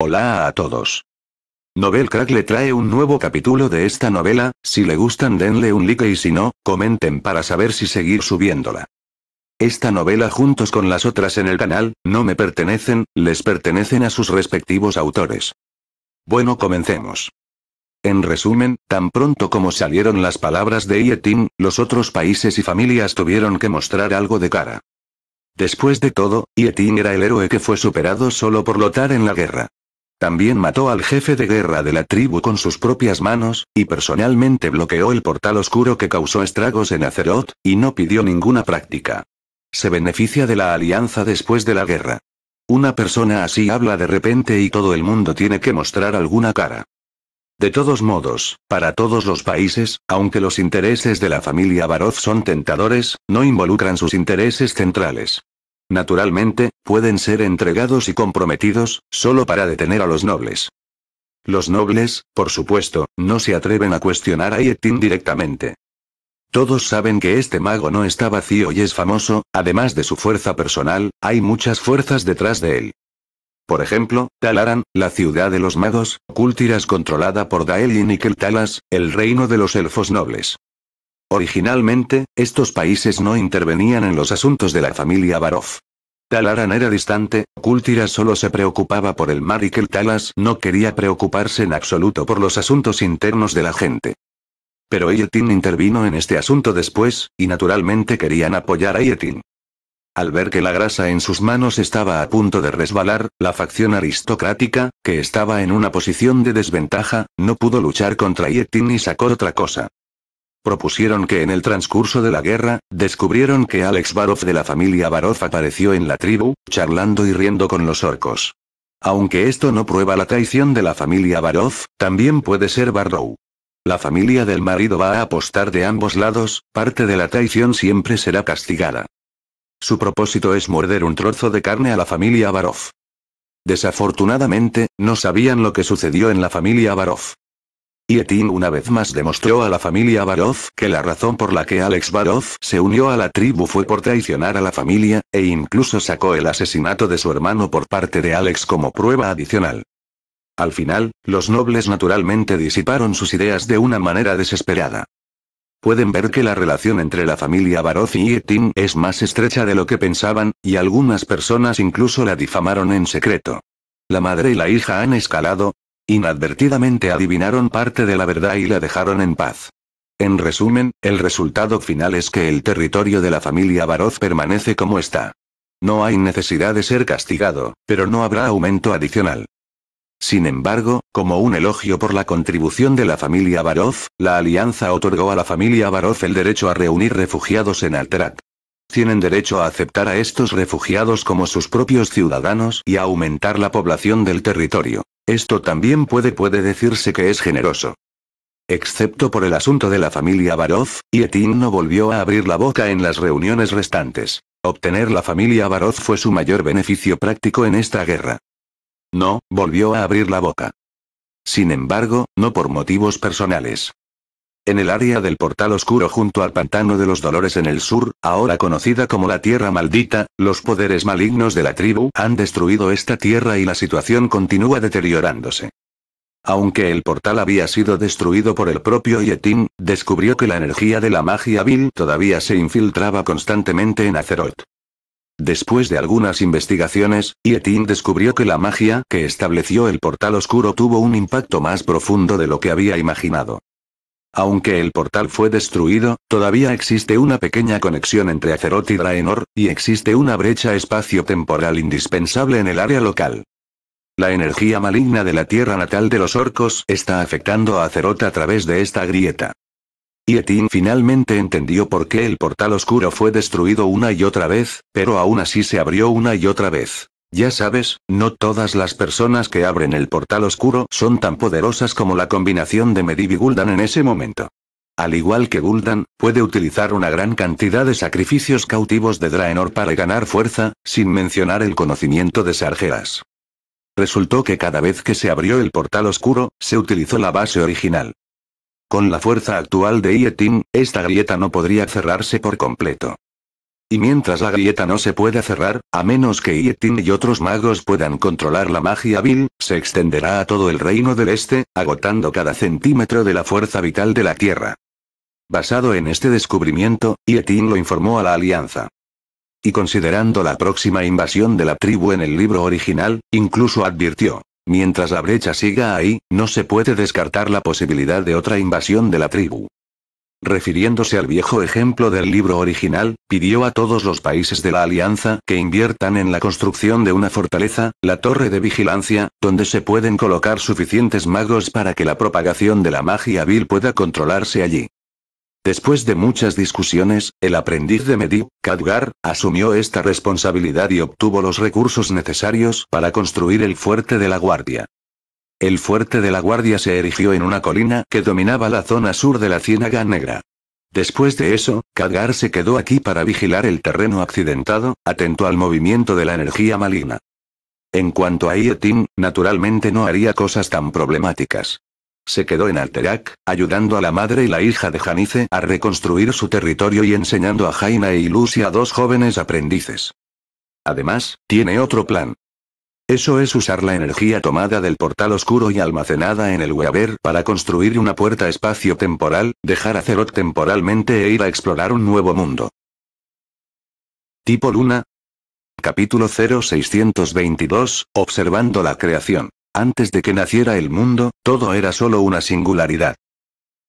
Hola a todos. Novel Crack le trae un nuevo capítulo de esta novela, si le gustan denle un like y si no, comenten para saber si seguir subiéndola. Esta novela juntos con las otras en el canal, no me pertenecen, les pertenecen a sus respectivos autores. Bueno comencemos. En resumen, tan pronto como salieron las palabras de Yetin, los otros países y familias tuvieron que mostrar algo de cara. Después de todo, Yetin era el héroe que fue superado solo por lotar en la guerra. También mató al jefe de guerra de la tribu con sus propias manos, y personalmente bloqueó el portal oscuro que causó estragos en Azeroth, y no pidió ninguna práctica. Se beneficia de la alianza después de la guerra. Una persona así habla de repente y todo el mundo tiene que mostrar alguna cara. De todos modos, para todos los países, aunque los intereses de la familia Barov son tentadores, no involucran sus intereses centrales. Naturalmente, pueden ser entregados y comprometidos, solo para detener a los nobles. Los nobles, por supuesto, no se atreven a cuestionar a Yetin directamente. Todos saben que este mago no está vacío y es famoso, además de su fuerza personal, hay muchas fuerzas detrás de él. Por ejemplo, Talaran, la ciudad de los magos, cultiras controlada por Daelin y Keltalas, el reino de los elfos nobles. Originalmente, estos países no intervenían en los asuntos de la familia Barov. Talaran era distante, Kultira solo se preocupaba por el mar y que Talas no quería preocuparse en absoluto por los asuntos internos de la gente. Pero Yetin intervino en este asunto después, y naturalmente querían apoyar a Yetin. Al ver que la grasa en sus manos estaba a punto de resbalar, la facción aristocrática, que estaba en una posición de desventaja, no pudo luchar contra Yetin ni sacó otra cosa. Propusieron que en el transcurso de la guerra, descubrieron que Alex Barov de la familia Barov apareció en la tribu, charlando y riendo con los orcos. Aunque esto no prueba la traición de la familia Barov, también puede ser Barrow. La familia del marido va a apostar de ambos lados, parte de la traición siempre será castigada. Su propósito es morder un trozo de carne a la familia Barov. Desafortunadamente, no sabían lo que sucedió en la familia Barov. Yetín una vez más demostró a la familia Varov que la razón por la que Alex Varoff se unió a la tribu fue por traicionar a la familia, e incluso sacó el asesinato de su hermano por parte de Alex como prueba adicional. Al final, los nobles naturalmente disiparon sus ideas de una manera desesperada. Pueden ver que la relación entre la familia Baroz y Yetín es más estrecha de lo que pensaban, y algunas personas incluso la difamaron en secreto. La madre y la hija han escalado, Inadvertidamente adivinaron parte de la verdad y la dejaron en paz. En resumen, el resultado final es que el territorio de la familia Baroz permanece como está. No hay necesidad de ser castigado, pero no habrá aumento adicional. Sin embargo, como un elogio por la contribución de la familia Baroz, la alianza otorgó a la familia Baroz el derecho a reunir refugiados en Alterac. Tienen derecho a aceptar a estos refugiados como sus propios ciudadanos y a aumentar la población del territorio. Esto también puede puede decirse que es generoso. Excepto por el asunto de la familia Baroz, Yetin no volvió a abrir la boca en las reuniones restantes. Obtener la familia Baroz fue su mayor beneficio práctico en esta guerra. No, volvió a abrir la boca. Sin embargo, no por motivos personales. En el área del portal oscuro junto al pantano de los dolores en el sur, ahora conocida como la Tierra Maldita, los poderes malignos de la tribu han destruido esta tierra y la situación continúa deteriorándose. Aunque el portal había sido destruido por el propio Yetin, descubrió que la energía de la magia vil todavía se infiltraba constantemente en Azeroth. Después de algunas investigaciones, Yetin descubrió que la magia que estableció el portal oscuro tuvo un impacto más profundo de lo que había imaginado. Aunque el portal fue destruido, todavía existe una pequeña conexión entre Azeroth y Draenor, y existe una brecha espacio-temporal indispensable en el área local. La energía maligna de la tierra natal de los orcos está afectando a Azeroth a través de esta grieta. Y finalmente entendió por qué el portal oscuro fue destruido una y otra vez, pero aún así se abrió una y otra vez. Ya sabes, no todas las personas que abren el portal oscuro son tan poderosas como la combinación de Medivh y Gul'dan en ese momento. Al igual que Gul'dan, puede utilizar una gran cantidad de sacrificios cautivos de Draenor para ganar fuerza, sin mencionar el conocimiento de Sargeras. Resultó que cada vez que se abrió el portal oscuro, se utilizó la base original. Con la fuerza actual de Ietin, esta grieta no podría cerrarse por completo. Y mientras la grieta no se pueda cerrar, a menos que Yetin y otros magos puedan controlar la magia vil, se extenderá a todo el reino del este, agotando cada centímetro de la fuerza vital de la Tierra. Basado en este descubrimiento, Yetin lo informó a la Alianza. Y considerando la próxima invasión de la tribu en el libro original, incluso advirtió. Mientras la brecha siga ahí, no se puede descartar la posibilidad de otra invasión de la tribu refiriéndose al viejo ejemplo del libro original, pidió a todos los países de la Alianza que inviertan en la construcción de una fortaleza, la torre de vigilancia, donde se pueden colocar suficientes magos para que la propagación de la magia vil pueda controlarse allí. Después de muchas discusiones, el aprendiz de Medivh, Kadgar, asumió esta responsabilidad y obtuvo los recursos necesarios para construir el fuerte de la Guardia. El fuerte de la guardia se erigió en una colina que dominaba la zona sur de la Ciénaga Negra. Después de eso, Kadgar se quedó aquí para vigilar el terreno accidentado, atento al movimiento de la energía maligna. En cuanto a Ietin, naturalmente no haría cosas tan problemáticas. Se quedó en Alterac, ayudando a la madre y la hija de Janice a reconstruir su territorio y enseñando a Jaina y Lucy a dos jóvenes aprendices. Además, tiene otro plan. Eso es usar la energía tomada del portal oscuro y almacenada en el Weaver para construir una puerta espacio-temporal, dejar a temporalmente e ir a explorar un nuevo mundo. Tipo Luna. Capítulo 0622, Observando la creación. Antes de que naciera el mundo, todo era solo una singularidad.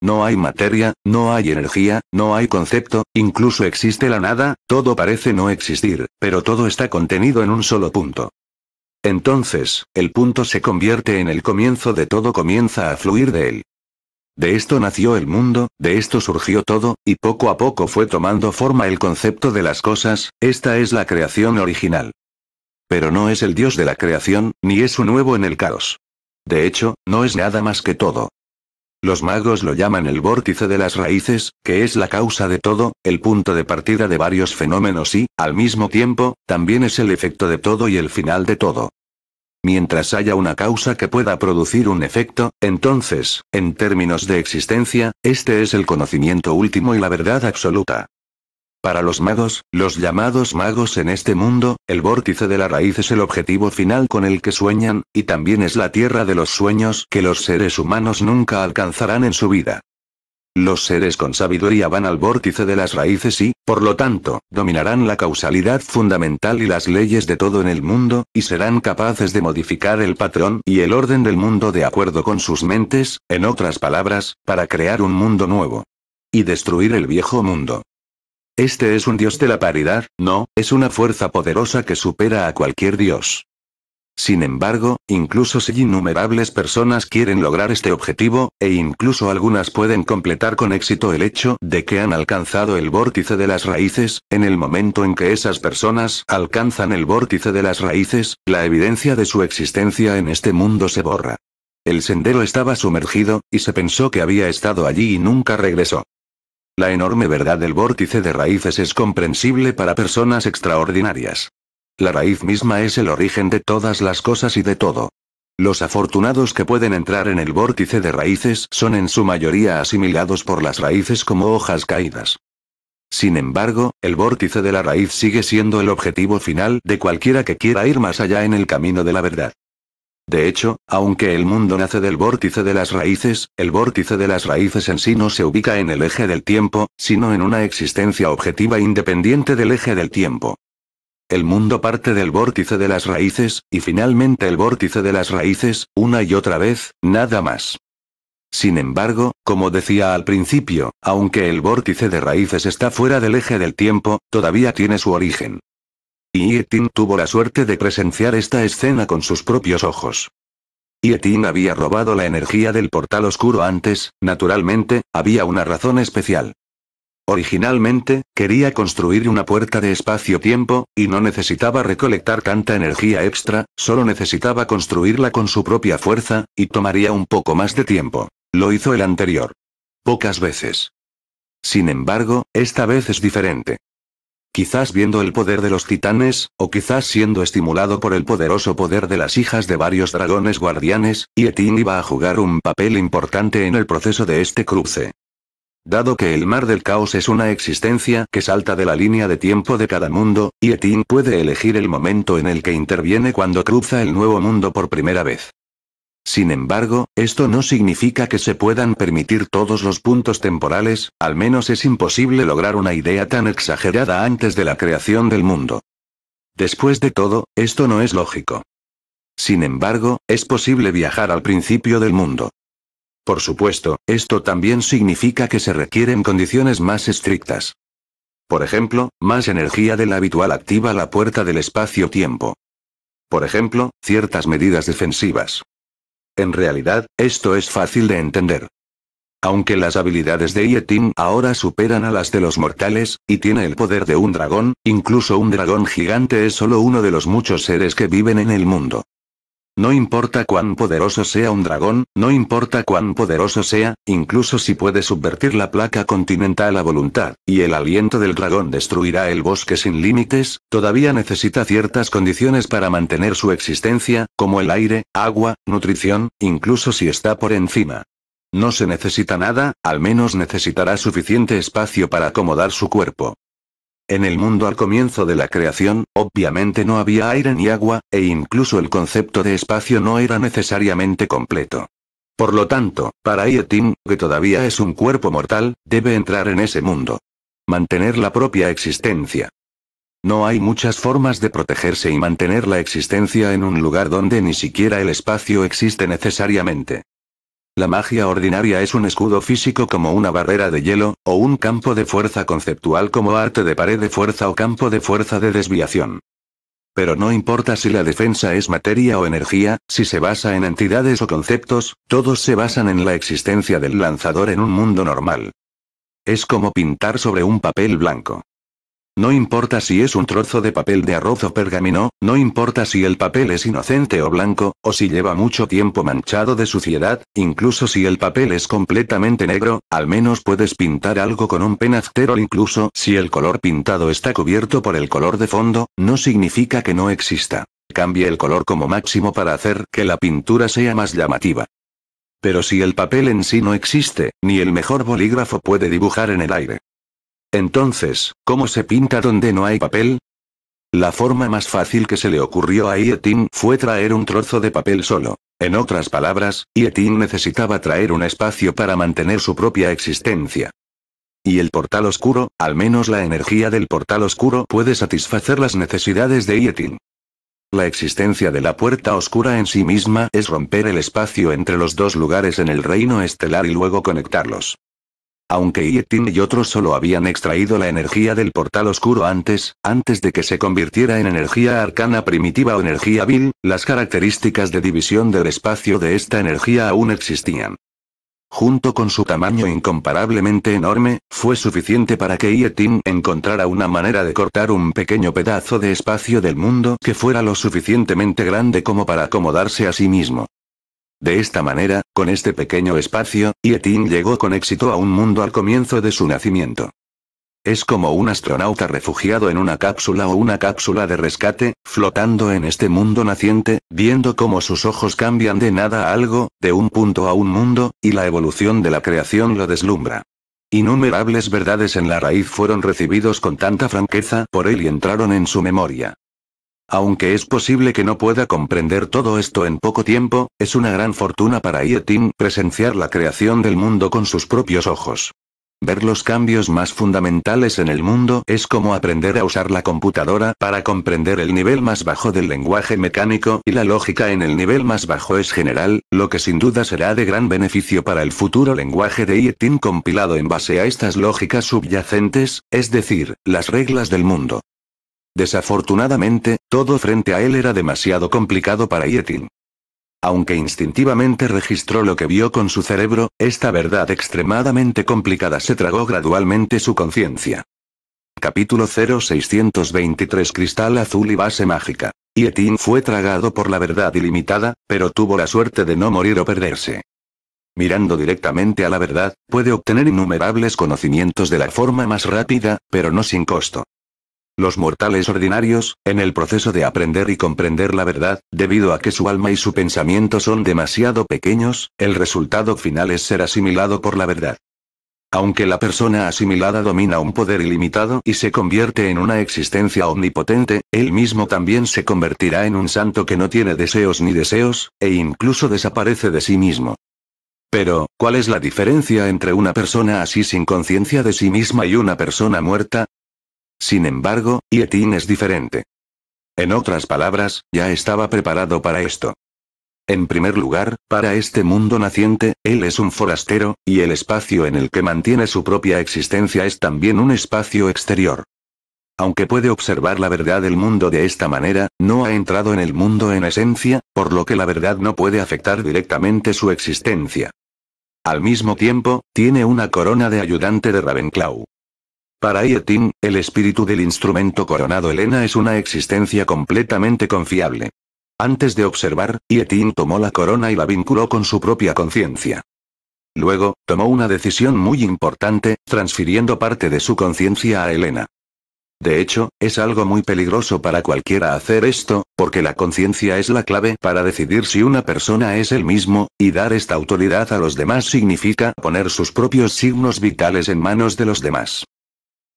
No hay materia, no hay energía, no hay concepto, incluso existe la nada, todo parece no existir, pero todo está contenido en un solo punto. Entonces, el punto se convierte en el comienzo de todo comienza a fluir de él. De esto nació el mundo, de esto surgió todo, y poco a poco fue tomando forma el concepto de las cosas, esta es la creación original. Pero no es el dios de la creación, ni es su nuevo en el caos. De hecho, no es nada más que todo. Los magos lo llaman el vórtice de las raíces, que es la causa de todo, el punto de partida de varios fenómenos y, al mismo tiempo, también es el efecto de todo y el final de todo. Mientras haya una causa que pueda producir un efecto, entonces, en términos de existencia, este es el conocimiento último y la verdad absoluta. Para los magos, los llamados magos en este mundo, el vórtice de la raíz es el objetivo final con el que sueñan, y también es la tierra de los sueños que los seres humanos nunca alcanzarán en su vida. Los seres con sabiduría van al vórtice de las raíces y, por lo tanto, dominarán la causalidad fundamental y las leyes de todo en el mundo, y serán capaces de modificar el patrón y el orden del mundo de acuerdo con sus mentes, en otras palabras, para crear un mundo nuevo. Y destruir el viejo mundo. Este es un dios de la paridad, no, es una fuerza poderosa que supera a cualquier dios. Sin embargo, incluso si innumerables personas quieren lograr este objetivo, e incluso algunas pueden completar con éxito el hecho de que han alcanzado el vórtice de las raíces, en el momento en que esas personas alcanzan el vórtice de las raíces, la evidencia de su existencia en este mundo se borra. El sendero estaba sumergido, y se pensó que había estado allí y nunca regresó. La enorme verdad del vórtice de raíces es comprensible para personas extraordinarias. La raíz misma es el origen de todas las cosas y de todo. Los afortunados que pueden entrar en el vórtice de raíces son en su mayoría asimilados por las raíces como hojas caídas. Sin embargo, el vórtice de la raíz sigue siendo el objetivo final de cualquiera que quiera ir más allá en el camino de la verdad. De hecho, aunque el mundo nace del vórtice de las raíces, el vórtice de las raíces en sí no se ubica en el eje del tiempo, sino en una existencia objetiva independiente del eje del tiempo. El mundo parte del vórtice de las raíces, y finalmente el vórtice de las raíces, una y otra vez, nada más. Sin embargo, como decía al principio, aunque el vórtice de raíces está fuera del eje del tiempo, todavía tiene su origen. Y Yetin tuvo la suerte de presenciar esta escena con sus propios ojos. Yetin había robado la energía del portal oscuro antes, naturalmente, había una razón especial. Originalmente, quería construir una puerta de espacio-tiempo, y no necesitaba recolectar tanta energía extra, solo necesitaba construirla con su propia fuerza, y tomaría un poco más de tiempo. Lo hizo el anterior. Pocas veces. Sin embargo, esta vez es diferente. Quizás viendo el poder de los titanes, o quizás siendo estimulado por el poderoso poder de las hijas de varios dragones guardianes, Yetin iba a jugar un papel importante en el proceso de este cruce. Dado que el mar del caos es una existencia que salta de la línea de tiempo de cada mundo, Yetin puede elegir el momento en el que interviene cuando cruza el nuevo mundo por primera vez. Sin embargo, esto no significa que se puedan permitir todos los puntos temporales, al menos es imposible lograr una idea tan exagerada antes de la creación del mundo. Después de todo, esto no es lógico. Sin embargo, es posible viajar al principio del mundo. Por supuesto, esto también significa que se requieren condiciones más estrictas. Por ejemplo, más energía de la habitual activa la puerta del espacio-tiempo. Por ejemplo, ciertas medidas defensivas. En realidad, esto es fácil de entender. Aunque las habilidades de Yetim ahora superan a las de los mortales, y tiene el poder de un dragón, incluso un dragón gigante es solo uno de los muchos seres que viven en el mundo. No importa cuán poderoso sea un dragón, no importa cuán poderoso sea, incluso si puede subvertir la placa continental a voluntad, y el aliento del dragón destruirá el bosque sin límites, todavía necesita ciertas condiciones para mantener su existencia, como el aire, agua, nutrición, incluso si está por encima. No se necesita nada, al menos necesitará suficiente espacio para acomodar su cuerpo. En el mundo al comienzo de la creación, obviamente no había aire ni agua, e incluso el concepto de espacio no era necesariamente completo. Por lo tanto, para Yetim, que todavía es un cuerpo mortal, debe entrar en ese mundo. Mantener la propia existencia. No hay muchas formas de protegerse y mantener la existencia en un lugar donde ni siquiera el espacio existe necesariamente. La magia ordinaria es un escudo físico como una barrera de hielo, o un campo de fuerza conceptual como arte de pared de fuerza o campo de fuerza de desviación. Pero no importa si la defensa es materia o energía, si se basa en entidades o conceptos, todos se basan en la existencia del lanzador en un mundo normal. Es como pintar sobre un papel blanco. No importa si es un trozo de papel de arroz o pergamino, no importa si el papel es inocente o blanco, o si lleva mucho tiempo manchado de suciedad, incluso si el papel es completamente negro, al menos puedes pintar algo con un penazterol incluso si el color pintado está cubierto por el color de fondo, no significa que no exista. Cambie el color como máximo para hacer que la pintura sea más llamativa. Pero si el papel en sí no existe, ni el mejor bolígrafo puede dibujar en el aire. Entonces, ¿cómo se pinta donde no hay papel? La forma más fácil que se le ocurrió a Yetin fue traer un trozo de papel solo. En otras palabras, Yetin necesitaba traer un espacio para mantener su propia existencia. Y el portal oscuro, al menos la energía del portal oscuro puede satisfacer las necesidades de Yetin. La existencia de la puerta oscura en sí misma es romper el espacio entre los dos lugares en el reino estelar y luego conectarlos. Aunque Yetin y otros solo habían extraído la energía del portal oscuro antes, antes de que se convirtiera en energía arcana primitiva o energía vil, las características de división del espacio de esta energía aún existían. Junto con su tamaño incomparablemente enorme, fue suficiente para que Yetin encontrara una manera de cortar un pequeño pedazo de espacio del mundo que fuera lo suficientemente grande como para acomodarse a sí mismo. De esta manera, con este pequeño espacio, Yetin llegó con éxito a un mundo al comienzo de su nacimiento. Es como un astronauta refugiado en una cápsula o una cápsula de rescate, flotando en este mundo naciente, viendo cómo sus ojos cambian de nada a algo, de un punto a un mundo, y la evolución de la creación lo deslumbra. Innumerables verdades en la raíz fueron recibidos con tanta franqueza por él y entraron en su memoria. Aunque es posible que no pueda comprender todo esto en poco tiempo, es una gran fortuna para Ietin presenciar la creación del mundo con sus propios ojos. Ver los cambios más fundamentales en el mundo es como aprender a usar la computadora para comprender el nivel más bajo del lenguaje mecánico y la lógica en el nivel más bajo es general, lo que sin duda será de gran beneficio para el futuro lenguaje de Ietin compilado en base a estas lógicas subyacentes, es decir, las reglas del mundo. Desafortunadamente, todo frente a él era demasiado complicado para Yetin. Aunque instintivamente registró lo que vio con su cerebro, esta verdad extremadamente complicada se tragó gradualmente su conciencia. Capítulo 0623 Cristal azul y base mágica. Yetin fue tragado por la verdad ilimitada, pero tuvo la suerte de no morir o perderse. Mirando directamente a la verdad, puede obtener innumerables conocimientos de la forma más rápida, pero no sin costo los mortales ordinarios, en el proceso de aprender y comprender la verdad, debido a que su alma y su pensamiento son demasiado pequeños, el resultado final es ser asimilado por la verdad. Aunque la persona asimilada domina un poder ilimitado y se convierte en una existencia omnipotente, él mismo también se convertirá en un santo que no tiene deseos ni deseos, e incluso desaparece de sí mismo. Pero, ¿cuál es la diferencia entre una persona así sin conciencia de sí misma y una persona muerta? Sin embargo, Yetin es diferente. En otras palabras, ya estaba preparado para esto. En primer lugar, para este mundo naciente, él es un forastero, y el espacio en el que mantiene su propia existencia es también un espacio exterior. Aunque puede observar la verdad del mundo de esta manera, no ha entrado en el mundo en esencia, por lo que la verdad no puede afectar directamente su existencia. Al mismo tiempo, tiene una corona de ayudante de Ravenclaw. Para Yetin, el espíritu del instrumento coronado Elena es una existencia completamente confiable. Antes de observar, Ietín tomó la corona y la vinculó con su propia conciencia. Luego, tomó una decisión muy importante, transfiriendo parte de su conciencia a Elena. De hecho, es algo muy peligroso para cualquiera hacer esto, porque la conciencia es la clave para decidir si una persona es el mismo, y dar esta autoridad a los demás significa poner sus propios signos vitales en manos de los demás.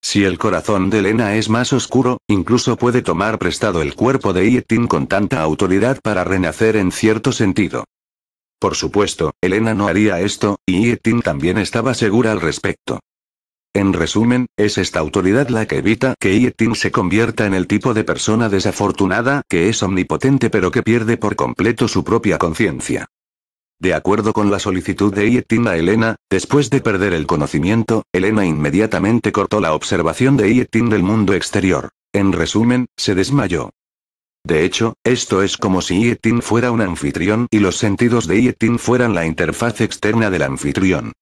Si el corazón de Elena es más oscuro, incluso puede tomar prestado el cuerpo de Yetin con tanta autoridad para renacer en cierto sentido. Por supuesto, Elena no haría esto, y Yetin también estaba segura al respecto. En resumen, es esta autoridad la que evita que Yetin se convierta en el tipo de persona desafortunada que es omnipotente pero que pierde por completo su propia conciencia. De acuerdo con la solicitud de Yetin a Elena, después de perder el conocimiento, Elena inmediatamente cortó la observación de Yetin del mundo exterior. En resumen, se desmayó. De hecho, esto es como si Yetin fuera un anfitrión y los sentidos de Ietin fueran la interfaz externa del anfitrión.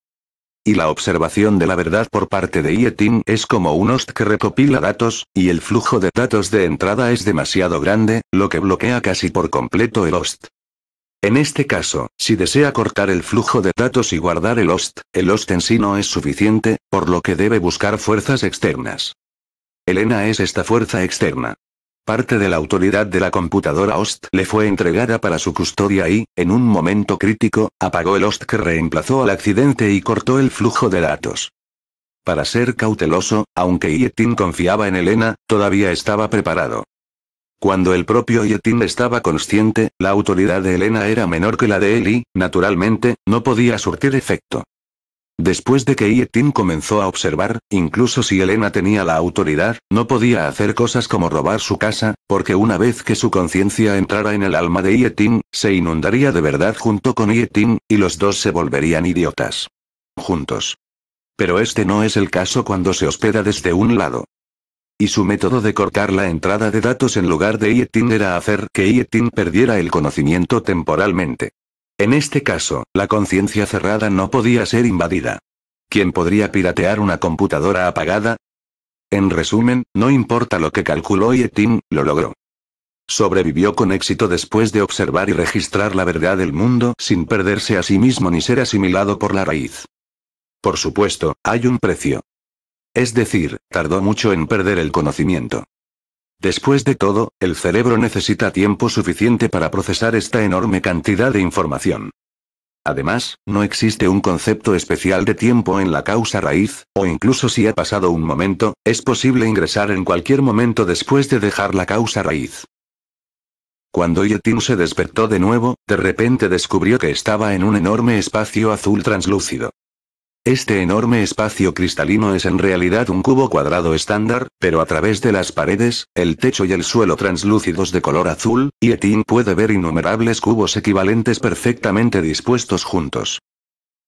Y la observación de la verdad por parte de IETIN es como un host que recopila datos, y el flujo de datos de entrada es demasiado grande, lo que bloquea casi por completo el host. En este caso, si desea cortar el flujo de datos y guardar el host, el host en sí no es suficiente, por lo que debe buscar fuerzas externas. Elena es esta fuerza externa. Parte de la autoridad de la computadora host le fue entregada para su custodia y, en un momento crítico, apagó el host que reemplazó al accidente y cortó el flujo de datos. Para ser cauteloso, aunque Yetin confiaba en Elena, todavía estaba preparado. Cuando el propio Yetin estaba consciente, la autoridad de Elena era menor que la de él y, naturalmente, no podía surtir efecto. Después de que Yetin comenzó a observar, incluso si Elena tenía la autoridad, no podía hacer cosas como robar su casa, porque una vez que su conciencia entrara en el alma de Yetin, se inundaría de verdad junto con Yetin, y los dos se volverían idiotas. Juntos. Pero este no es el caso cuando se hospeda desde un lado. Y su método de cortar la entrada de datos en lugar de Yetin era hacer que Yetin perdiera el conocimiento temporalmente. En este caso, la conciencia cerrada no podía ser invadida. ¿Quién podría piratear una computadora apagada? En resumen, no importa lo que calculó Yetin, lo logró. Sobrevivió con éxito después de observar y registrar la verdad del mundo sin perderse a sí mismo ni ser asimilado por la raíz. Por supuesto, hay un precio. Es decir, tardó mucho en perder el conocimiento. Después de todo, el cerebro necesita tiempo suficiente para procesar esta enorme cantidad de información. Además, no existe un concepto especial de tiempo en la causa raíz, o incluso si ha pasado un momento, es posible ingresar en cualquier momento después de dejar la causa raíz. Cuando Yetin se despertó de nuevo, de repente descubrió que estaba en un enorme espacio azul translúcido. Este enorme espacio cristalino es en realidad un cubo cuadrado estándar, pero a través de las paredes, el techo y el suelo translúcidos de color azul, Yetin puede ver innumerables cubos equivalentes perfectamente dispuestos juntos.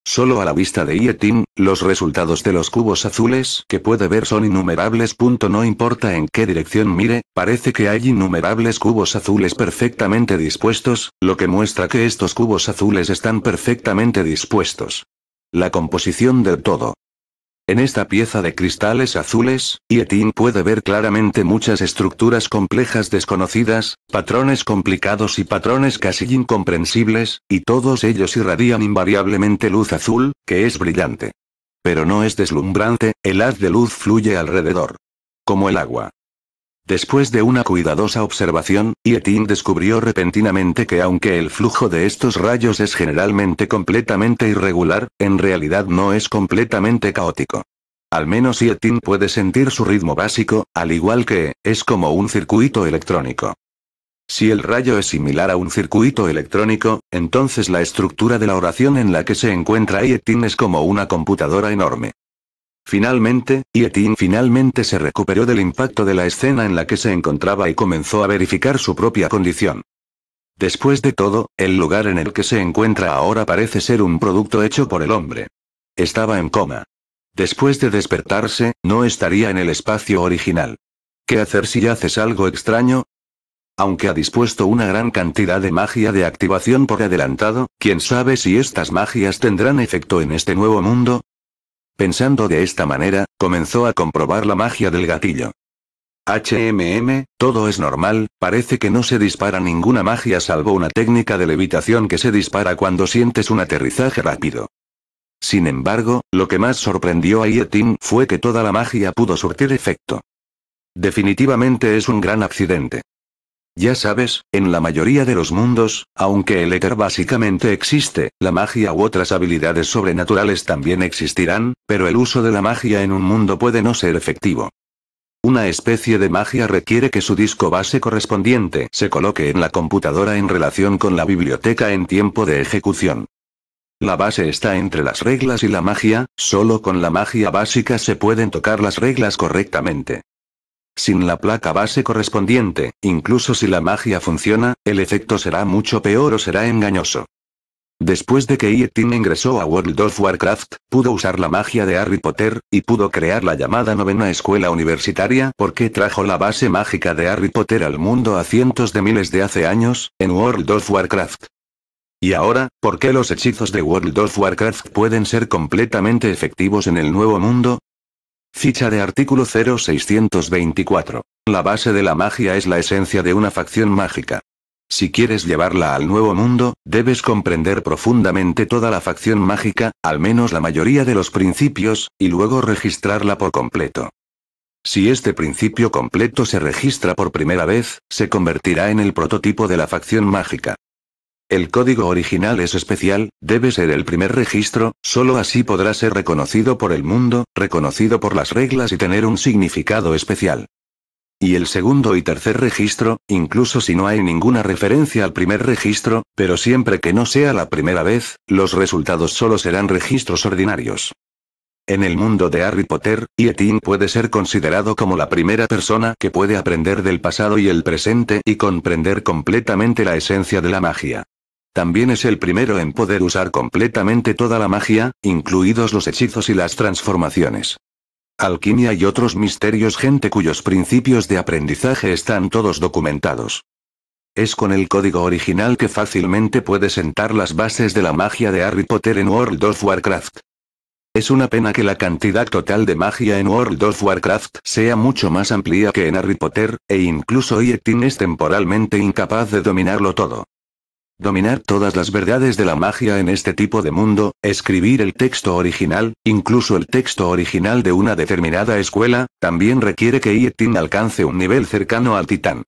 Solo a la vista de Yetin, los resultados de los cubos azules que puede ver son innumerables. No importa en qué dirección mire, parece que hay innumerables cubos azules perfectamente dispuestos, lo que muestra que estos cubos azules están perfectamente dispuestos. La composición del todo. En esta pieza de cristales azules, Yetin puede ver claramente muchas estructuras complejas desconocidas, patrones complicados y patrones casi incomprensibles, y todos ellos irradian invariablemente luz azul, que es brillante. Pero no es deslumbrante, el haz de luz fluye alrededor. Como el agua. Después de una cuidadosa observación, Yetin descubrió repentinamente que aunque el flujo de estos rayos es generalmente completamente irregular, en realidad no es completamente caótico. Al menos Yetin puede sentir su ritmo básico, al igual que, es como un circuito electrónico. Si el rayo es similar a un circuito electrónico, entonces la estructura de la oración en la que se encuentra Yetin es como una computadora enorme. Finalmente, Yetin finalmente se recuperó del impacto de la escena en la que se encontraba y comenzó a verificar su propia condición. Después de todo, el lugar en el que se encuentra ahora parece ser un producto hecho por el hombre. Estaba en coma. Después de despertarse, no estaría en el espacio original. ¿Qué hacer si haces algo extraño? Aunque ha dispuesto una gran cantidad de magia de activación por adelantado, quién sabe si estas magias tendrán efecto en este nuevo mundo, Pensando de esta manera, comenzó a comprobar la magia del gatillo. HMM, todo es normal, parece que no se dispara ninguna magia salvo una técnica de levitación que se dispara cuando sientes un aterrizaje rápido. Sin embargo, lo que más sorprendió a Yetin fue que toda la magia pudo surtir efecto. Definitivamente es un gran accidente. Ya sabes, en la mayoría de los mundos, aunque el éter básicamente existe, la magia u otras habilidades sobrenaturales también existirán, pero el uso de la magia en un mundo puede no ser efectivo. Una especie de magia requiere que su disco base correspondiente se coloque en la computadora en relación con la biblioteca en tiempo de ejecución. La base está entre las reglas y la magia, solo con la magia básica se pueden tocar las reglas correctamente. Sin la placa base correspondiente, incluso si la magia funciona, el efecto será mucho peor o será engañoso. Después de que Yetin ingresó a World of Warcraft, pudo usar la magia de Harry Potter, y pudo crear la llamada novena escuela universitaria porque trajo la base mágica de Harry Potter al mundo a cientos de miles de hace años, en World of Warcraft. Y ahora, ¿por qué los hechizos de World of Warcraft pueden ser completamente efectivos en el nuevo mundo? Ficha de artículo 0624. La base de la magia es la esencia de una facción mágica. Si quieres llevarla al nuevo mundo, debes comprender profundamente toda la facción mágica, al menos la mayoría de los principios, y luego registrarla por completo. Si este principio completo se registra por primera vez, se convertirá en el prototipo de la facción mágica. El código original es especial, debe ser el primer registro, solo así podrá ser reconocido por el mundo, reconocido por las reglas y tener un significado especial. Y el segundo y tercer registro, incluso si no hay ninguna referencia al primer registro, pero siempre que no sea la primera vez, los resultados solo serán registros ordinarios. En el mundo de Harry Potter, Yetin puede ser considerado como la primera persona que puede aprender del pasado y el presente y comprender completamente la esencia de la magia. También es el primero en poder usar completamente toda la magia, incluidos los hechizos y las transformaciones. Alquimia y otros misterios gente cuyos principios de aprendizaje están todos documentados. Es con el código original que fácilmente puede sentar las bases de la magia de Harry Potter en World of Warcraft. Es una pena que la cantidad total de magia en World of Warcraft sea mucho más amplia que en Harry Potter, e incluso Yetin es temporalmente incapaz de dominarlo todo dominar todas las verdades de la magia en este tipo de mundo, escribir el texto original, incluso el texto original de una determinada escuela, también requiere que Yetin alcance un nivel cercano al titán.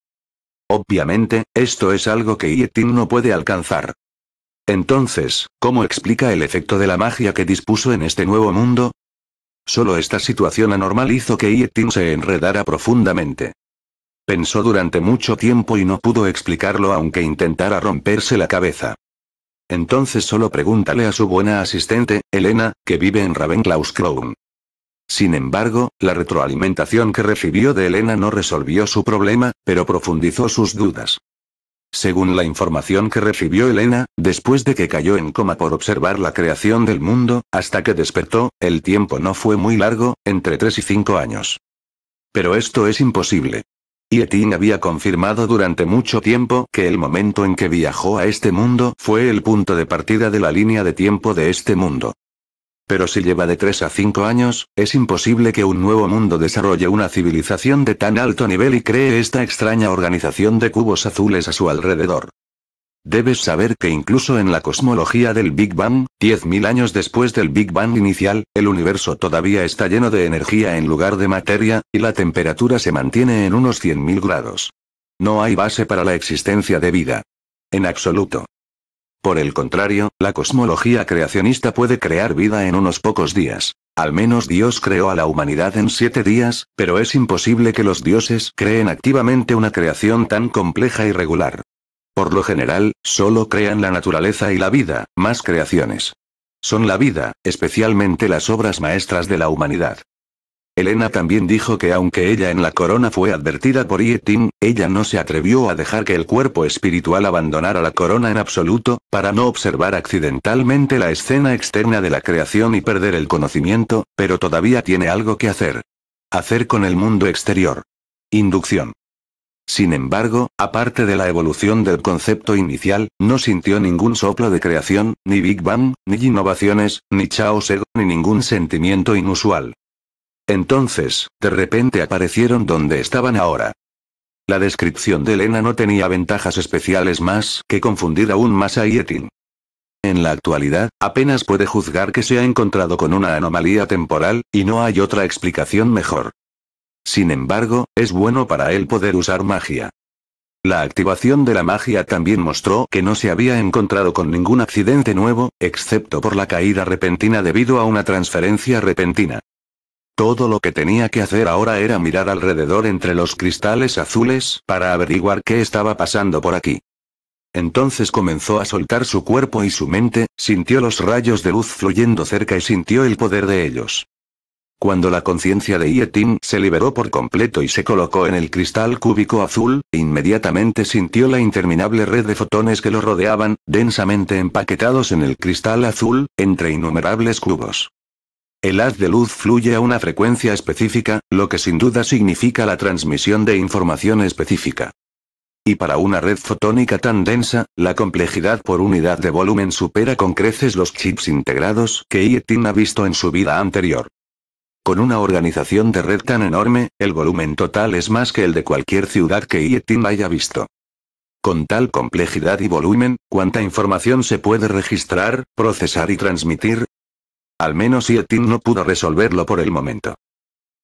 Obviamente, esto es algo que Yetin no puede alcanzar. Entonces, ¿cómo explica el efecto de la magia que dispuso en este nuevo mundo? Solo esta situación anormal hizo que Yetin se enredara profundamente. Pensó durante mucho tiempo y no pudo explicarlo aunque intentara romperse la cabeza. Entonces solo pregúntale a su buena asistente, Elena, que vive en Ravenclaw's Crown. Sin embargo, la retroalimentación que recibió de Elena no resolvió su problema, pero profundizó sus dudas. Según la información que recibió Elena, después de que cayó en coma por observar la creación del mundo, hasta que despertó, el tiempo no fue muy largo, entre 3 y 5 años. Pero esto es imposible. Y había confirmado durante mucho tiempo que el momento en que viajó a este mundo fue el punto de partida de la línea de tiempo de este mundo. Pero si lleva de 3 a 5 años, es imposible que un nuevo mundo desarrolle una civilización de tan alto nivel y cree esta extraña organización de cubos azules a su alrededor. Debes saber que incluso en la cosmología del Big Bang, 10.000 años después del Big Bang inicial, el universo todavía está lleno de energía en lugar de materia, y la temperatura se mantiene en unos 100.000 grados. No hay base para la existencia de vida. En absoluto. Por el contrario, la cosmología creacionista puede crear vida en unos pocos días. Al menos Dios creó a la humanidad en siete días, pero es imposible que los dioses creen activamente una creación tan compleja y regular. Por lo general, solo crean la naturaleza y la vida, más creaciones. Son la vida, especialmente las obras maestras de la humanidad. Elena también dijo que aunque ella en la corona fue advertida por Yetin, ella no se atrevió a dejar que el cuerpo espiritual abandonara la corona en absoluto, para no observar accidentalmente la escena externa de la creación y perder el conocimiento, pero todavía tiene algo que hacer. Hacer con el mundo exterior. Inducción. Sin embargo, aparte de la evolución del concepto inicial, no sintió ningún soplo de creación, ni Big Bang, ni innovaciones, ni Chao Sego, ni ningún sentimiento inusual. Entonces, de repente aparecieron donde estaban ahora. La descripción de Elena no tenía ventajas especiales más que confundir aún más a Yetin. En la actualidad, apenas puede juzgar que se ha encontrado con una anomalía temporal, y no hay otra explicación mejor. Sin embargo, es bueno para él poder usar magia. La activación de la magia también mostró que no se había encontrado con ningún accidente nuevo, excepto por la caída repentina debido a una transferencia repentina. Todo lo que tenía que hacer ahora era mirar alrededor entre los cristales azules para averiguar qué estaba pasando por aquí. Entonces comenzó a soltar su cuerpo y su mente, sintió los rayos de luz fluyendo cerca y sintió el poder de ellos. Cuando la conciencia de Yetim se liberó por completo y se colocó en el cristal cúbico azul, inmediatamente sintió la interminable red de fotones que lo rodeaban, densamente empaquetados en el cristal azul, entre innumerables cubos. El haz de luz fluye a una frecuencia específica, lo que sin duda significa la transmisión de información específica. Y para una red fotónica tan densa, la complejidad por unidad de volumen supera con creces los chips integrados que IETIN ha visto en su vida anterior. Con una organización de red tan enorme, el volumen total es más que el de cualquier ciudad que Yetin haya visto. Con tal complejidad y volumen, ¿cuánta información se puede registrar, procesar y transmitir? Al menos Yetin no pudo resolverlo por el momento.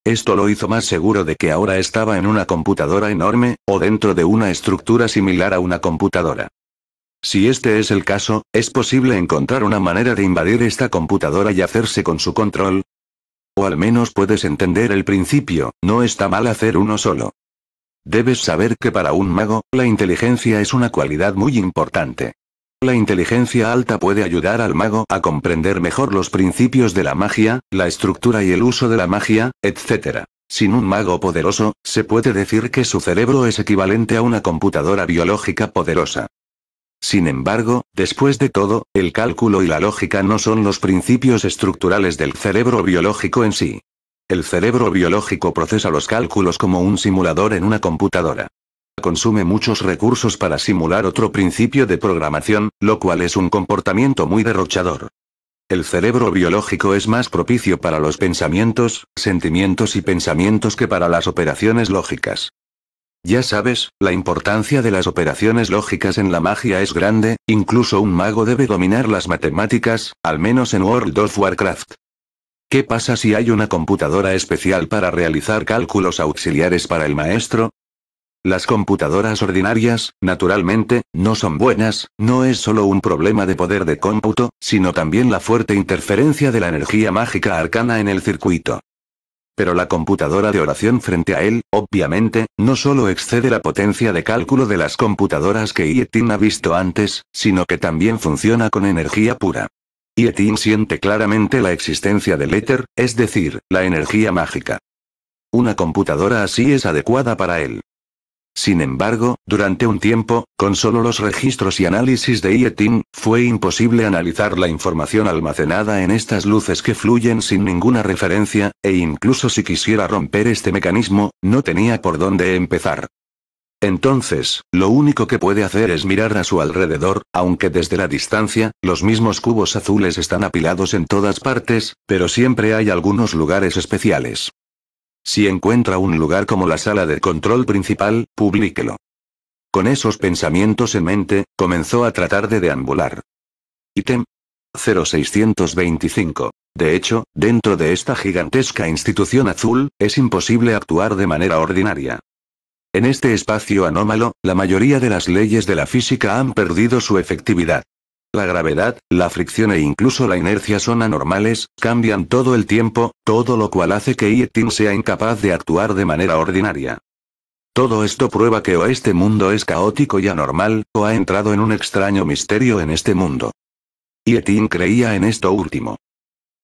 Esto lo hizo más seguro de que ahora estaba en una computadora enorme, o dentro de una estructura similar a una computadora. Si este es el caso, ¿es posible encontrar una manera de invadir esta computadora y hacerse con su control? O al menos puedes entender el principio, no está mal hacer uno solo. Debes saber que para un mago, la inteligencia es una cualidad muy importante. La inteligencia alta puede ayudar al mago a comprender mejor los principios de la magia, la estructura y el uso de la magia, etc. Sin un mago poderoso, se puede decir que su cerebro es equivalente a una computadora biológica poderosa. Sin embargo, después de todo, el cálculo y la lógica no son los principios estructurales del cerebro biológico en sí. El cerebro biológico procesa los cálculos como un simulador en una computadora. Consume muchos recursos para simular otro principio de programación, lo cual es un comportamiento muy derrochador. El cerebro biológico es más propicio para los pensamientos, sentimientos y pensamientos que para las operaciones lógicas. Ya sabes, la importancia de las operaciones lógicas en la magia es grande, incluso un mago debe dominar las matemáticas, al menos en World of Warcraft. ¿Qué pasa si hay una computadora especial para realizar cálculos auxiliares para el maestro? Las computadoras ordinarias, naturalmente, no son buenas, no es solo un problema de poder de cómputo, sino también la fuerte interferencia de la energía mágica arcana en el circuito. Pero la computadora de oración frente a él, obviamente, no solo excede la potencia de cálculo de las computadoras que Yetin ha visto antes, sino que también funciona con energía pura. Yetin siente claramente la existencia del éter, es decir, la energía mágica. Una computadora así es adecuada para él. Sin embargo, durante un tiempo, con solo los registros y análisis de IETIM, fue imposible analizar la información almacenada en estas luces que fluyen sin ninguna referencia, e incluso si quisiera romper este mecanismo, no tenía por dónde empezar. Entonces, lo único que puede hacer es mirar a su alrededor, aunque desde la distancia, los mismos cubos azules están apilados en todas partes, pero siempre hay algunos lugares especiales. Si encuentra un lugar como la sala de control principal, publíquelo. Con esos pensamientos en mente, comenzó a tratar de deambular. Ítem 0625. De hecho, dentro de esta gigantesca institución azul, es imposible actuar de manera ordinaria. En este espacio anómalo, la mayoría de las leyes de la física han perdido su efectividad. La gravedad, la fricción e incluso la inercia son anormales, cambian todo el tiempo, todo lo cual hace que Yetin sea incapaz de actuar de manera ordinaria. Todo esto prueba que o este mundo es caótico y anormal, o ha entrado en un extraño misterio en este mundo. Yetin creía en esto último.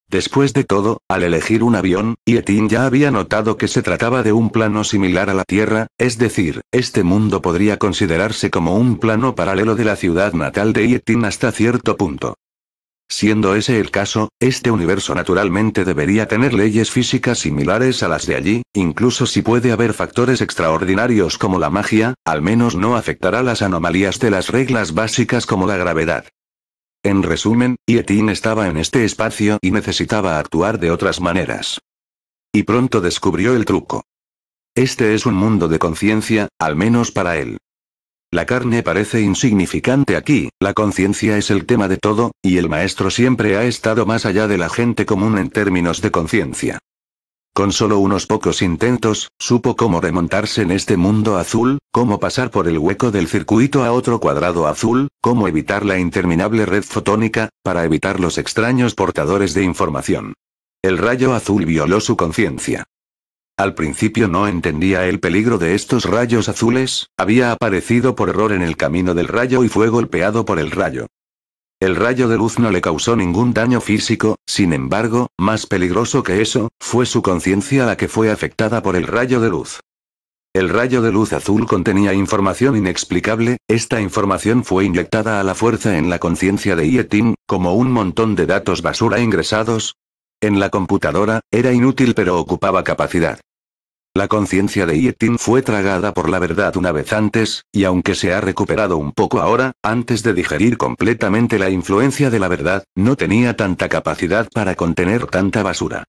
Después de todo, al elegir un avión, Yetin ya había notado que se trataba de un plano similar a la Tierra, es decir, este mundo podría considerarse como un plano paralelo de la ciudad natal de Yetin hasta cierto punto. Siendo ese el caso, este universo naturalmente debería tener leyes físicas similares a las de allí, incluso si puede haber factores extraordinarios como la magia, al menos no afectará las anomalías de las reglas básicas como la gravedad. En resumen, Yetin estaba en este espacio y necesitaba actuar de otras maneras. Y pronto descubrió el truco. Este es un mundo de conciencia, al menos para él. La carne parece insignificante aquí, la conciencia es el tema de todo, y el maestro siempre ha estado más allá de la gente común en términos de conciencia. Con solo unos pocos intentos, supo cómo remontarse en este mundo azul, cómo pasar por el hueco del circuito a otro cuadrado azul, cómo evitar la interminable red fotónica, para evitar los extraños portadores de información. El rayo azul violó su conciencia. Al principio no entendía el peligro de estos rayos azules, había aparecido por error en el camino del rayo y fue golpeado por el rayo. El rayo de luz no le causó ningún daño físico, sin embargo, más peligroso que eso, fue su conciencia la que fue afectada por el rayo de luz. El rayo de luz azul contenía información inexplicable, esta información fue inyectada a la fuerza en la conciencia de Yetin, como un montón de datos basura ingresados. En la computadora, era inútil pero ocupaba capacidad. La conciencia de Yetin fue tragada por la verdad una vez antes, y aunque se ha recuperado un poco ahora, antes de digerir completamente la influencia de la verdad, no tenía tanta capacidad para contener tanta basura.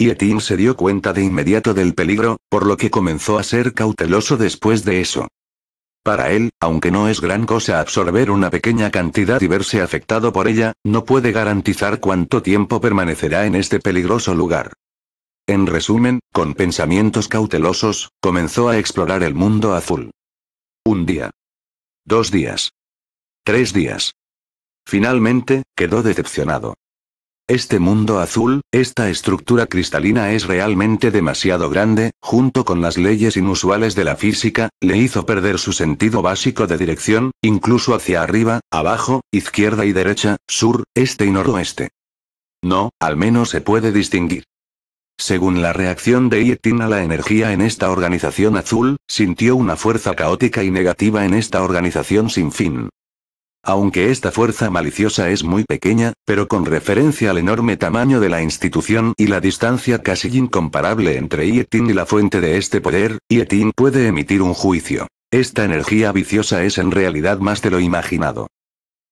Yetin se dio cuenta de inmediato del peligro, por lo que comenzó a ser cauteloso después de eso. Para él, aunque no es gran cosa absorber una pequeña cantidad y verse afectado por ella, no puede garantizar cuánto tiempo permanecerá en este peligroso lugar. En resumen, con pensamientos cautelosos, comenzó a explorar el mundo azul. Un día. Dos días. Tres días. Finalmente, quedó decepcionado. Este mundo azul, esta estructura cristalina es realmente demasiado grande, junto con las leyes inusuales de la física, le hizo perder su sentido básico de dirección, incluso hacia arriba, abajo, izquierda y derecha, sur, este y noroeste. No, al menos se puede distinguir. Según la reacción de Yetin a la energía en esta organización azul, sintió una fuerza caótica y negativa en esta organización sin fin. Aunque esta fuerza maliciosa es muy pequeña, pero con referencia al enorme tamaño de la institución y la distancia casi incomparable entre Yetin y la fuente de este poder, Yetin puede emitir un juicio. Esta energía viciosa es en realidad más de lo imaginado.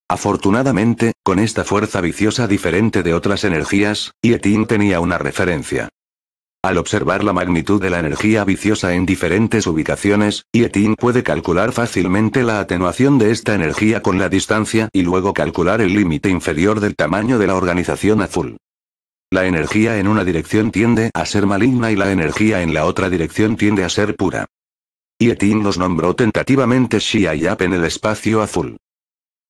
Afortunadamente, con esta fuerza viciosa diferente de otras energías, Yetin tenía una referencia. Al observar la magnitud de la energía viciosa en diferentes ubicaciones, Yetin puede calcular fácilmente la atenuación de esta energía con la distancia y luego calcular el límite inferior del tamaño de la organización azul. La energía en una dirección tiende a ser maligna y la energía en la otra dirección tiende a ser pura. Yetin los nombró tentativamente Shia en el espacio azul.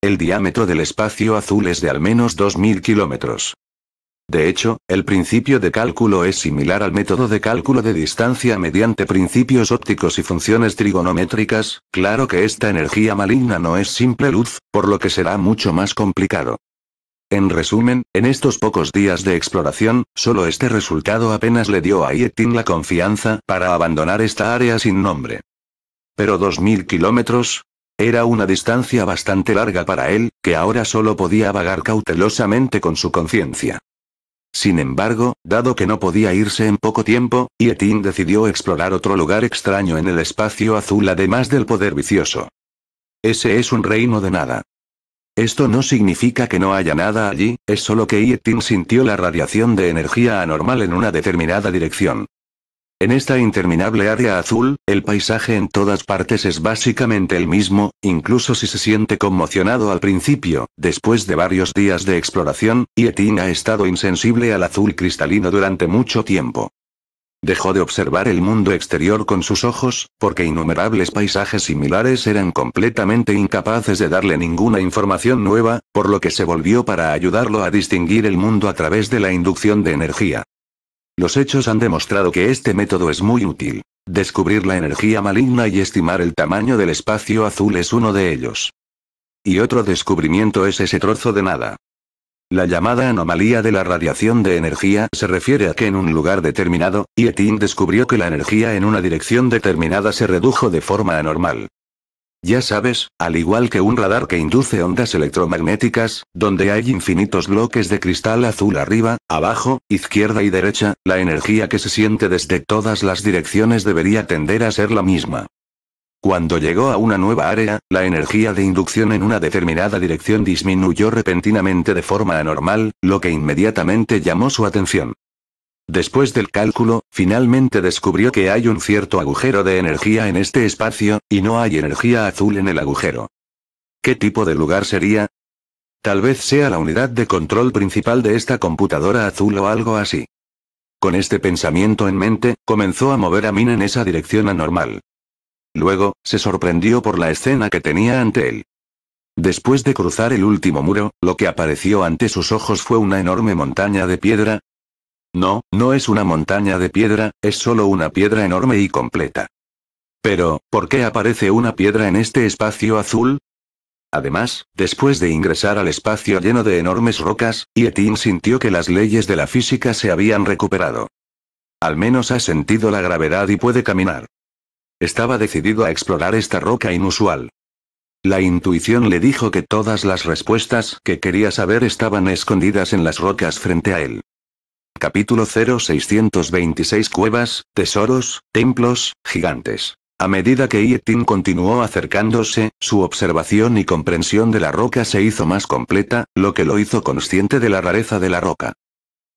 El diámetro del espacio azul es de al menos 2.000 kilómetros. De hecho, el principio de cálculo es similar al método de cálculo de distancia mediante principios ópticos y funciones trigonométricas, claro que esta energía maligna no es simple luz, por lo que será mucho más complicado. En resumen, en estos pocos días de exploración, solo este resultado apenas le dio a Yetin la confianza para abandonar esta área sin nombre. Pero 2.000 kilómetros, era una distancia bastante larga para él, que ahora solo podía vagar cautelosamente con su conciencia. Sin embargo, dado que no podía irse en poco tiempo, Yetin decidió explorar otro lugar extraño en el espacio azul además del poder vicioso. Ese es un reino de nada. Esto no significa que no haya nada allí, es solo que Yetin sintió la radiación de energía anormal en una determinada dirección. En esta interminable área azul, el paisaje en todas partes es básicamente el mismo, incluso si se siente conmocionado al principio, después de varios días de exploración, Yetin ha estado insensible al azul cristalino durante mucho tiempo. Dejó de observar el mundo exterior con sus ojos, porque innumerables paisajes similares eran completamente incapaces de darle ninguna información nueva, por lo que se volvió para ayudarlo a distinguir el mundo a través de la inducción de energía. Los hechos han demostrado que este método es muy útil. Descubrir la energía maligna y estimar el tamaño del espacio azul es uno de ellos. Y otro descubrimiento es ese trozo de nada. La llamada anomalía de la radiación de energía se refiere a que en un lugar determinado, Yetin descubrió que la energía en una dirección determinada se redujo de forma anormal. Ya sabes, al igual que un radar que induce ondas electromagnéticas, donde hay infinitos bloques de cristal azul arriba, abajo, izquierda y derecha, la energía que se siente desde todas las direcciones debería tender a ser la misma. Cuando llegó a una nueva área, la energía de inducción en una determinada dirección disminuyó repentinamente de forma anormal, lo que inmediatamente llamó su atención. Después del cálculo, finalmente descubrió que hay un cierto agujero de energía en este espacio, y no hay energía azul en el agujero. ¿Qué tipo de lugar sería? Tal vez sea la unidad de control principal de esta computadora azul o algo así. Con este pensamiento en mente, comenzó a mover a Min en esa dirección anormal. Luego, se sorprendió por la escena que tenía ante él. Después de cruzar el último muro, lo que apareció ante sus ojos fue una enorme montaña de piedra, no, no es una montaña de piedra, es solo una piedra enorme y completa. Pero, ¿por qué aparece una piedra en este espacio azul? Además, después de ingresar al espacio lleno de enormes rocas, Yetin sintió que las leyes de la física se habían recuperado. Al menos ha sentido la gravedad y puede caminar. Estaba decidido a explorar esta roca inusual. La intuición le dijo que todas las respuestas que quería saber estaban escondidas en las rocas frente a él. Capítulo 626 Cuevas, tesoros, templos, gigantes. A medida que Yetin continuó acercándose, su observación y comprensión de la roca se hizo más completa, lo que lo hizo consciente de la rareza de la roca.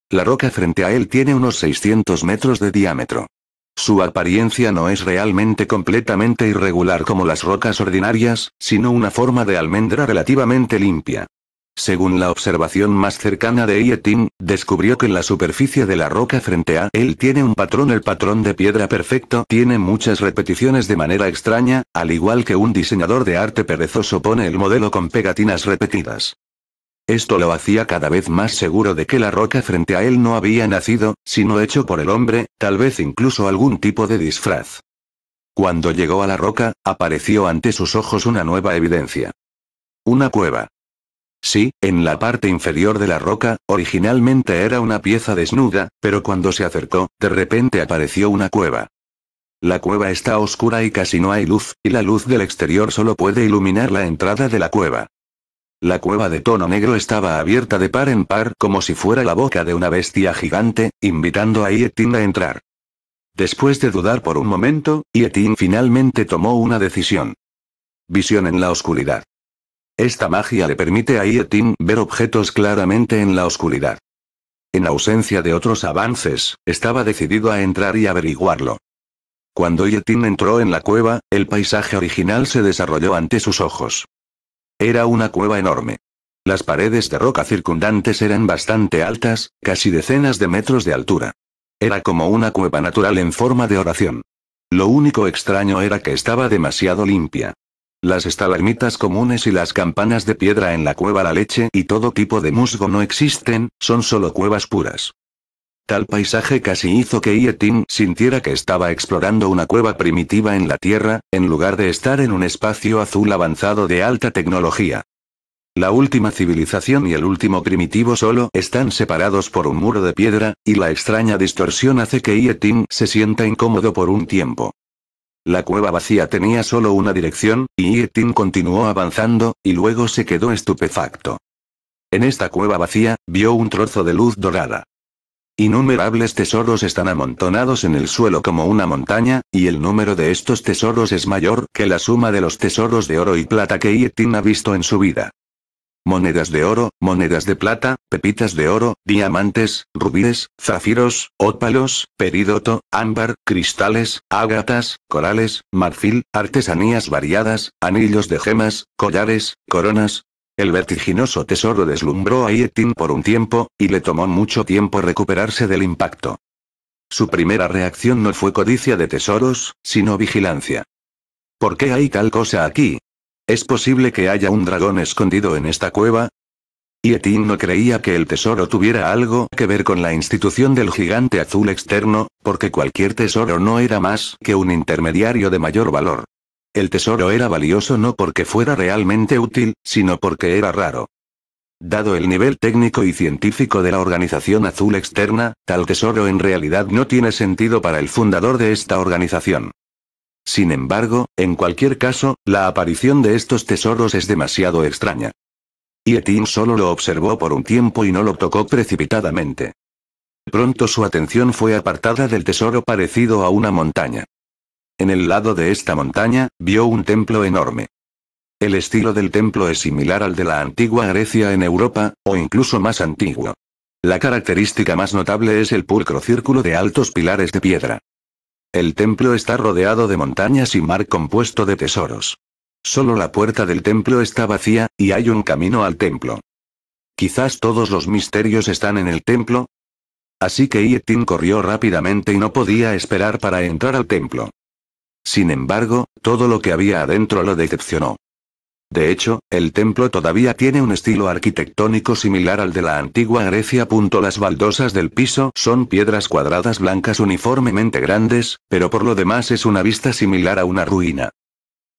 La roca frente a él tiene unos 600 metros de diámetro. Su apariencia no es realmente completamente irregular como las rocas ordinarias, sino una forma de almendra relativamente limpia. Según la observación más cercana de Ietin, descubrió que en la superficie de la roca frente a él tiene un patrón. El patrón de piedra perfecto tiene muchas repeticiones de manera extraña, al igual que un diseñador de arte perezoso pone el modelo con pegatinas repetidas. Esto lo hacía cada vez más seguro de que la roca frente a él no había nacido, sino hecho por el hombre, tal vez incluso algún tipo de disfraz. Cuando llegó a la roca, apareció ante sus ojos una nueva evidencia. Una cueva. Sí, en la parte inferior de la roca, originalmente era una pieza desnuda, pero cuando se acercó, de repente apareció una cueva. La cueva está oscura y casi no hay luz, y la luz del exterior solo puede iluminar la entrada de la cueva. La cueva de tono negro estaba abierta de par en par como si fuera la boca de una bestia gigante, invitando a Yetin a entrar. Después de dudar por un momento, Yetin finalmente tomó una decisión. Visión en la oscuridad. Esta magia le permite a Yetin ver objetos claramente en la oscuridad. En ausencia de otros avances, estaba decidido a entrar y averiguarlo. Cuando Yetin entró en la cueva, el paisaje original se desarrolló ante sus ojos. Era una cueva enorme. Las paredes de roca circundantes eran bastante altas, casi decenas de metros de altura. Era como una cueva natural en forma de oración. Lo único extraño era que estaba demasiado limpia. Las estalagmitas comunes y las campanas de piedra en la cueva La Leche y todo tipo de musgo no existen, son solo cuevas puras. Tal paisaje casi hizo que Yetin sintiera que estaba explorando una cueva primitiva en la Tierra, en lugar de estar en un espacio azul avanzado de alta tecnología. La última civilización y el último primitivo solo están separados por un muro de piedra, y la extraña distorsión hace que Yetin se sienta incómodo por un tiempo. La cueva vacía tenía solo una dirección, y Irtin continuó avanzando, y luego se quedó estupefacto. En esta cueva vacía, vio un trozo de luz dorada. Innumerables tesoros están amontonados en el suelo como una montaña, y el número de estos tesoros es mayor que la suma de los tesoros de oro y plata que Irtin ha visto en su vida monedas de oro, monedas de plata, pepitas de oro, diamantes, rubíes, zafiros, ópalos, peridoto, ámbar, cristales, ágatas, corales, marfil, artesanías variadas, anillos de gemas, collares, coronas. El vertiginoso tesoro deslumbró a Yetin por un tiempo, y le tomó mucho tiempo recuperarse del impacto. Su primera reacción no fue codicia de tesoros, sino vigilancia. ¿Por qué hay tal cosa aquí? ¿Es posible que haya un dragón escondido en esta cueva? Yetin no creía que el tesoro tuviera algo que ver con la institución del gigante azul externo, porque cualquier tesoro no era más que un intermediario de mayor valor. El tesoro era valioso no porque fuera realmente útil, sino porque era raro. Dado el nivel técnico y científico de la organización azul externa, tal tesoro en realidad no tiene sentido para el fundador de esta organización. Sin embargo, en cualquier caso, la aparición de estos tesoros es demasiado extraña. Y solo lo observó por un tiempo y no lo tocó precipitadamente. Pronto su atención fue apartada del tesoro parecido a una montaña. En el lado de esta montaña, vio un templo enorme. El estilo del templo es similar al de la antigua Grecia en Europa, o incluso más antiguo. La característica más notable es el pulcro círculo de altos pilares de piedra. El templo está rodeado de montañas y mar compuesto de tesoros. Solo la puerta del templo está vacía, y hay un camino al templo. Quizás todos los misterios están en el templo. Así que Yetin corrió rápidamente y no podía esperar para entrar al templo. Sin embargo, todo lo que había adentro lo decepcionó. De hecho, el templo todavía tiene un estilo arquitectónico similar al de la antigua Grecia. Las baldosas del piso son piedras cuadradas blancas uniformemente grandes, pero por lo demás es una vista similar a una ruina.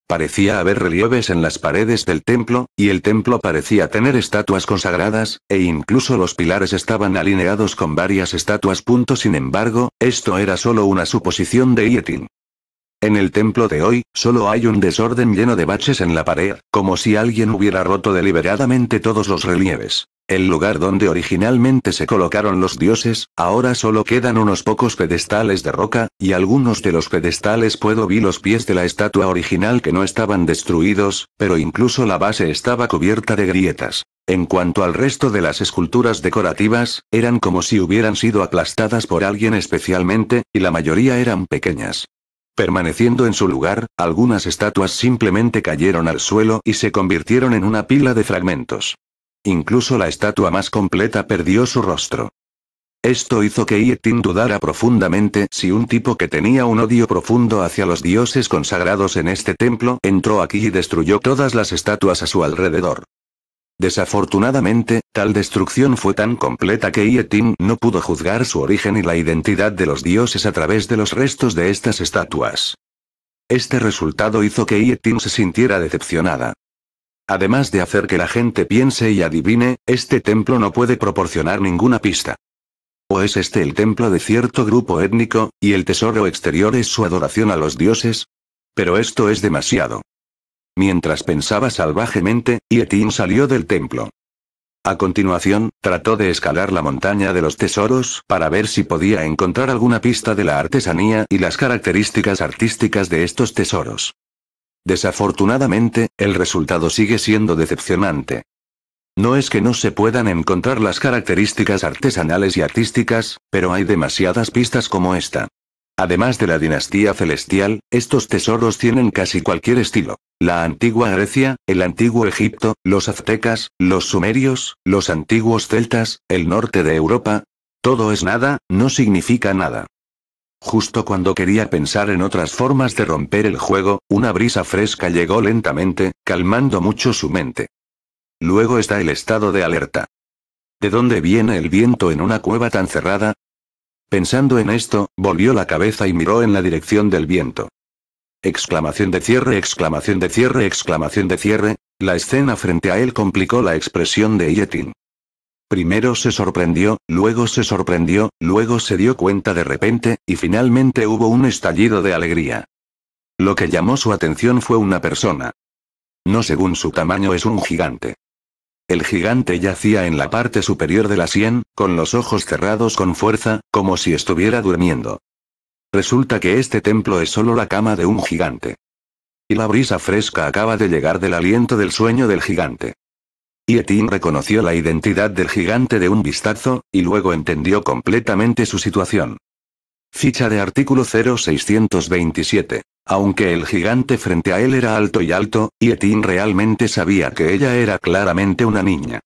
Parecía haber relieves en las paredes del templo, y el templo parecía tener estatuas consagradas, e incluso los pilares estaban alineados con varias estatuas. Sin embargo, esto era solo una suposición de Yetin. En el templo de hoy, solo hay un desorden lleno de baches en la pared, como si alguien hubiera roto deliberadamente todos los relieves. El lugar donde originalmente se colocaron los dioses, ahora solo quedan unos pocos pedestales de roca, y algunos de los pedestales puedo vi los pies de la estatua original que no estaban destruidos, pero incluso la base estaba cubierta de grietas. En cuanto al resto de las esculturas decorativas, eran como si hubieran sido aplastadas por alguien especialmente, y la mayoría eran pequeñas. Permaneciendo en su lugar, algunas estatuas simplemente cayeron al suelo y se convirtieron en una pila de fragmentos. Incluso la estatua más completa perdió su rostro. Esto hizo que Yetin dudara profundamente si un tipo que tenía un odio profundo hacia los dioses consagrados en este templo entró aquí y destruyó todas las estatuas a su alrededor. Desafortunadamente, tal destrucción fue tan completa que Ietim no pudo juzgar su origen y la identidad de los dioses a través de los restos de estas estatuas. Este resultado hizo que Ietim se sintiera decepcionada. Además de hacer que la gente piense y adivine, este templo no puede proporcionar ninguna pista. ¿O es este el templo de cierto grupo étnico, y el tesoro exterior es su adoración a los dioses? Pero esto es demasiado. Mientras pensaba salvajemente, Yetin salió del templo. A continuación, trató de escalar la montaña de los tesoros para ver si podía encontrar alguna pista de la artesanía y las características artísticas de estos tesoros. Desafortunadamente, el resultado sigue siendo decepcionante. No es que no se puedan encontrar las características artesanales y artísticas, pero hay demasiadas pistas como esta. Además de la dinastía celestial, estos tesoros tienen casi cualquier estilo. La antigua Grecia, el antiguo Egipto, los aztecas, los sumerios, los antiguos celtas, el norte de Europa. Todo es nada, no significa nada. Justo cuando quería pensar en otras formas de romper el juego, una brisa fresca llegó lentamente, calmando mucho su mente. Luego está el estado de alerta. ¿De dónde viene el viento en una cueva tan cerrada? Pensando en esto, volvió la cabeza y miró en la dirección del viento. Exclamación de cierre, exclamación de cierre, exclamación de cierre, la escena frente a él complicó la expresión de Yetin. Primero se sorprendió, luego se sorprendió, luego se dio cuenta de repente, y finalmente hubo un estallido de alegría. Lo que llamó su atención fue una persona. No según su tamaño es un gigante. El gigante yacía en la parte superior de la sien, con los ojos cerrados con fuerza, como si estuviera durmiendo. Resulta que este templo es solo la cama de un gigante. Y la brisa fresca acaba de llegar del aliento del sueño del gigante. Yetin reconoció la identidad del gigante de un vistazo, y luego entendió completamente su situación. Ficha de artículo 0627. Aunque el gigante frente a él era alto y alto, Yetin realmente sabía que ella era claramente una niña.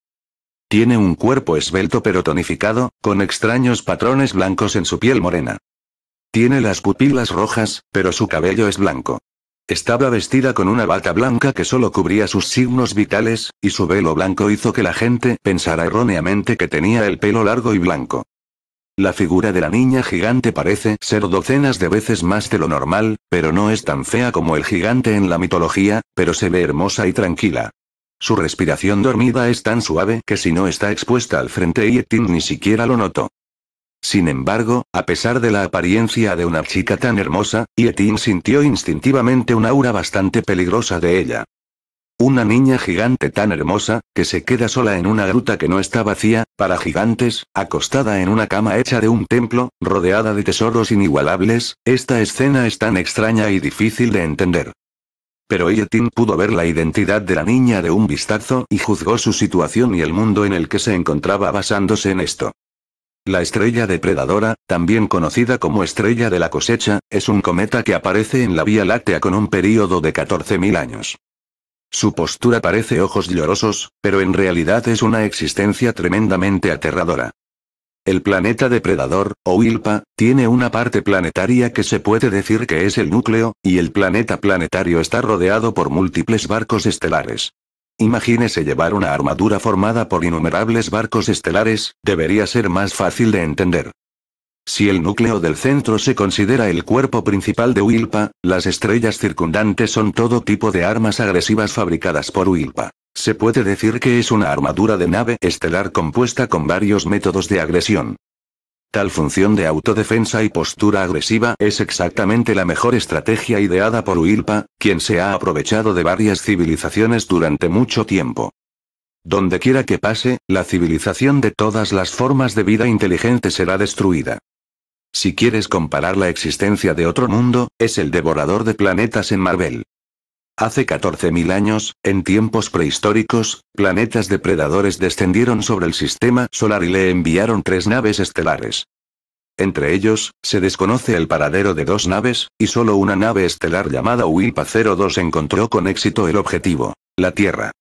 Tiene un cuerpo esbelto pero tonificado, con extraños patrones blancos en su piel morena. Tiene las pupilas rojas, pero su cabello es blanco. Estaba vestida con una bata blanca que solo cubría sus signos vitales, y su velo blanco hizo que la gente pensara erróneamente que tenía el pelo largo y blanco. La figura de la niña gigante parece ser docenas de veces más de lo normal, pero no es tan fea como el gigante en la mitología, pero se ve hermosa y tranquila. Su respiración dormida es tan suave que si no está expuesta al frente Yetin ni siquiera lo notó. Sin embargo, a pesar de la apariencia de una chica tan hermosa, Yetin sintió instintivamente un aura bastante peligrosa de ella. Una niña gigante tan hermosa, que se queda sola en una gruta que no está vacía, para gigantes, acostada en una cama hecha de un templo, rodeada de tesoros inigualables, esta escena es tan extraña y difícil de entender. Pero Yetin pudo ver la identidad de la niña de un vistazo y juzgó su situación y el mundo en el que se encontraba basándose en esto. La estrella depredadora, también conocida como estrella de la cosecha, es un cometa que aparece en la Vía Láctea con un período de 14.000 años. Su postura parece ojos llorosos, pero en realidad es una existencia tremendamente aterradora. El planeta depredador, o ILPA, tiene una parte planetaria que se puede decir que es el núcleo, y el planeta planetario está rodeado por múltiples barcos estelares. Imagínese llevar una armadura formada por innumerables barcos estelares, debería ser más fácil de entender. Si el núcleo del centro se considera el cuerpo principal de Wilpa, las estrellas circundantes son todo tipo de armas agresivas fabricadas por Wilpa. Se puede decir que es una armadura de nave estelar compuesta con varios métodos de agresión. Tal función de autodefensa y postura agresiva es exactamente la mejor estrategia ideada por Wilpa, quien se ha aprovechado de varias civilizaciones durante mucho tiempo. Donde quiera que pase, la civilización de todas las formas de vida inteligente será destruida. Si quieres comparar la existencia de otro mundo, es el devorador de planetas en Marvel. Hace 14.000 años, en tiempos prehistóricos, planetas depredadores descendieron sobre el sistema solar y le enviaron tres naves estelares. Entre ellos, se desconoce el paradero de dos naves, y solo una nave estelar llamada Wilpa 02 encontró con éxito el objetivo, la Tierra.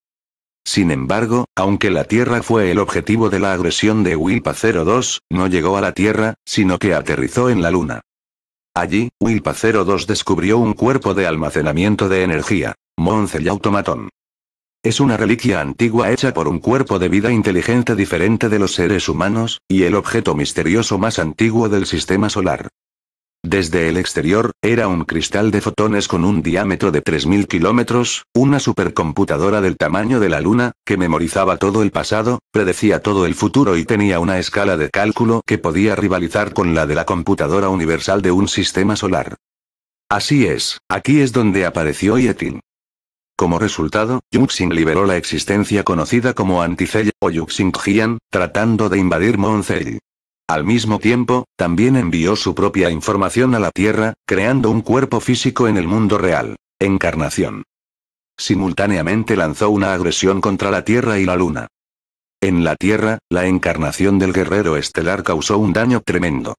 Sin embargo, aunque la Tierra fue el objetivo de la agresión de Wilpa 02, no llegó a la Tierra, sino que aterrizó en la Luna. Allí, Wilpa 02 descubrió un cuerpo de almacenamiento de energía, Monce y Automatón. Es una reliquia antigua hecha por un cuerpo de vida inteligente diferente de los seres humanos, y el objeto misterioso más antiguo del sistema solar. Desde el exterior, era un cristal de fotones con un diámetro de 3.000 kilómetros, una supercomputadora del tamaño de la Luna, que memorizaba todo el pasado, predecía todo el futuro y tenía una escala de cálculo que podía rivalizar con la de la computadora universal de un sistema solar. Así es, aquí es donde apareció Yetin. Como resultado, Yuxing liberó la existencia conocida como Anticella o Yuxin Jian, tratando de invadir Moncel. Al mismo tiempo, también envió su propia información a la Tierra, creando un cuerpo físico en el mundo real. Encarnación. Simultáneamente lanzó una agresión contra la Tierra y la Luna. En la Tierra, la encarnación del guerrero estelar causó un daño tremendo.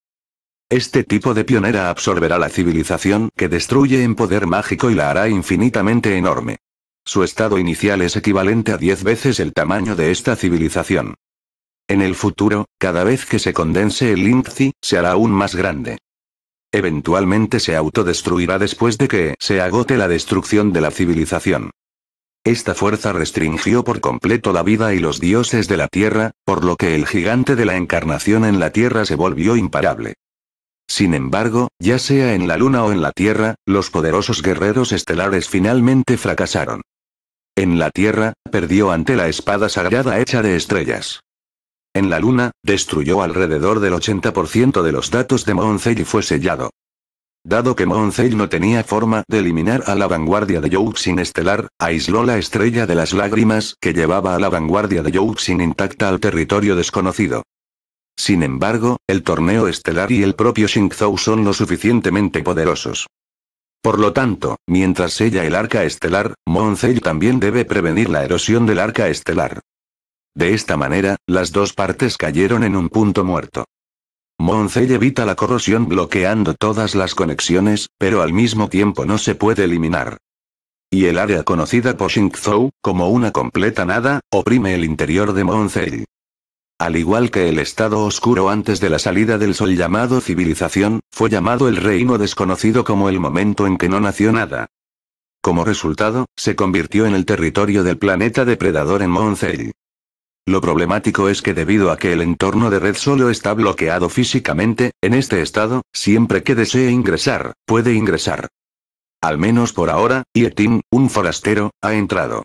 Este tipo de pionera absorberá la civilización que destruye en poder mágico y la hará infinitamente enorme. Su estado inicial es equivalente a 10 veces el tamaño de esta civilización. En el futuro, cada vez que se condense el INCI, se hará aún más grande. Eventualmente se autodestruirá después de que se agote la destrucción de la civilización. Esta fuerza restringió por completo la vida y los dioses de la Tierra, por lo que el gigante de la encarnación en la Tierra se volvió imparable. Sin embargo, ya sea en la Luna o en la Tierra, los poderosos guerreros estelares finalmente fracasaron. En la Tierra, perdió ante la espada sagrada hecha de estrellas en la Luna, destruyó alrededor del 80% de los datos de Moncey y fue sellado. Dado que Monsei no tenía forma de eliminar a la vanguardia de Youxin estelar, aisló la estrella de las lágrimas que llevaba a la vanguardia de Youxin intacta al territorio desconocido. Sin embargo, el torneo estelar y el propio Xingzhou son lo suficientemente poderosos. Por lo tanto, mientras sella el arca estelar, Monsei también debe prevenir la erosión del arca estelar. De esta manera, las dos partes cayeron en un punto muerto. Monsei evita la corrosión bloqueando todas las conexiones, pero al mismo tiempo no se puede eliminar. Y el área conocida por Xingzhou, como una completa nada, oprime el interior de Monsei. Al igual que el estado oscuro antes de la salida del sol llamado civilización, fue llamado el reino desconocido como el momento en que no nació nada. Como resultado, se convirtió en el territorio del planeta depredador en Monsei. Lo problemático es que debido a que el entorno de red solo está bloqueado físicamente, en este estado, siempre que desee ingresar, puede ingresar. Al menos por ahora, Yetin, un forastero, ha entrado.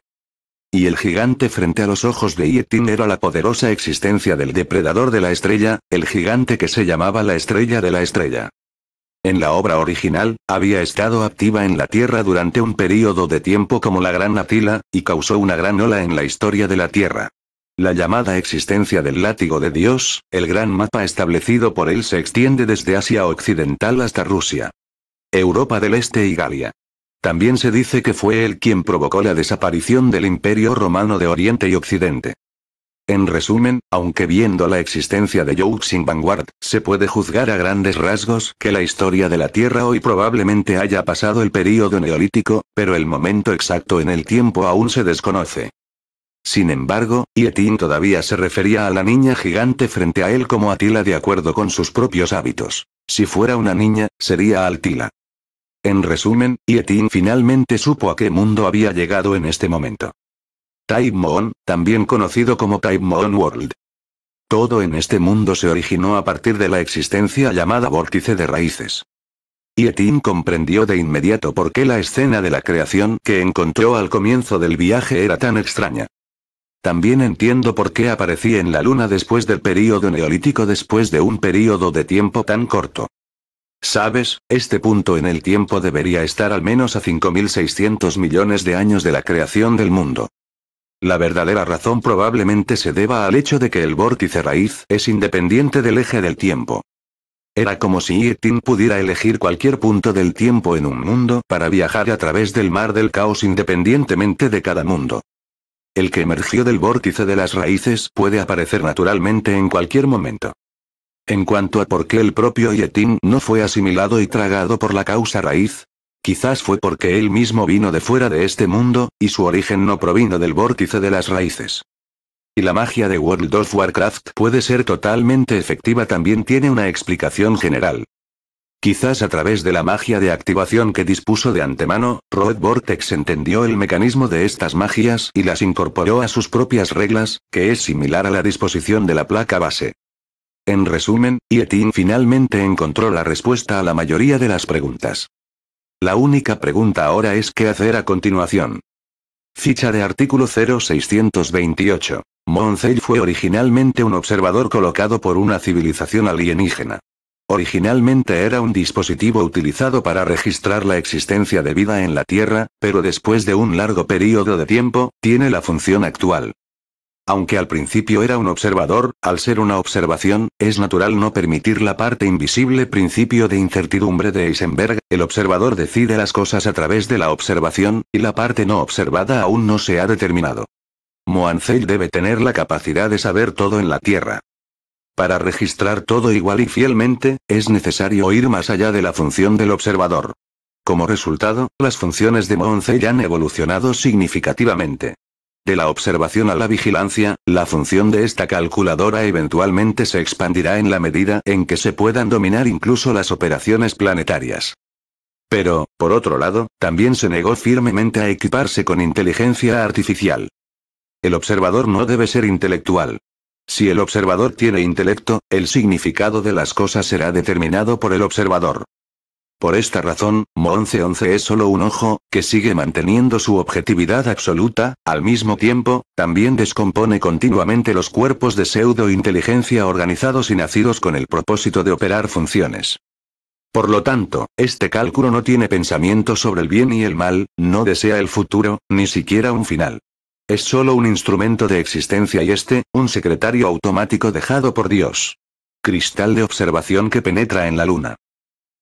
Y el gigante frente a los ojos de Yetin era la poderosa existencia del depredador de la estrella, el gigante que se llamaba la estrella de la estrella. En la obra original, había estado activa en la Tierra durante un período de tiempo como la Gran Atila, y causó una gran ola en la historia de la Tierra. La llamada existencia del látigo de Dios, el gran mapa establecido por él se extiende desde Asia Occidental hasta Rusia. Europa del Este y Galia. También se dice que fue él quien provocó la desaparición del Imperio Romano de Oriente y Occidente. En resumen, aunque viendo la existencia de in Vanguard, se puede juzgar a grandes rasgos que la historia de la Tierra hoy probablemente haya pasado el período neolítico, pero el momento exacto en el tiempo aún se desconoce. Sin embargo, Yetin todavía se refería a la niña gigante frente a él como Atila de acuerdo con sus propios hábitos. Si fuera una niña, sería Altila. En resumen, Yetin finalmente supo a qué mundo había llegado en este momento. Taimon, también conocido como Taimon World. Todo en este mundo se originó a partir de la existencia llamada vórtice de raíces. Yetin comprendió de inmediato por qué la escena de la creación que encontró al comienzo del viaje era tan extraña. También entiendo por qué aparecí en la Luna después del período neolítico después de un período de tiempo tan corto. Sabes, este punto en el tiempo debería estar al menos a 5.600 millones de años de la creación del mundo. La verdadera razón probablemente se deba al hecho de que el vórtice raíz es independiente del eje del tiempo. Era como si Yetin pudiera elegir cualquier punto del tiempo en un mundo para viajar a través del mar del caos independientemente de cada mundo. El que emergió del vórtice de las raíces puede aparecer naturalmente en cualquier momento. En cuanto a por qué el propio Yetin no fue asimilado y tragado por la causa raíz, quizás fue porque él mismo vino de fuera de este mundo, y su origen no provino del vórtice de las raíces. Y la magia de World of Warcraft puede ser totalmente efectiva también tiene una explicación general. Quizás a través de la magia de activación que dispuso de antemano, Rod Vortex entendió el mecanismo de estas magias y las incorporó a sus propias reglas, que es similar a la disposición de la placa base. En resumen, Yetin finalmente encontró la respuesta a la mayoría de las preguntas. La única pregunta ahora es qué hacer a continuación. Ficha de artículo 0628. Monzell fue originalmente un observador colocado por una civilización alienígena. Originalmente era un dispositivo utilizado para registrar la existencia de vida en la Tierra, pero después de un largo período de tiempo, tiene la función actual. Aunque al principio era un observador, al ser una observación, es natural no permitir la parte invisible principio de incertidumbre de Eisenberg, el observador decide las cosas a través de la observación, y la parte no observada aún no se ha determinado. Moancel debe tener la capacidad de saber todo en la Tierra. Para registrar todo igual y fielmente, es necesario ir más allá de la función del observador. Como resultado, las funciones de ya han evolucionado significativamente. De la observación a la vigilancia, la función de esta calculadora eventualmente se expandirá en la medida en que se puedan dominar incluso las operaciones planetarias. Pero, por otro lado, también se negó firmemente a equiparse con inteligencia artificial. El observador no debe ser intelectual. Si el observador tiene intelecto, el significado de las cosas será determinado por el observador. Por esta razón, Mo 11.11 es solo un ojo, que sigue manteniendo su objetividad absoluta, al mismo tiempo, también descompone continuamente los cuerpos de pseudo-inteligencia organizados y nacidos con el propósito de operar funciones. Por lo tanto, este cálculo no tiene pensamiento sobre el bien y el mal, no desea el futuro, ni siquiera un final. Es solo un instrumento de existencia y este, un secretario automático dejado por Dios. Cristal de observación que penetra en la luna.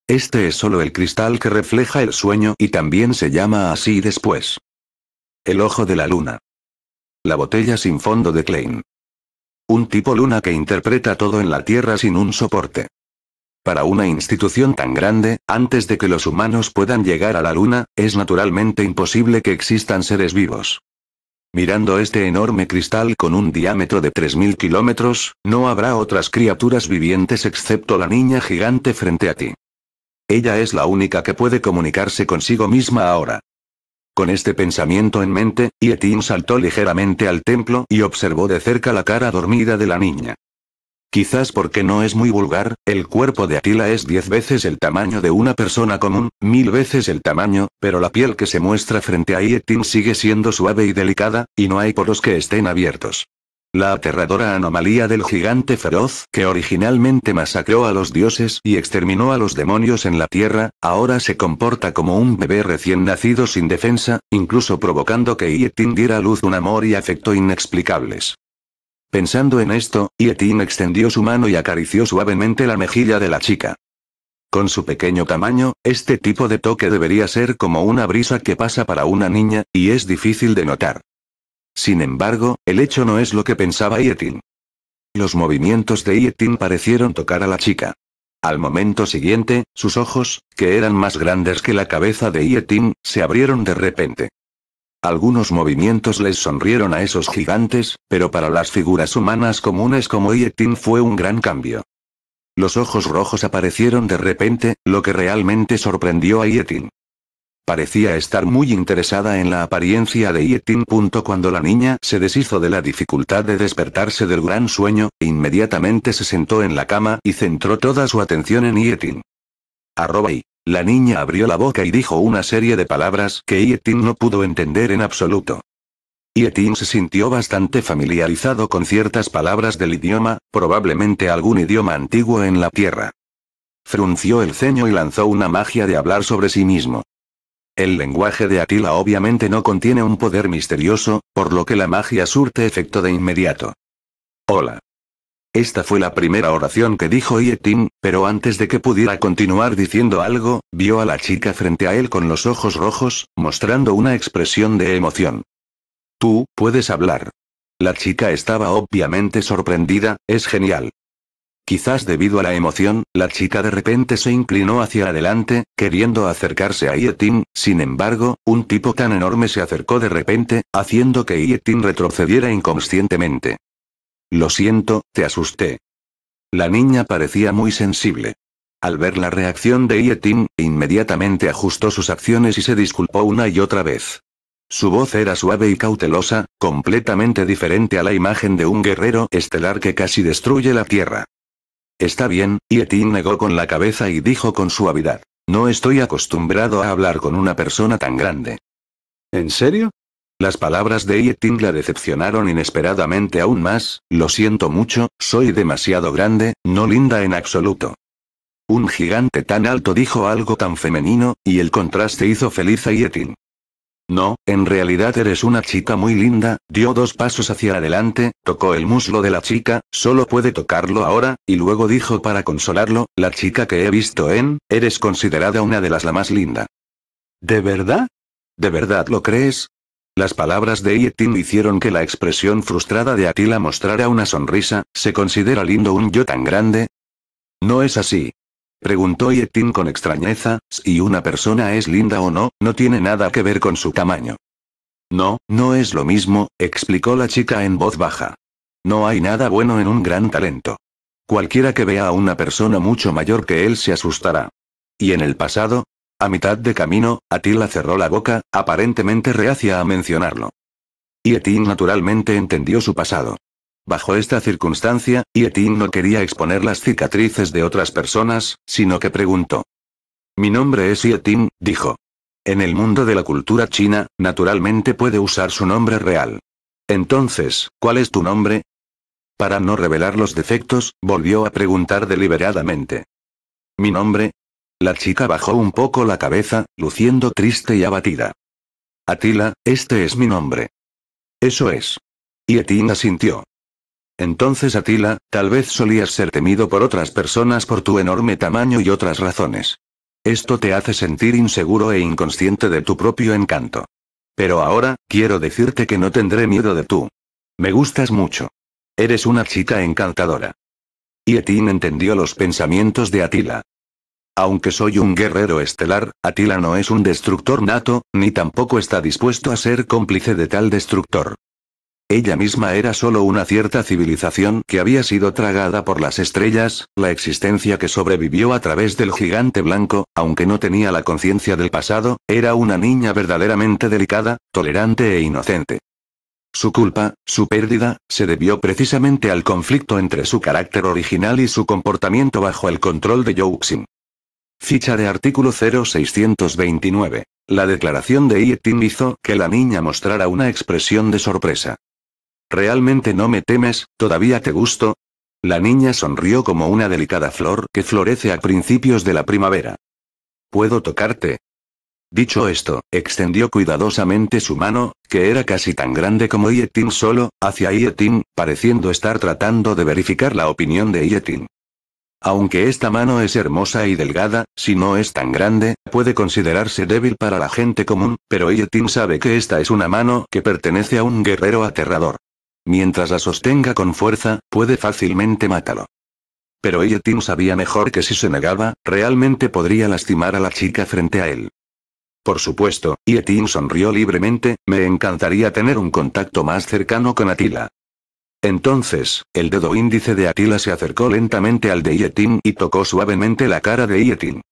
Este es solo el cristal que refleja el sueño y también se llama así después. El ojo de la luna. La botella sin fondo de Klein. Un tipo luna que interpreta todo en la Tierra sin un soporte. Para una institución tan grande, antes de que los humanos puedan llegar a la luna, es naturalmente imposible que existan seres vivos. Mirando este enorme cristal con un diámetro de 3.000 kilómetros, no habrá otras criaturas vivientes excepto la niña gigante frente a ti. Ella es la única que puede comunicarse consigo misma ahora. Con este pensamiento en mente, Yetin saltó ligeramente al templo y observó de cerca la cara dormida de la niña. Quizás porque no es muy vulgar, el cuerpo de Atila es diez veces el tamaño de una persona común, mil veces el tamaño, pero la piel que se muestra frente a Yetin sigue siendo suave y delicada, y no hay poros que estén abiertos. La aterradora anomalía del gigante feroz que originalmente masacró a los dioses y exterminó a los demonios en la tierra, ahora se comporta como un bebé recién nacido sin defensa, incluso provocando que Yetin diera a luz un amor y afecto inexplicables. Pensando en esto, Yetin extendió su mano y acarició suavemente la mejilla de la chica. Con su pequeño tamaño, este tipo de toque debería ser como una brisa que pasa para una niña, y es difícil de notar. Sin embargo, el hecho no es lo que pensaba Yetin. Los movimientos de Yetin parecieron tocar a la chica. Al momento siguiente, sus ojos, que eran más grandes que la cabeza de Yetin, se abrieron de repente. Algunos movimientos les sonrieron a esos gigantes, pero para las figuras humanas comunes como Yetin fue un gran cambio. Los ojos rojos aparecieron de repente, lo que realmente sorprendió a Yetin. Parecía estar muy interesada en la apariencia de Yetin. Cuando la niña se deshizo de la dificultad de despertarse del gran sueño, inmediatamente se sentó en la cama y centró toda su atención en Yetin. Arroba y. La niña abrió la boca y dijo una serie de palabras que Yetin no pudo entender en absoluto. Yetin se sintió bastante familiarizado con ciertas palabras del idioma, probablemente algún idioma antiguo en la Tierra. Frunció el ceño y lanzó una magia de hablar sobre sí mismo. El lenguaje de Atila obviamente no contiene un poder misterioso, por lo que la magia surte efecto de inmediato. Hola. Esta fue la primera oración que dijo Yetim, pero antes de que pudiera continuar diciendo algo, vio a la chica frente a él con los ojos rojos, mostrando una expresión de emoción. Tú, puedes hablar. La chica estaba obviamente sorprendida, es genial. Quizás debido a la emoción, la chica de repente se inclinó hacia adelante, queriendo acercarse a Yetin, sin embargo, un tipo tan enorme se acercó de repente, haciendo que Yetin retrocediera inconscientemente. Lo siento, te asusté. La niña parecía muy sensible. Al ver la reacción de Yetin, inmediatamente ajustó sus acciones y se disculpó una y otra vez. Su voz era suave y cautelosa, completamente diferente a la imagen de un guerrero estelar que casi destruye la Tierra. Está bien, Yetin negó con la cabeza y dijo con suavidad. No estoy acostumbrado a hablar con una persona tan grande. ¿En serio? Las palabras de Yeting la decepcionaron inesperadamente aún más, lo siento mucho, soy demasiado grande, no linda en absoluto. Un gigante tan alto dijo algo tan femenino, y el contraste hizo feliz a Yetin. No, en realidad eres una chica muy linda, dio dos pasos hacia adelante, tocó el muslo de la chica, solo puede tocarlo ahora, y luego dijo para consolarlo, la chica que he visto en, eres considerada una de las la más linda. ¿De verdad? ¿De verdad lo crees? Las palabras de Yetin hicieron que la expresión frustrada de Atila mostrara una sonrisa, ¿se considera lindo un yo tan grande? No es así. Preguntó Yetin con extrañeza, si una persona es linda o no, no tiene nada que ver con su tamaño. No, no es lo mismo, explicó la chica en voz baja. No hay nada bueno en un gran talento. Cualquiera que vea a una persona mucho mayor que él se asustará. Y en el pasado, a mitad de camino, Atila cerró la boca, aparentemente reacia a mencionarlo. Yetin naturalmente entendió su pasado. Bajo esta circunstancia, Yetin no quería exponer las cicatrices de otras personas, sino que preguntó. Mi nombre es Yetin, dijo. En el mundo de la cultura china, naturalmente puede usar su nombre real. Entonces, ¿cuál es tu nombre? Para no revelar los defectos, volvió a preguntar deliberadamente. Mi nombre, la chica bajó un poco la cabeza, luciendo triste y abatida. Atila, este es mi nombre. Eso es. Y Etina sintió. Entonces Atila, tal vez solías ser temido por otras personas por tu enorme tamaño y otras razones. Esto te hace sentir inseguro e inconsciente de tu propio encanto. Pero ahora, quiero decirte que no tendré miedo de tú. Me gustas mucho. Eres una chica encantadora. Y Etin entendió los pensamientos de Atila. Aunque soy un guerrero estelar, Atila no es un destructor nato, ni tampoco está dispuesto a ser cómplice de tal destructor. Ella misma era solo una cierta civilización que había sido tragada por las estrellas, la existencia que sobrevivió a través del gigante blanco, aunque no tenía la conciencia del pasado, era una niña verdaderamente delicada, tolerante e inocente. Su culpa, su pérdida, se debió precisamente al conflicto entre su carácter original y su comportamiento bajo el control de Jouxin. Ficha de artículo 0629. La declaración de Yetin hizo que la niña mostrara una expresión de sorpresa. ¿Realmente no me temes, todavía te gusto? La niña sonrió como una delicada flor que florece a principios de la primavera. ¿Puedo tocarte? Dicho esto, extendió cuidadosamente su mano, que era casi tan grande como Yetin solo, hacia Yetin, pareciendo estar tratando de verificar la opinión de Yetin. Aunque esta mano es hermosa y delgada, si no es tan grande, puede considerarse débil para la gente común, pero Yetin sabe que esta es una mano que pertenece a un guerrero aterrador. Mientras la sostenga con fuerza, puede fácilmente matarlo. Pero Yetin sabía mejor que si se negaba, realmente podría lastimar a la chica frente a él. Por supuesto, Yetin sonrió libremente, me encantaría tener un contacto más cercano con Atila. Entonces, el dedo índice de Atila se acercó lentamente al de Yetin y tocó suavemente la cara de Yetin.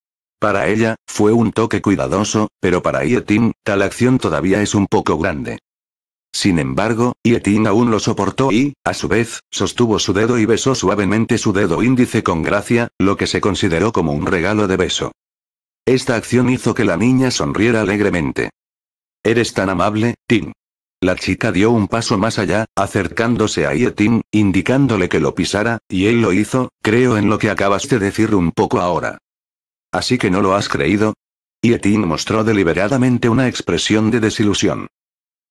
Para ella, fue un toque cuidadoso, pero para Yetin, tal acción todavía es un poco grande. Sin embargo, Yetin aún lo soportó y, a su vez, sostuvo su dedo y besó suavemente su dedo índice con gracia, lo que se consideró como un regalo de beso. Esta acción hizo que la niña sonriera alegremente. Eres tan amable, Tim. La chica dio un paso más allá, acercándose a Yetin, indicándole que lo pisara, y él lo hizo, creo en lo que acabas de decir un poco ahora. Así que no lo has creído. Yetin mostró deliberadamente una expresión de desilusión.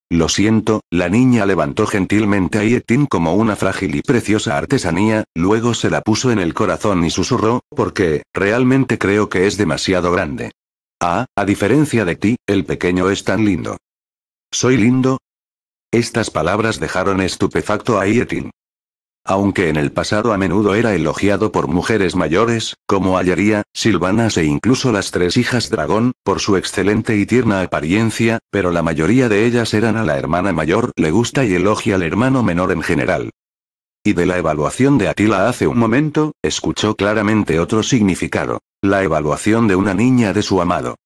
Lo siento, la niña levantó gentilmente a Yetin como una frágil y preciosa artesanía, luego se la puso en el corazón y susurró, porque, realmente creo que es demasiado grande. Ah, a diferencia de ti, el pequeño es tan lindo. Soy lindo, estas palabras dejaron estupefacto a Yetin. Aunque en el pasado a menudo era elogiado por mujeres mayores, como Ayería, Silvanas e incluso las tres hijas Dragón, por su excelente y tierna apariencia, pero la mayoría de ellas eran a la hermana mayor le gusta y elogia al hermano menor en general. Y de la evaluación de Atila hace un momento, escuchó claramente otro significado, la evaluación de una niña de su amado.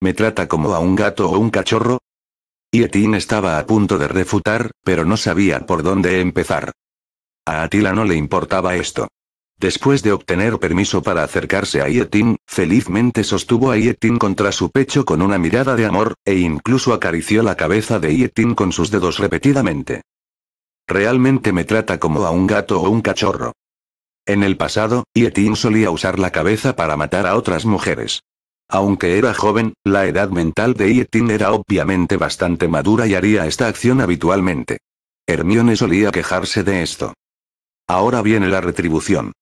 Me trata como a un gato o un cachorro, Yetín estaba a punto de refutar, pero no sabía por dónde empezar. A Atila no le importaba esto. Después de obtener permiso para acercarse a Yetin, felizmente sostuvo a Yetin contra su pecho con una mirada de amor, e incluso acarició la cabeza de Yetin con sus dedos repetidamente. Realmente me trata como a un gato o un cachorro. En el pasado, Yetin solía usar la cabeza para matar a otras mujeres. Aunque era joven, la edad mental de Yetin era obviamente bastante madura y haría esta acción habitualmente. Hermione solía quejarse de esto. Ahora viene la retribución.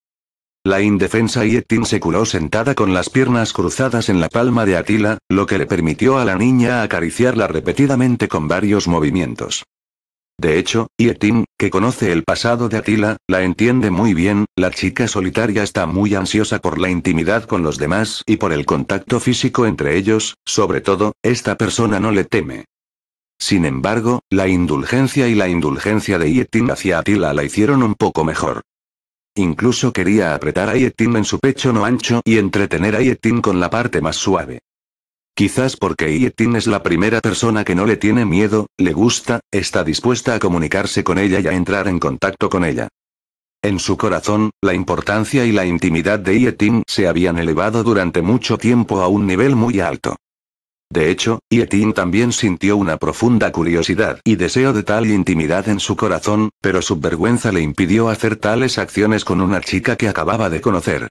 La indefensa Yetin se curó sentada con las piernas cruzadas en la palma de Atila, lo que le permitió a la niña acariciarla repetidamente con varios movimientos. De hecho, Yetim, que conoce el pasado de Atila, la entiende muy bien, la chica solitaria está muy ansiosa por la intimidad con los demás y por el contacto físico entre ellos, sobre todo, esta persona no le teme. Sin embargo, la indulgencia y la indulgencia de Yetin hacia Atila la hicieron un poco mejor. Incluso quería apretar a Yetin en su pecho no ancho y entretener a Yetin con la parte más suave. Quizás porque Yetin es la primera persona que no le tiene miedo, le gusta, está dispuesta a comunicarse con ella y a entrar en contacto con ella. En su corazón, la importancia y la intimidad de Yetin se habían elevado durante mucho tiempo a un nivel muy alto. De hecho, Yetin también sintió una profunda curiosidad y deseo de tal intimidad en su corazón, pero su vergüenza le impidió hacer tales acciones con una chica que acababa de conocer.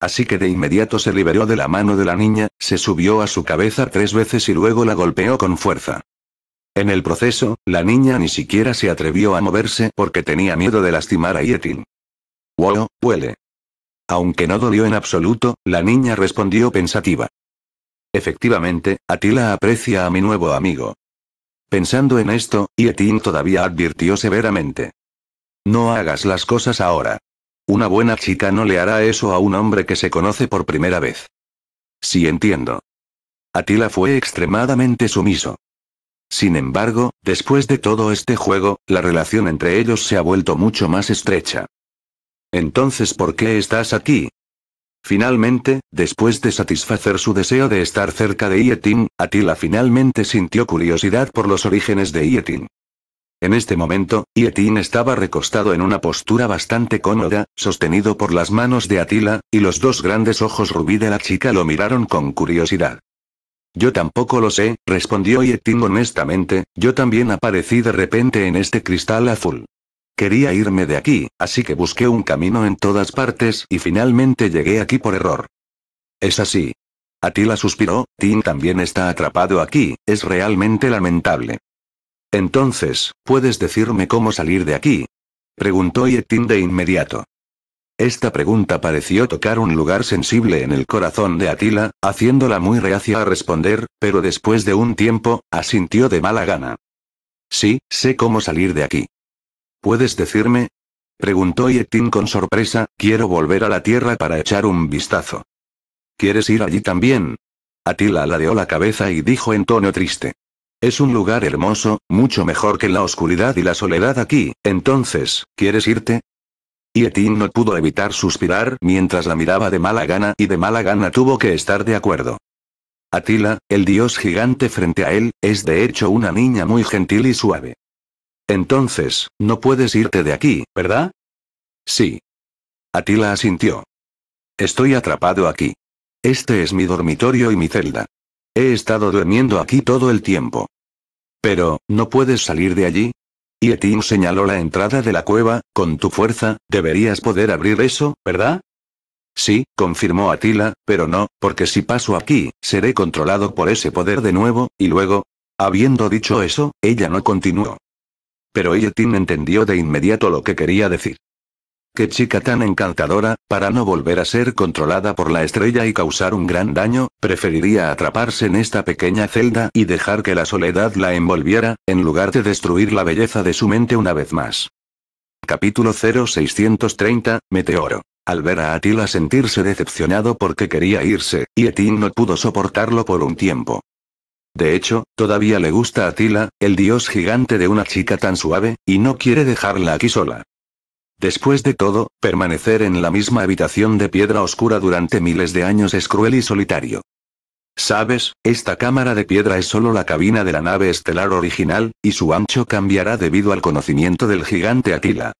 Así que de inmediato se liberó de la mano de la niña, se subió a su cabeza tres veces y luego la golpeó con fuerza. En el proceso, la niña ni siquiera se atrevió a moverse porque tenía miedo de lastimar a Yetin. Wow, huele. Aunque no dolió en absoluto, la niña respondió pensativa. Efectivamente, Atila aprecia a mi nuevo amigo. Pensando en esto, Yetin todavía advirtió severamente. No hagas las cosas ahora. Una buena chica no le hará eso a un hombre que se conoce por primera vez. Sí entiendo. Atila fue extremadamente sumiso. Sin embargo, después de todo este juego, la relación entre ellos se ha vuelto mucho más estrecha. Entonces, ¿por qué estás aquí? Finalmente, después de satisfacer su deseo de estar cerca de Yetin, Atila finalmente sintió curiosidad por los orígenes de Yetin. En este momento, Yetin estaba recostado en una postura bastante cómoda, sostenido por las manos de Atila, y los dos grandes ojos rubí de la chica lo miraron con curiosidad. Yo tampoco lo sé, respondió Yetin honestamente, yo también aparecí de repente en este cristal azul. Quería irme de aquí, así que busqué un camino en todas partes y finalmente llegué aquí por error. Es así. Atila suspiró, Tin también está atrapado aquí, es realmente lamentable. Entonces, ¿puedes decirme cómo salir de aquí? preguntó Yetin de inmediato. Esta pregunta pareció tocar un lugar sensible en el corazón de Atila, haciéndola muy reacia a responder, pero después de un tiempo, asintió de mala gana. Sí, sé cómo salir de aquí. ¿Puedes decirme? Preguntó Yetin con sorpresa, quiero volver a la Tierra para echar un vistazo. ¿Quieres ir allí también? Atila ladeó la cabeza y dijo en tono triste. Es un lugar hermoso, mucho mejor que la oscuridad y la soledad aquí, entonces, ¿quieres irte? Y Etín no pudo evitar suspirar mientras la miraba de mala gana y de mala gana tuvo que estar de acuerdo. Atila, el dios gigante frente a él, es de hecho una niña muy gentil y suave. Entonces, no puedes irte de aquí, ¿verdad? Sí. Atila asintió. Estoy atrapado aquí. Este es mi dormitorio y mi celda. He estado durmiendo aquí todo el tiempo. Pero, ¿no puedes salir de allí? Y señaló la entrada de la cueva, con tu fuerza, deberías poder abrir eso, ¿verdad? Sí, confirmó Atila, pero no, porque si paso aquí, seré controlado por ese poder de nuevo, y luego... Habiendo dicho eso, ella no continuó. Pero Yetin entendió de inmediato lo que quería decir. Qué chica tan encantadora, para no volver a ser controlada por la estrella y causar un gran daño, preferiría atraparse en esta pequeña celda y dejar que la soledad la envolviera, en lugar de destruir la belleza de su mente una vez más. Capítulo 0630, Meteoro. Al ver a Atila sentirse decepcionado porque quería irse, y no pudo soportarlo por un tiempo. De hecho, todavía le gusta Atila, el dios gigante de una chica tan suave, y no quiere dejarla aquí sola. Después de todo, permanecer en la misma habitación de piedra oscura durante miles de años es cruel y solitario. Sabes, esta cámara de piedra es solo la cabina de la nave estelar original, y su ancho cambiará debido al conocimiento del gigante Aquila.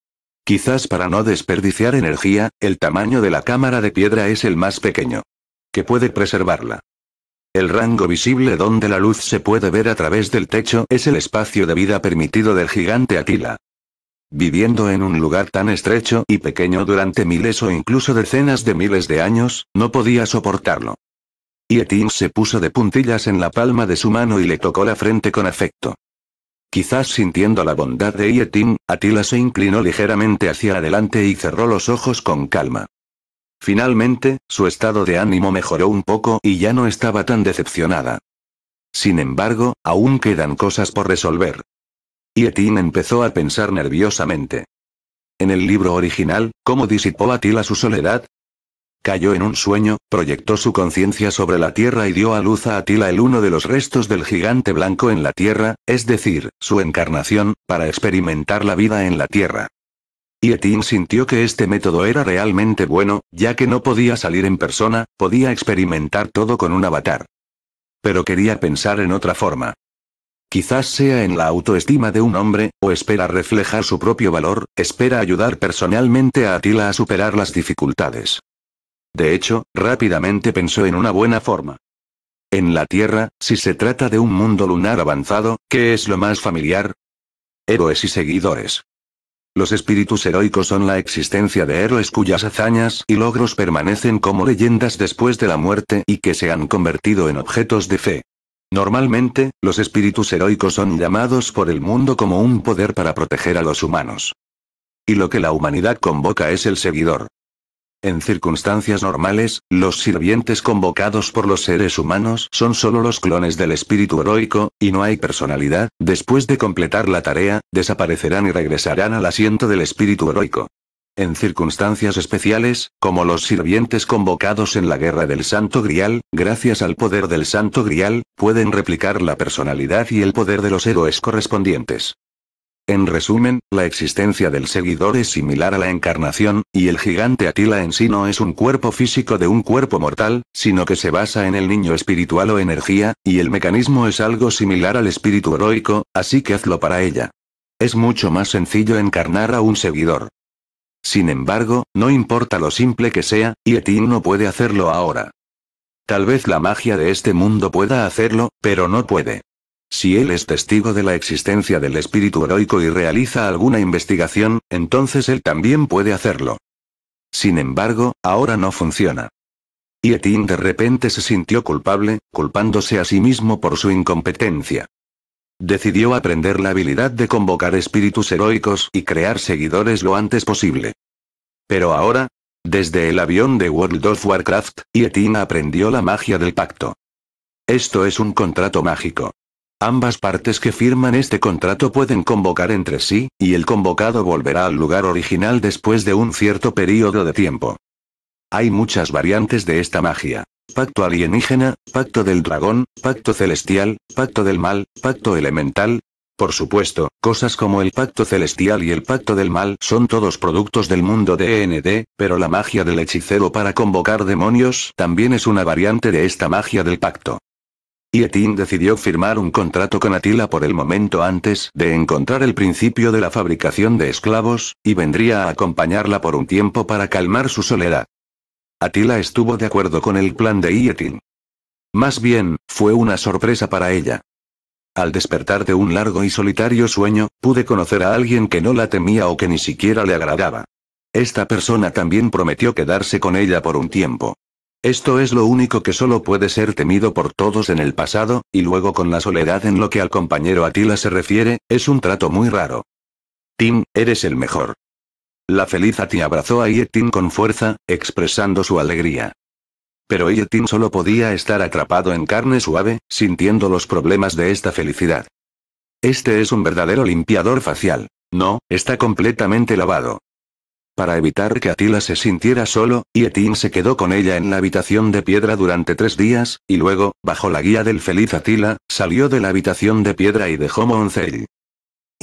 Quizás para no desperdiciar energía, el tamaño de la cámara de piedra es el más pequeño. Que puede preservarla. El rango visible donde la luz se puede ver a través del techo es el espacio de vida permitido del gigante Aquila. Viviendo en un lugar tan estrecho y pequeño durante miles o incluso decenas de miles de años, no podía soportarlo. Y se puso de puntillas en la palma de su mano y le tocó la frente con afecto. Quizás sintiendo la bondad de Yetin, Atila se inclinó ligeramente hacia adelante y cerró los ojos con calma. Finalmente, su estado de ánimo mejoró un poco y ya no estaba tan decepcionada. Sin embargo, aún quedan cosas por resolver. Y empezó a pensar nerviosamente. En el libro original, ¿cómo disipó Atila su soledad? Cayó en un sueño, proyectó su conciencia sobre la tierra y dio a luz a Atila el uno de los restos del gigante blanco en la tierra, es decir, su encarnación, para experimentar la vida en la tierra. Y sintió que este método era realmente bueno, ya que no podía salir en persona, podía experimentar todo con un avatar. Pero quería pensar en otra forma. Quizás sea en la autoestima de un hombre, o espera reflejar su propio valor, espera ayudar personalmente a Atila a superar las dificultades. De hecho, rápidamente pensó en una buena forma. En la Tierra, si se trata de un mundo lunar avanzado, ¿qué es lo más familiar? Héroes y seguidores. Los espíritus heroicos son la existencia de héroes cuyas hazañas y logros permanecen como leyendas después de la muerte y que se han convertido en objetos de fe. Normalmente, los espíritus heroicos son llamados por el mundo como un poder para proteger a los humanos. Y lo que la humanidad convoca es el seguidor. En circunstancias normales, los sirvientes convocados por los seres humanos son solo los clones del espíritu heroico, y no hay personalidad, después de completar la tarea, desaparecerán y regresarán al asiento del espíritu heroico. En circunstancias especiales, como los sirvientes convocados en la Guerra del Santo Grial, gracias al poder del Santo Grial, pueden replicar la personalidad y el poder de los héroes correspondientes. En resumen, la existencia del seguidor es similar a la encarnación, y el gigante Atila en sí no es un cuerpo físico de un cuerpo mortal, sino que se basa en el niño espiritual o energía, y el mecanismo es algo similar al espíritu heroico, así que hazlo para ella. Es mucho más sencillo encarnar a un seguidor. Sin embargo, no importa lo simple que sea, Yetin no puede hacerlo ahora. Tal vez la magia de este mundo pueda hacerlo, pero no puede. Si él es testigo de la existencia del espíritu heroico y realiza alguna investigación, entonces él también puede hacerlo. Sin embargo, ahora no funciona. Yetin de repente se sintió culpable, culpándose a sí mismo por su incompetencia. Decidió aprender la habilidad de convocar espíritus heroicos y crear seguidores lo antes posible. Pero ahora, desde el avión de World of Warcraft, Yetina aprendió la magia del pacto. Esto es un contrato mágico. Ambas partes que firman este contrato pueden convocar entre sí, y el convocado volverá al lugar original después de un cierto periodo de tiempo. Hay muchas variantes de esta magia. Pacto alienígena, pacto del dragón, pacto celestial, pacto del mal, pacto elemental. Por supuesto, cosas como el pacto celestial y el pacto del mal son todos productos del mundo de END, pero la magia del hechicero para convocar demonios también es una variante de esta magia del pacto. Yetin decidió firmar un contrato con Atila por el momento antes de encontrar el principio de la fabricación de esclavos, y vendría a acompañarla por un tiempo para calmar su soledad. Atila estuvo de acuerdo con el plan de Yetin. Más bien, fue una sorpresa para ella. Al despertar de un largo y solitario sueño, pude conocer a alguien que no la temía o que ni siquiera le agradaba. Esta persona también prometió quedarse con ella por un tiempo. Esto es lo único que solo puede ser temido por todos en el pasado, y luego con la soledad en lo que al compañero Atila se refiere, es un trato muy raro. Tim, eres el mejor. La feliz Ati abrazó a Yetin con fuerza, expresando su alegría. Pero Yetin solo podía estar atrapado en carne suave, sintiendo los problemas de esta felicidad. Este es un verdadero limpiador facial. No, está completamente lavado. Para evitar que Atila se sintiera solo, Yetin se quedó con ella en la habitación de piedra durante tres días, y luego, bajo la guía del feliz Atila, salió de la habitación de piedra y dejó Monzell.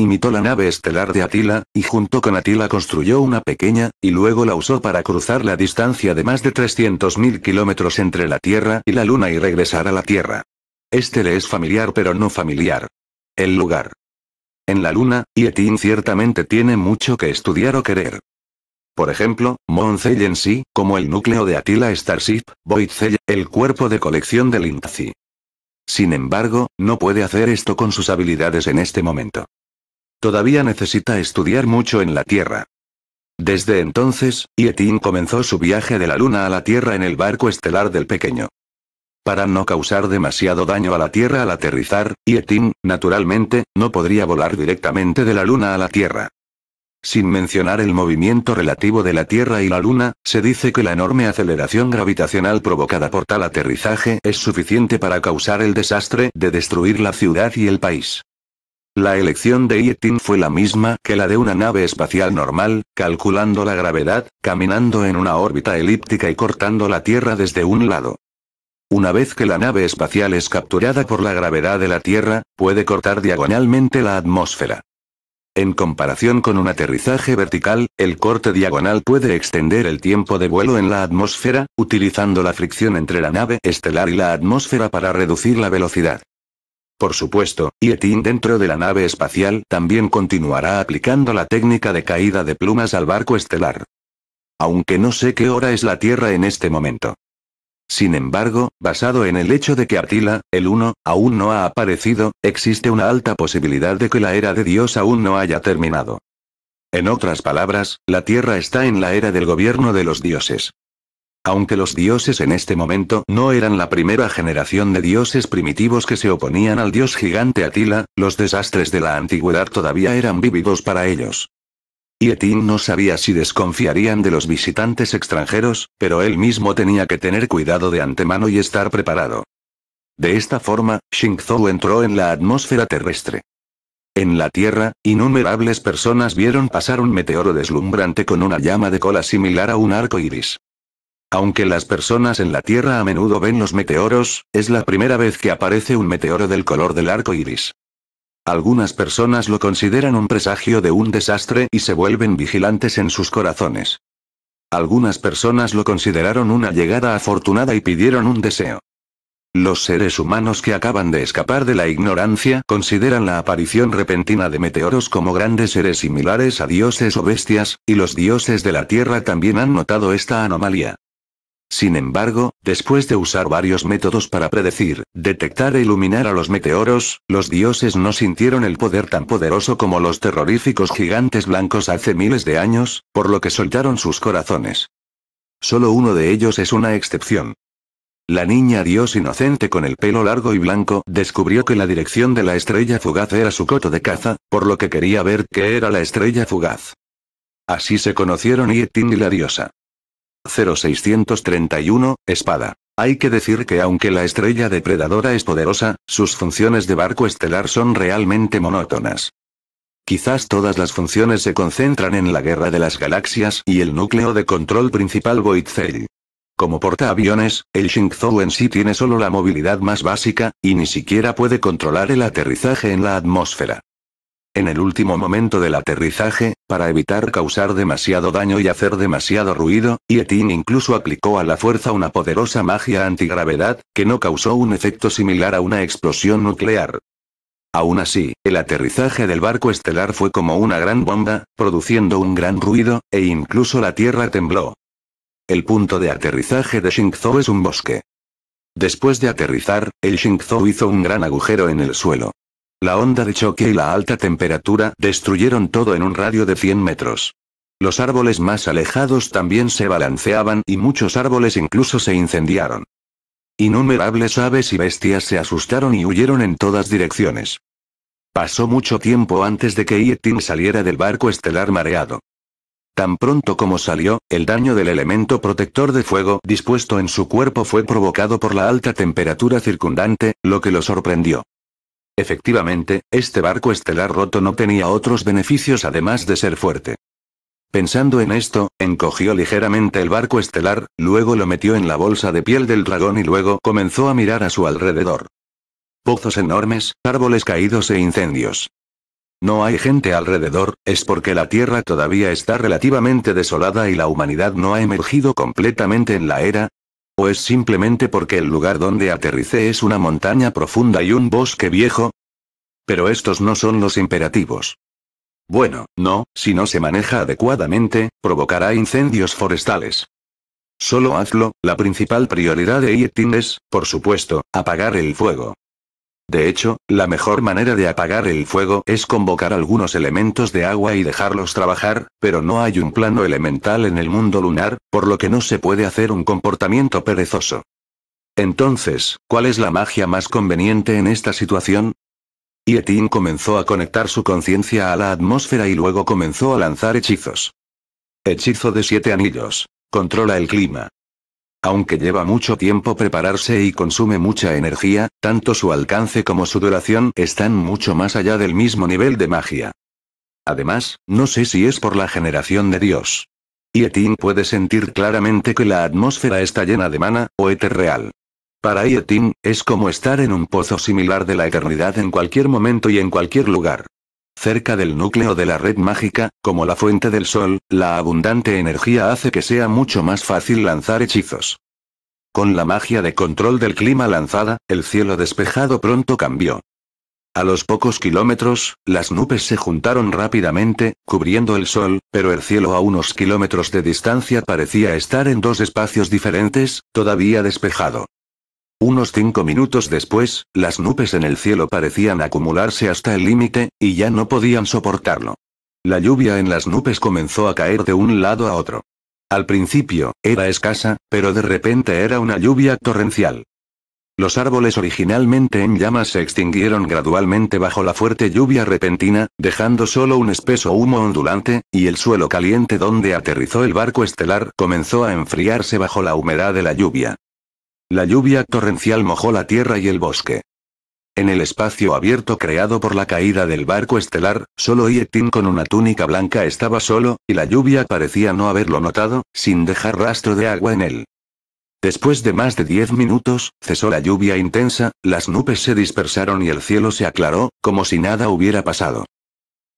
Imitó la nave estelar de Atila, y junto con Atila construyó una pequeña, y luego la usó para cruzar la distancia de más de 300.000 kilómetros entre la Tierra y la Luna y regresar a la Tierra. Este le es familiar pero no familiar. El lugar. En la Luna, Yetin ciertamente tiene mucho que estudiar o querer. Por ejemplo, Moncey en sí, como el núcleo de Atila Starship, Voidcell, el cuerpo de colección del Intaci. Sin embargo, no puede hacer esto con sus habilidades en este momento. Todavía necesita estudiar mucho en la Tierra. Desde entonces, Yetin comenzó su viaje de la Luna a la Tierra en el barco estelar del pequeño. Para no causar demasiado daño a la Tierra al aterrizar, Yetin, naturalmente, no podría volar directamente de la Luna a la Tierra. Sin mencionar el movimiento relativo de la Tierra y la Luna, se dice que la enorme aceleración gravitacional provocada por tal aterrizaje es suficiente para causar el desastre de destruir la ciudad y el país. La elección de Yetin fue la misma que la de una nave espacial normal, calculando la gravedad, caminando en una órbita elíptica y cortando la Tierra desde un lado. Una vez que la nave espacial es capturada por la gravedad de la Tierra, puede cortar diagonalmente la atmósfera. En comparación con un aterrizaje vertical, el corte diagonal puede extender el tiempo de vuelo en la atmósfera, utilizando la fricción entre la nave estelar y la atmósfera para reducir la velocidad. Por supuesto, Yetin dentro de la nave espacial también continuará aplicando la técnica de caída de plumas al barco estelar. Aunque no sé qué hora es la Tierra en este momento. Sin embargo, basado en el hecho de que Atila, el 1, aún no ha aparecido, existe una alta posibilidad de que la era de Dios aún no haya terminado. En otras palabras, la Tierra está en la era del gobierno de los dioses. Aunque los dioses en este momento no eran la primera generación de dioses primitivos que se oponían al dios gigante Atila, los desastres de la antigüedad todavía eran vividos para ellos. Y no sabía si desconfiarían de los visitantes extranjeros, pero él mismo tenía que tener cuidado de antemano y estar preparado. De esta forma, Xingzhou entró en la atmósfera terrestre. En la Tierra, innumerables personas vieron pasar un meteoro deslumbrante con una llama de cola similar a un arco iris. Aunque las personas en la Tierra a menudo ven los meteoros, es la primera vez que aparece un meteoro del color del arco iris. Algunas personas lo consideran un presagio de un desastre y se vuelven vigilantes en sus corazones. Algunas personas lo consideraron una llegada afortunada y pidieron un deseo. Los seres humanos que acaban de escapar de la ignorancia consideran la aparición repentina de meteoros como grandes seres similares a dioses o bestias, y los dioses de la Tierra también han notado esta anomalía. Sin embargo, después de usar varios métodos para predecir, detectar e iluminar a los meteoros, los dioses no sintieron el poder tan poderoso como los terroríficos gigantes blancos hace miles de años, por lo que soltaron sus corazones. Solo uno de ellos es una excepción. La niña dios inocente con el pelo largo y blanco descubrió que la dirección de la estrella fugaz era su coto de caza, por lo que quería ver qué era la estrella fugaz. Así se conocieron Yetin y la diosa. 0631, Espada. Hay que decir que aunque la estrella depredadora es poderosa, sus funciones de barco estelar son realmente monótonas. Quizás todas las funciones se concentran en la guerra de las galaxias y el núcleo de control principal Void Como portaaviones, el Shingzhou en sí tiene solo la movilidad más básica, y ni siquiera puede controlar el aterrizaje en la atmósfera en el último momento del aterrizaje, para evitar causar demasiado daño y hacer demasiado ruido, Yetin incluso aplicó a la fuerza una poderosa magia antigravedad, que no causó un efecto similar a una explosión nuclear. Aún así, el aterrizaje del barco estelar fue como una gran bomba, produciendo un gran ruido, e incluso la Tierra tembló. El punto de aterrizaje de Xingzhou es un bosque. Después de aterrizar, el Xingzhou hizo un gran agujero en el suelo. La onda de choque y la alta temperatura destruyeron todo en un radio de 100 metros. Los árboles más alejados también se balanceaban y muchos árboles incluso se incendiaron. Innumerables aves y bestias se asustaron y huyeron en todas direcciones. Pasó mucho tiempo antes de que Yetin saliera del barco estelar mareado. Tan pronto como salió, el daño del elemento protector de fuego dispuesto en su cuerpo fue provocado por la alta temperatura circundante, lo que lo sorprendió. Efectivamente, este barco estelar roto no tenía otros beneficios además de ser fuerte. Pensando en esto, encogió ligeramente el barco estelar, luego lo metió en la bolsa de piel del dragón y luego comenzó a mirar a su alrededor. Pozos enormes, árboles caídos e incendios. No hay gente alrededor, es porque la Tierra todavía está relativamente desolada y la humanidad no ha emergido completamente en la era, ¿O es pues simplemente porque el lugar donde aterricé es una montaña profunda y un bosque viejo? Pero estos no son los imperativos. Bueno, no, si no se maneja adecuadamente, provocará incendios forestales. Solo hazlo, la principal prioridad de Yetin es, por supuesto, apagar el fuego. De hecho, la mejor manera de apagar el fuego es convocar algunos elementos de agua y dejarlos trabajar, pero no hay un plano elemental en el mundo lunar, por lo que no se puede hacer un comportamiento perezoso. Entonces, ¿cuál es la magia más conveniente en esta situación? Yetin comenzó a conectar su conciencia a la atmósfera y luego comenzó a lanzar hechizos. Hechizo de siete anillos. Controla el clima. Aunque lleva mucho tiempo prepararse y consume mucha energía, tanto su alcance como su duración están mucho más allá del mismo nivel de magia. Además, no sé si es por la generación de Dios. Yetin puede sentir claramente que la atmósfera está llena de mana, o éter real. Para Yetin, es como estar en un pozo similar de la eternidad en cualquier momento y en cualquier lugar cerca del núcleo de la red mágica, como la fuente del sol, la abundante energía hace que sea mucho más fácil lanzar hechizos. Con la magia de control del clima lanzada, el cielo despejado pronto cambió. A los pocos kilómetros, las nubes se juntaron rápidamente, cubriendo el sol, pero el cielo a unos kilómetros de distancia parecía estar en dos espacios diferentes, todavía despejado. Unos cinco minutos después, las nubes en el cielo parecían acumularse hasta el límite, y ya no podían soportarlo. La lluvia en las nubes comenzó a caer de un lado a otro. Al principio, era escasa, pero de repente era una lluvia torrencial. Los árboles originalmente en llamas se extinguieron gradualmente bajo la fuerte lluvia repentina, dejando solo un espeso humo ondulante, y el suelo caliente donde aterrizó el barco estelar comenzó a enfriarse bajo la humedad de la lluvia. La lluvia torrencial mojó la tierra y el bosque. En el espacio abierto creado por la caída del barco estelar, solo Yetin con una túnica blanca estaba solo, y la lluvia parecía no haberlo notado, sin dejar rastro de agua en él. Después de más de diez minutos, cesó la lluvia intensa, las nubes se dispersaron y el cielo se aclaró, como si nada hubiera pasado.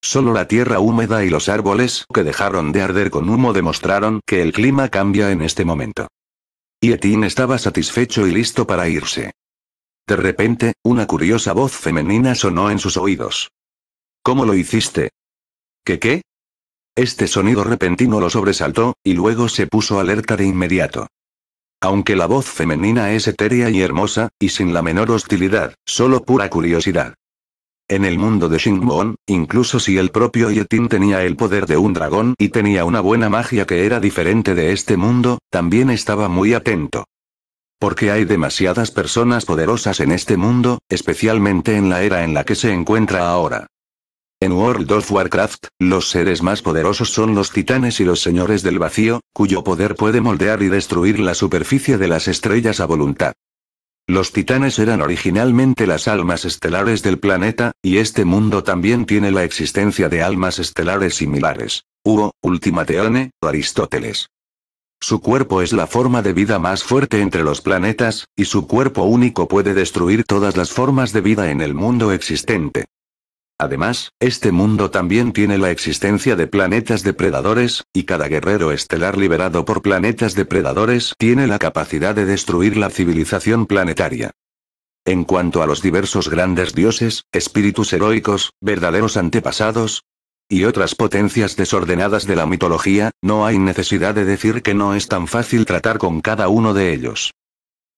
Solo la tierra húmeda y los árboles que dejaron de arder con humo demostraron que el clima cambia en este momento. Y estaba satisfecho y listo para irse. De repente, una curiosa voz femenina sonó en sus oídos. ¿Cómo lo hiciste? ¿Qué qué? Este sonido repentino lo sobresaltó, y luego se puso alerta de inmediato. Aunque la voz femenina es etérea y hermosa, y sin la menor hostilidad, solo pura curiosidad. En el mundo de Shingmon, incluso si el propio Yetin tenía el poder de un dragón y tenía una buena magia que era diferente de este mundo, también estaba muy atento. Porque hay demasiadas personas poderosas en este mundo, especialmente en la era en la que se encuentra ahora. En World of Warcraft, los seres más poderosos son los titanes y los señores del vacío, cuyo poder puede moldear y destruir la superficie de las estrellas a voluntad. Los titanes eran originalmente las almas estelares del planeta, y este mundo también tiene la existencia de almas estelares similares. Hugo, Ultimateone, Aristóteles. Su cuerpo es la forma de vida más fuerte entre los planetas, y su cuerpo único puede destruir todas las formas de vida en el mundo existente. Además, este mundo también tiene la existencia de planetas depredadores, y cada guerrero estelar liberado por planetas depredadores tiene la capacidad de destruir la civilización planetaria. En cuanto a los diversos grandes dioses, espíritus heroicos, verdaderos antepasados, y otras potencias desordenadas de la mitología, no hay necesidad de decir que no es tan fácil tratar con cada uno de ellos.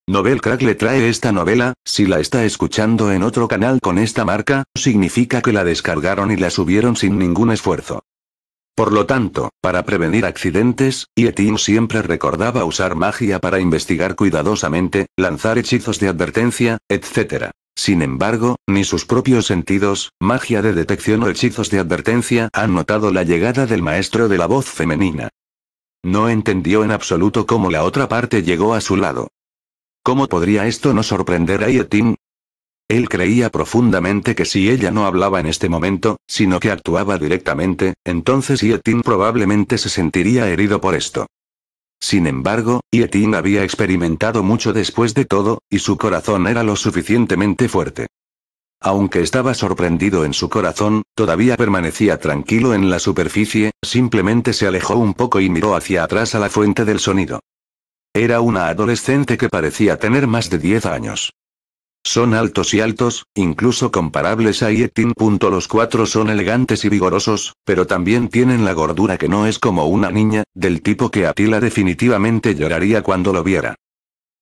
Novel Crack le trae esta novela, si la está escuchando en otro canal con esta marca, significa que la descargaron y la subieron sin ningún esfuerzo. Por lo tanto, para prevenir accidentes, Yetim siempre recordaba usar magia para investigar cuidadosamente, lanzar hechizos de advertencia, etc. Sin embargo, ni sus propios sentidos, magia de detección o hechizos de advertencia han notado la llegada del maestro de la voz femenina. No entendió en absoluto cómo la otra parte llegó a su lado. ¿Cómo podría esto no sorprender a Yetim? Él creía profundamente que si ella no hablaba en este momento, sino que actuaba directamente, entonces Yetin probablemente se sentiría herido por esto. Sin embargo, Yetin había experimentado mucho después de todo, y su corazón era lo suficientemente fuerte. Aunque estaba sorprendido en su corazón, todavía permanecía tranquilo en la superficie, simplemente se alejó un poco y miró hacia atrás a la fuente del sonido. Era una adolescente que parecía tener más de 10 años. Son altos y altos, incluso comparables a Yetin. Los cuatro son elegantes y vigorosos, pero también tienen la gordura que no es como una niña, del tipo que Atila definitivamente lloraría cuando lo viera.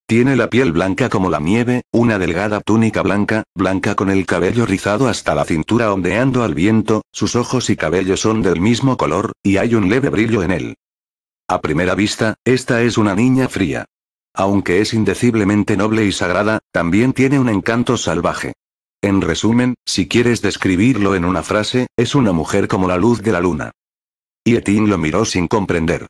Tiene la piel blanca como la nieve, una delgada túnica blanca, blanca con el cabello rizado hasta la cintura ondeando al viento, sus ojos y cabello son del mismo color, y hay un leve brillo en él. A primera vista, esta es una niña fría. Aunque es indeciblemente noble y sagrada, también tiene un encanto salvaje. En resumen, si quieres describirlo en una frase, es una mujer como la luz de la luna. Y Etín lo miró sin comprender.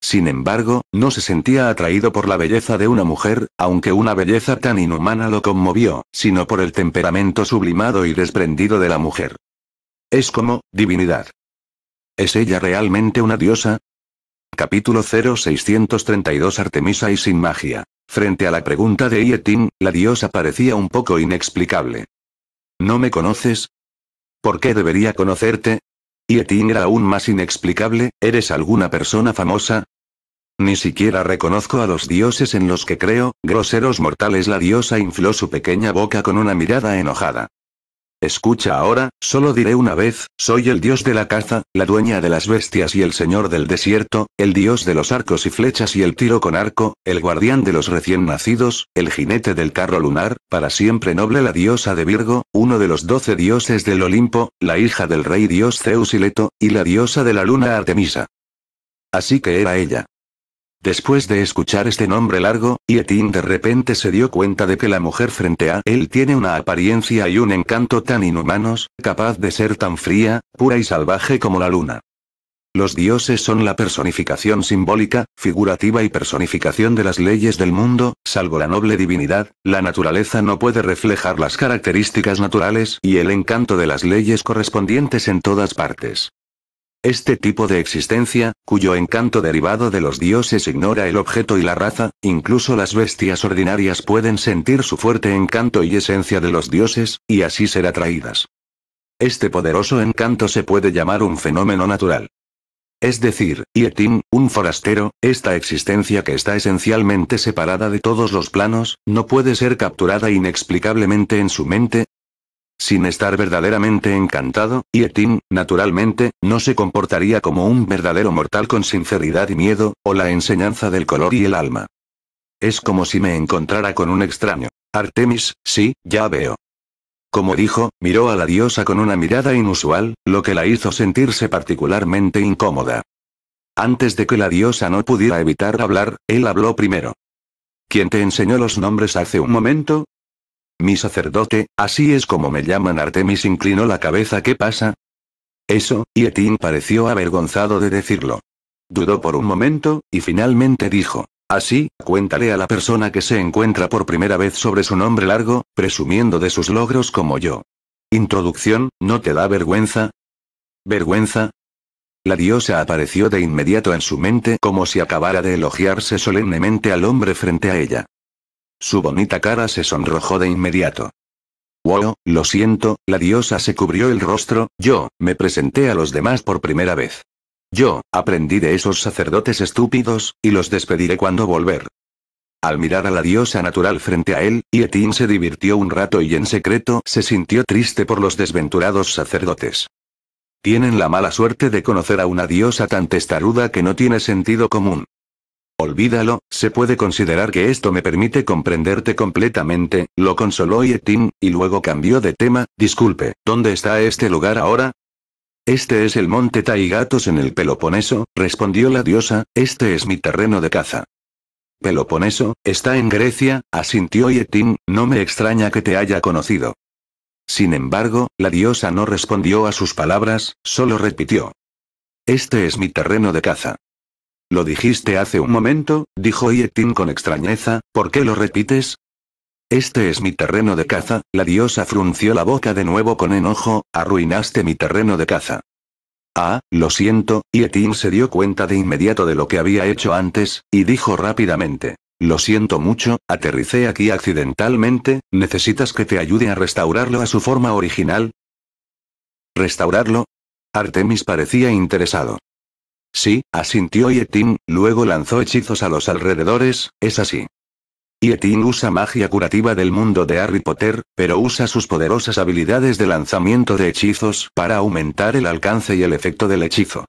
Sin embargo, no se sentía atraído por la belleza de una mujer, aunque una belleza tan inhumana lo conmovió, sino por el temperamento sublimado y desprendido de la mujer. Es como, divinidad. ¿Es ella realmente una diosa? Capítulo 0632 Artemisa y sin magia. Frente a la pregunta de Yetin, la diosa parecía un poco inexplicable. ¿No me conoces? ¿Por qué debería conocerte? Yetin era aún más inexplicable, ¿eres alguna persona famosa? Ni siquiera reconozco a los dioses en los que creo, groseros mortales. La diosa infló su pequeña boca con una mirada enojada. Escucha ahora, solo diré una vez, soy el dios de la caza, la dueña de las bestias y el señor del desierto, el dios de los arcos y flechas y el tiro con arco, el guardián de los recién nacidos, el jinete del carro lunar, para siempre noble la diosa de Virgo, uno de los doce dioses del Olimpo, la hija del rey dios Zeus y Leto, y la diosa de la luna Artemisa. Así que era ella. Después de escuchar este nombre largo, Yetin de repente se dio cuenta de que la mujer frente a él tiene una apariencia y un encanto tan inhumanos, capaz de ser tan fría, pura y salvaje como la luna. Los dioses son la personificación simbólica, figurativa y personificación de las leyes del mundo, salvo la noble divinidad, la naturaleza no puede reflejar las características naturales y el encanto de las leyes correspondientes en todas partes. Este tipo de existencia, cuyo encanto derivado de los dioses ignora el objeto y la raza, incluso las bestias ordinarias pueden sentir su fuerte encanto y esencia de los dioses, y así ser atraídas. Este poderoso encanto se puede llamar un fenómeno natural. Es decir, Yetim, un forastero, esta existencia que está esencialmente separada de todos los planos, no puede ser capturada inexplicablemente en su mente, sin estar verdaderamente encantado, y Etín, naturalmente, no se comportaría como un verdadero mortal con sinceridad y miedo, o la enseñanza del color y el alma. Es como si me encontrara con un extraño. Artemis, sí, ya veo. Como dijo, miró a la diosa con una mirada inusual, lo que la hizo sentirse particularmente incómoda. Antes de que la diosa no pudiera evitar hablar, él habló primero. ¿Quién te enseñó los nombres hace un momento? Mi sacerdote, así es como me llaman Artemis inclinó la cabeza ¿qué pasa? Eso, y pareció avergonzado de decirlo. Dudó por un momento, y finalmente dijo. Así, cuéntale a la persona que se encuentra por primera vez sobre su nombre largo, presumiendo de sus logros como yo. Introducción, ¿no te da vergüenza? ¿Vergüenza? La diosa apareció de inmediato en su mente como si acabara de elogiarse solemnemente al hombre frente a ella. Su bonita cara se sonrojó de inmediato. Wow, lo siento, la diosa se cubrió el rostro, yo, me presenté a los demás por primera vez. Yo, aprendí de esos sacerdotes estúpidos, y los despediré cuando volver. Al mirar a la diosa natural frente a él, Yetin se divirtió un rato y en secreto se sintió triste por los desventurados sacerdotes. Tienen la mala suerte de conocer a una diosa tan testaruda que no tiene sentido común. Olvídalo, se puede considerar que esto me permite comprenderte completamente, lo consoló Yetín, y luego cambió de tema, disculpe, ¿dónde está este lugar ahora? Este es el monte Taigatos en el Peloponeso, respondió la diosa, este es mi terreno de caza. Peloponeso, está en Grecia, asintió Yetín, no me extraña que te haya conocido. Sin embargo, la diosa no respondió a sus palabras, solo repitió. Este es mi terreno de caza. Lo dijiste hace un momento, dijo Yetin con extrañeza, ¿por qué lo repites? Este es mi terreno de caza, la diosa frunció la boca de nuevo con enojo, arruinaste mi terreno de caza. Ah, lo siento, Yetin se dio cuenta de inmediato de lo que había hecho antes, y dijo rápidamente. Lo siento mucho, aterricé aquí accidentalmente, ¿necesitas que te ayude a restaurarlo a su forma original? ¿Restaurarlo? Artemis parecía interesado. Sí, asintió Yetin, luego lanzó hechizos a los alrededores, es así. Yetin usa magia curativa del mundo de Harry Potter, pero usa sus poderosas habilidades de lanzamiento de hechizos para aumentar el alcance y el efecto del hechizo.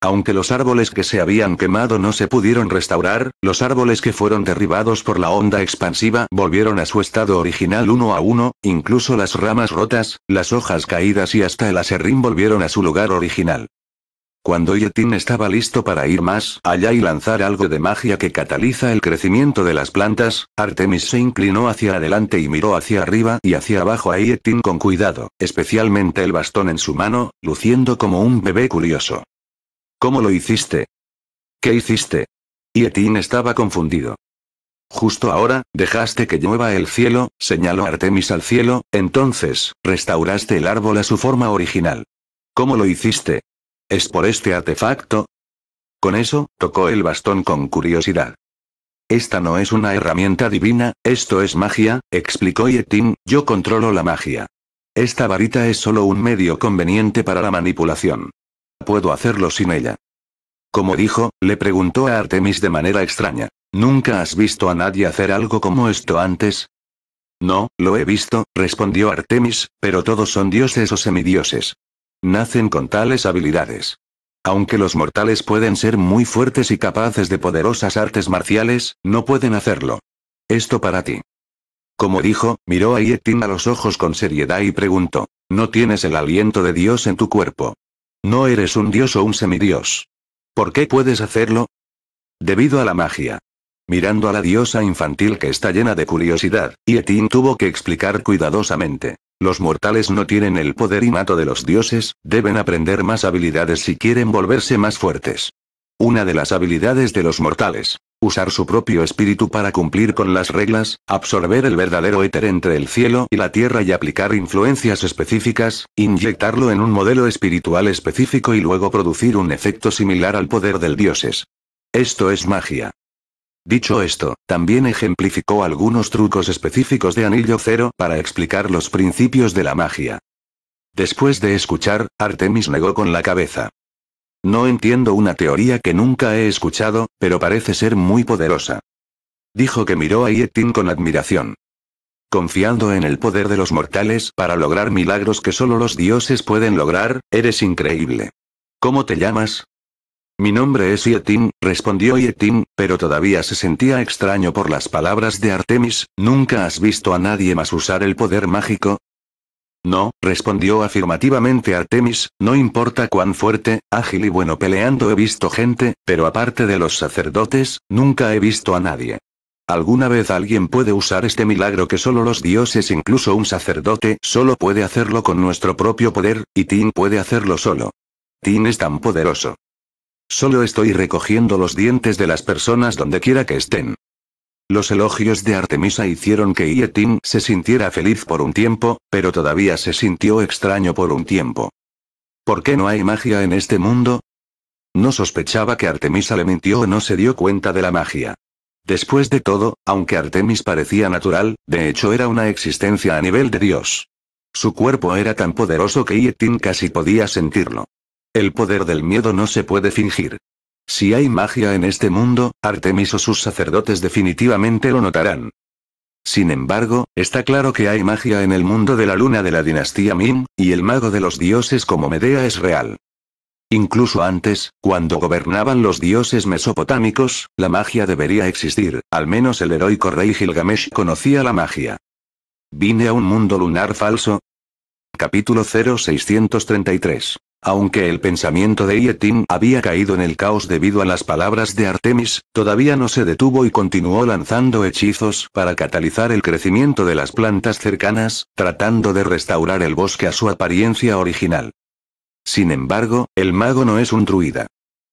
Aunque los árboles que se habían quemado no se pudieron restaurar, los árboles que fueron derribados por la onda expansiva volvieron a su estado original uno a uno, incluso las ramas rotas, las hojas caídas y hasta el aserrín volvieron a su lugar original. Cuando Yetin estaba listo para ir más allá y lanzar algo de magia que cataliza el crecimiento de las plantas, Artemis se inclinó hacia adelante y miró hacia arriba y hacia abajo a Yetin con cuidado, especialmente el bastón en su mano, luciendo como un bebé curioso. ¿Cómo lo hiciste? ¿Qué hiciste? Yetin estaba confundido. Justo ahora, dejaste que llueva el cielo, señaló Artemis al cielo, entonces, restauraste el árbol a su forma original. ¿Cómo lo hiciste? ¿Es por este artefacto? Con eso, tocó el bastón con curiosidad. Esta no es una herramienta divina, esto es magia, explicó Yetim, yo controlo la magia. Esta varita es solo un medio conveniente para la manipulación. Puedo hacerlo sin ella. Como dijo, le preguntó a Artemis de manera extraña. ¿Nunca has visto a nadie hacer algo como esto antes? No, lo he visto, respondió Artemis, pero todos son dioses o semidioses. Nacen con tales habilidades. Aunque los mortales pueden ser muy fuertes y capaces de poderosas artes marciales, no pueden hacerlo. Esto para ti. Como dijo, miró a Yetin a los ojos con seriedad y preguntó, ¿no tienes el aliento de Dios en tu cuerpo? No eres un dios o un semidios. ¿Por qué puedes hacerlo? Debido a la magia. Mirando a la diosa infantil que está llena de curiosidad, Yetin tuvo que explicar cuidadosamente. Los mortales no tienen el poder mato de los dioses, deben aprender más habilidades si quieren volverse más fuertes. Una de las habilidades de los mortales. Usar su propio espíritu para cumplir con las reglas, absorber el verdadero éter entre el cielo y la tierra y aplicar influencias específicas, inyectarlo en un modelo espiritual específico y luego producir un efecto similar al poder del dioses. Esto es magia. Dicho esto, también ejemplificó algunos trucos específicos de Anillo Cero para explicar los principios de la magia. Después de escuchar, Artemis negó con la cabeza. No entiendo una teoría que nunca he escuchado, pero parece ser muy poderosa. Dijo que miró a Yetin con admiración. Confiando en el poder de los mortales para lograr milagros que solo los dioses pueden lograr, eres increíble. ¿Cómo te llamas? Mi nombre es Yetim, respondió Yetim, pero todavía se sentía extraño por las palabras de Artemis, ¿nunca has visto a nadie más usar el poder mágico? No, respondió afirmativamente Artemis, no importa cuán fuerte, ágil y bueno peleando he visto gente, pero aparte de los sacerdotes, nunca he visto a nadie. ¿Alguna vez alguien puede usar este milagro que solo los dioses, incluso un sacerdote, solo puede hacerlo con nuestro propio poder, y Tin puede hacerlo solo? Tin es tan poderoso. Solo estoy recogiendo los dientes de las personas donde quiera que estén. Los elogios de Artemisa hicieron que Yetin se sintiera feliz por un tiempo, pero todavía se sintió extraño por un tiempo. ¿Por qué no hay magia en este mundo? No sospechaba que Artemisa le mintió o no se dio cuenta de la magia. Después de todo, aunque Artemis parecía natural, de hecho era una existencia a nivel de Dios. Su cuerpo era tan poderoso que Yetin casi podía sentirlo. El poder del miedo no se puede fingir. Si hay magia en este mundo, Artemis o sus sacerdotes definitivamente lo notarán. Sin embargo, está claro que hay magia en el mundo de la luna de la dinastía Min, y el mago de los dioses como Medea es real. Incluso antes, cuando gobernaban los dioses mesopotámicos, la magia debería existir, al menos el heroico rey Gilgamesh conocía la magia. ¿Vine a un mundo lunar falso? Capítulo 0633 aunque el pensamiento de Ietim había caído en el caos debido a las palabras de Artemis, todavía no se detuvo y continuó lanzando hechizos para catalizar el crecimiento de las plantas cercanas, tratando de restaurar el bosque a su apariencia original. Sin embargo, el mago no es un druida.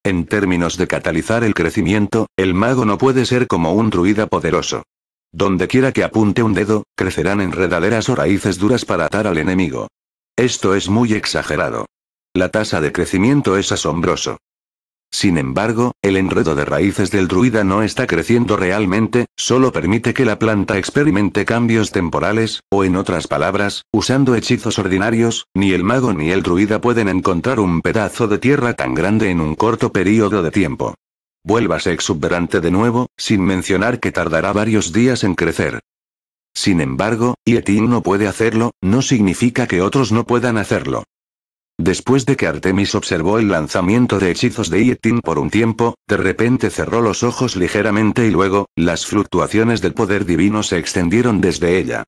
En términos de catalizar el crecimiento, el mago no puede ser como un druida poderoso. Donde quiera que apunte un dedo, crecerán enredaderas o raíces duras para atar al enemigo. Esto es muy exagerado. La tasa de crecimiento es asombroso. Sin embargo, el enredo de raíces del druida no está creciendo realmente, solo permite que la planta experimente cambios temporales, o en otras palabras, usando hechizos ordinarios, ni el mago ni el druida pueden encontrar un pedazo de tierra tan grande en un corto periodo de tiempo. Vuélvase exuberante de nuevo, sin mencionar que tardará varios días en crecer. Sin embargo, y no puede hacerlo, no significa que otros no puedan hacerlo. Después de que Artemis observó el lanzamiento de hechizos de Yetin por un tiempo, de repente cerró los ojos ligeramente y luego, las fluctuaciones del poder divino se extendieron desde ella.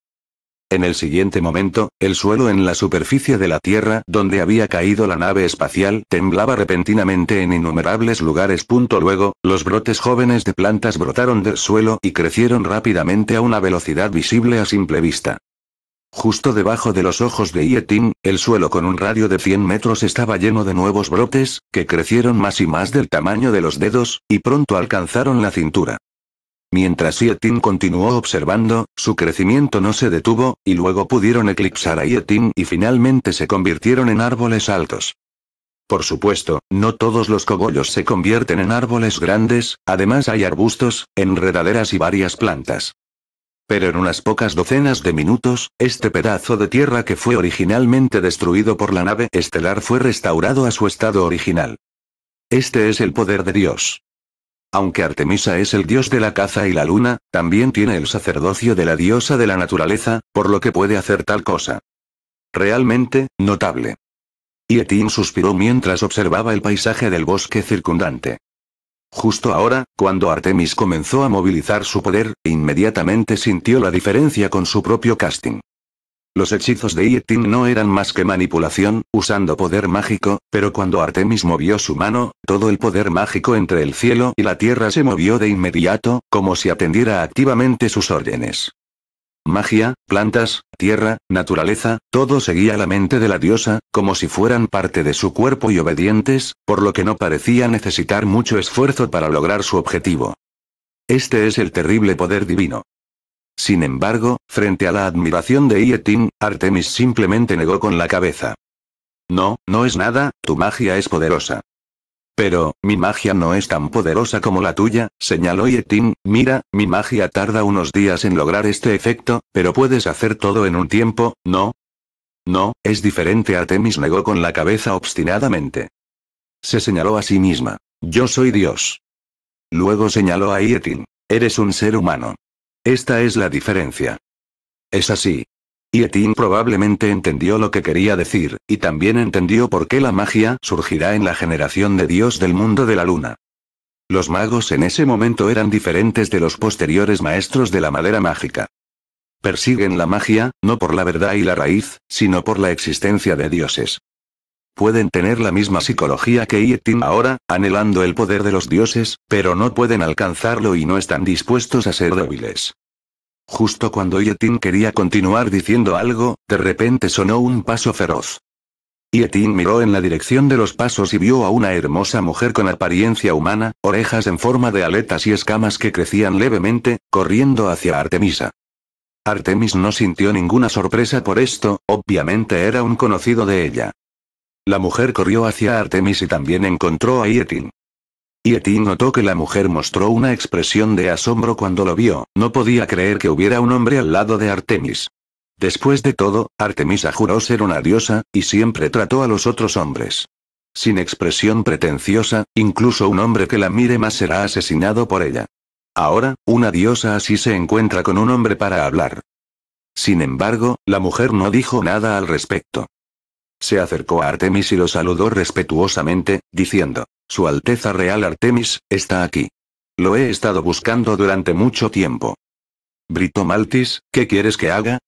En el siguiente momento, el suelo en la superficie de la Tierra donde había caído la nave espacial temblaba repentinamente en innumerables lugares. Luego, los brotes jóvenes de plantas brotaron del suelo y crecieron rápidamente a una velocidad visible a simple vista. Justo debajo de los ojos de Yetim, el suelo con un radio de 100 metros estaba lleno de nuevos brotes, que crecieron más y más del tamaño de los dedos, y pronto alcanzaron la cintura. Mientras Yetin continuó observando, su crecimiento no se detuvo, y luego pudieron eclipsar a Yetin y finalmente se convirtieron en árboles altos. Por supuesto, no todos los cogollos se convierten en árboles grandes, además hay arbustos, enredaderas y varias plantas. Pero en unas pocas docenas de minutos, este pedazo de tierra que fue originalmente destruido por la nave estelar fue restaurado a su estado original. Este es el poder de Dios. Aunque Artemisa es el dios de la caza y la luna, también tiene el sacerdocio de la diosa de la naturaleza, por lo que puede hacer tal cosa. Realmente, notable. Etín suspiró mientras observaba el paisaje del bosque circundante. Justo ahora, cuando Artemis comenzó a movilizar su poder, inmediatamente sintió la diferencia con su propio casting. Los hechizos de Yetin no eran más que manipulación, usando poder mágico, pero cuando Artemis movió su mano, todo el poder mágico entre el cielo y la tierra se movió de inmediato, como si atendiera activamente sus órdenes. Magia, plantas, tierra, naturaleza, todo seguía la mente de la diosa, como si fueran parte de su cuerpo y obedientes, por lo que no parecía necesitar mucho esfuerzo para lograr su objetivo. Este es el terrible poder divino. Sin embargo, frente a la admiración de Ietin, Artemis simplemente negó con la cabeza. No, no es nada, tu magia es poderosa. Pero, mi magia no es tan poderosa como la tuya, señaló Yetin, mira, mi magia tarda unos días en lograr este efecto, pero puedes hacer todo en un tiempo, ¿no? No, es diferente Temis negó con la cabeza obstinadamente. Se señaló a sí misma. Yo soy Dios. Luego señaló a Yetin. Eres un ser humano. Esta es la diferencia. Es así, Yetin probablemente entendió lo que quería decir, y también entendió por qué la magia surgirá en la generación de Dios del mundo de la luna. Los magos en ese momento eran diferentes de los posteriores maestros de la madera mágica. Persiguen la magia, no por la verdad y la raíz, sino por la existencia de dioses. Pueden tener la misma psicología que Yetin ahora, anhelando el poder de los dioses, pero no pueden alcanzarlo y no están dispuestos a ser débiles. Justo cuando Yetin quería continuar diciendo algo, de repente sonó un paso feroz. Yetin miró en la dirección de los pasos y vio a una hermosa mujer con apariencia humana, orejas en forma de aletas y escamas que crecían levemente, corriendo hacia Artemisa. Artemis no sintió ninguna sorpresa por esto, obviamente era un conocido de ella. La mujer corrió hacia Artemis y también encontró a Yetin. Yeti notó que la mujer mostró una expresión de asombro cuando lo vio, no podía creer que hubiera un hombre al lado de Artemis. Después de todo, Artemisa juró ser una diosa, y siempre trató a los otros hombres. Sin expresión pretenciosa, incluso un hombre que la mire más será asesinado por ella. Ahora, una diosa así se encuentra con un hombre para hablar. Sin embargo, la mujer no dijo nada al respecto. Se acercó a Artemis y lo saludó respetuosamente, diciendo, su Alteza Real Artemis, está aquí. Lo he estado buscando durante mucho tiempo. Brito Maltis, ¿qué quieres que haga?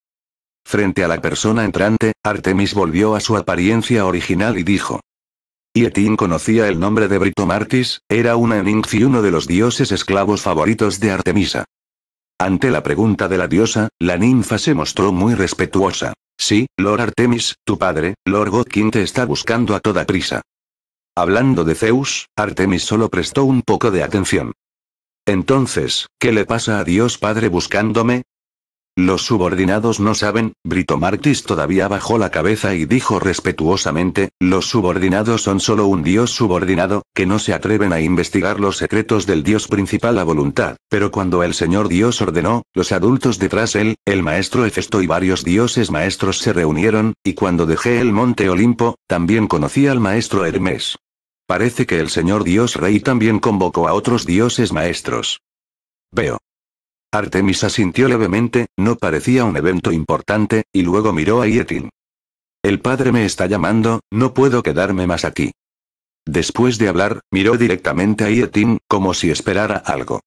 Frente a la persona entrante, Artemis volvió a su apariencia original y dijo. Yetin conocía el nombre de Britomartis. era una ninfa y uno de los dioses esclavos favoritos de Artemisa. Ante la pregunta de la diosa, la ninfa se mostró muy respetuosa. Sí, Lord Artemis, tu padre, Lord Godkin te está buscando a toda prisa. Hablando de Zeus, Artemis solo prestó un poco de atención. Entonces, ¿qué le pasa a Dios Padre buscándome? Los subordinados no saben, Brito Martis todavía bajó la cabeza y dijo respetuosamente, los subordinados son solo un dios subordinado, que no se atreven a investigar los secretos del dios principal a voluntad, pero cuando el señor dios ordenó, los adultos detrás él, el maestro Hefesto y varios dioses maestros se reunieron, y cuando dejé el monte Olimpo, también conocí al maestro Hermes. Parece que el señor dios rey también convocó a otros dioses maestros. Veo. Artemis asintió levemente, no parecía un evento importante, y luego miró a Yetin. El padre me está llamando, no puedo quedarme más aquí. Después de hablar, miró directamente a Yetin, como si esperara algo.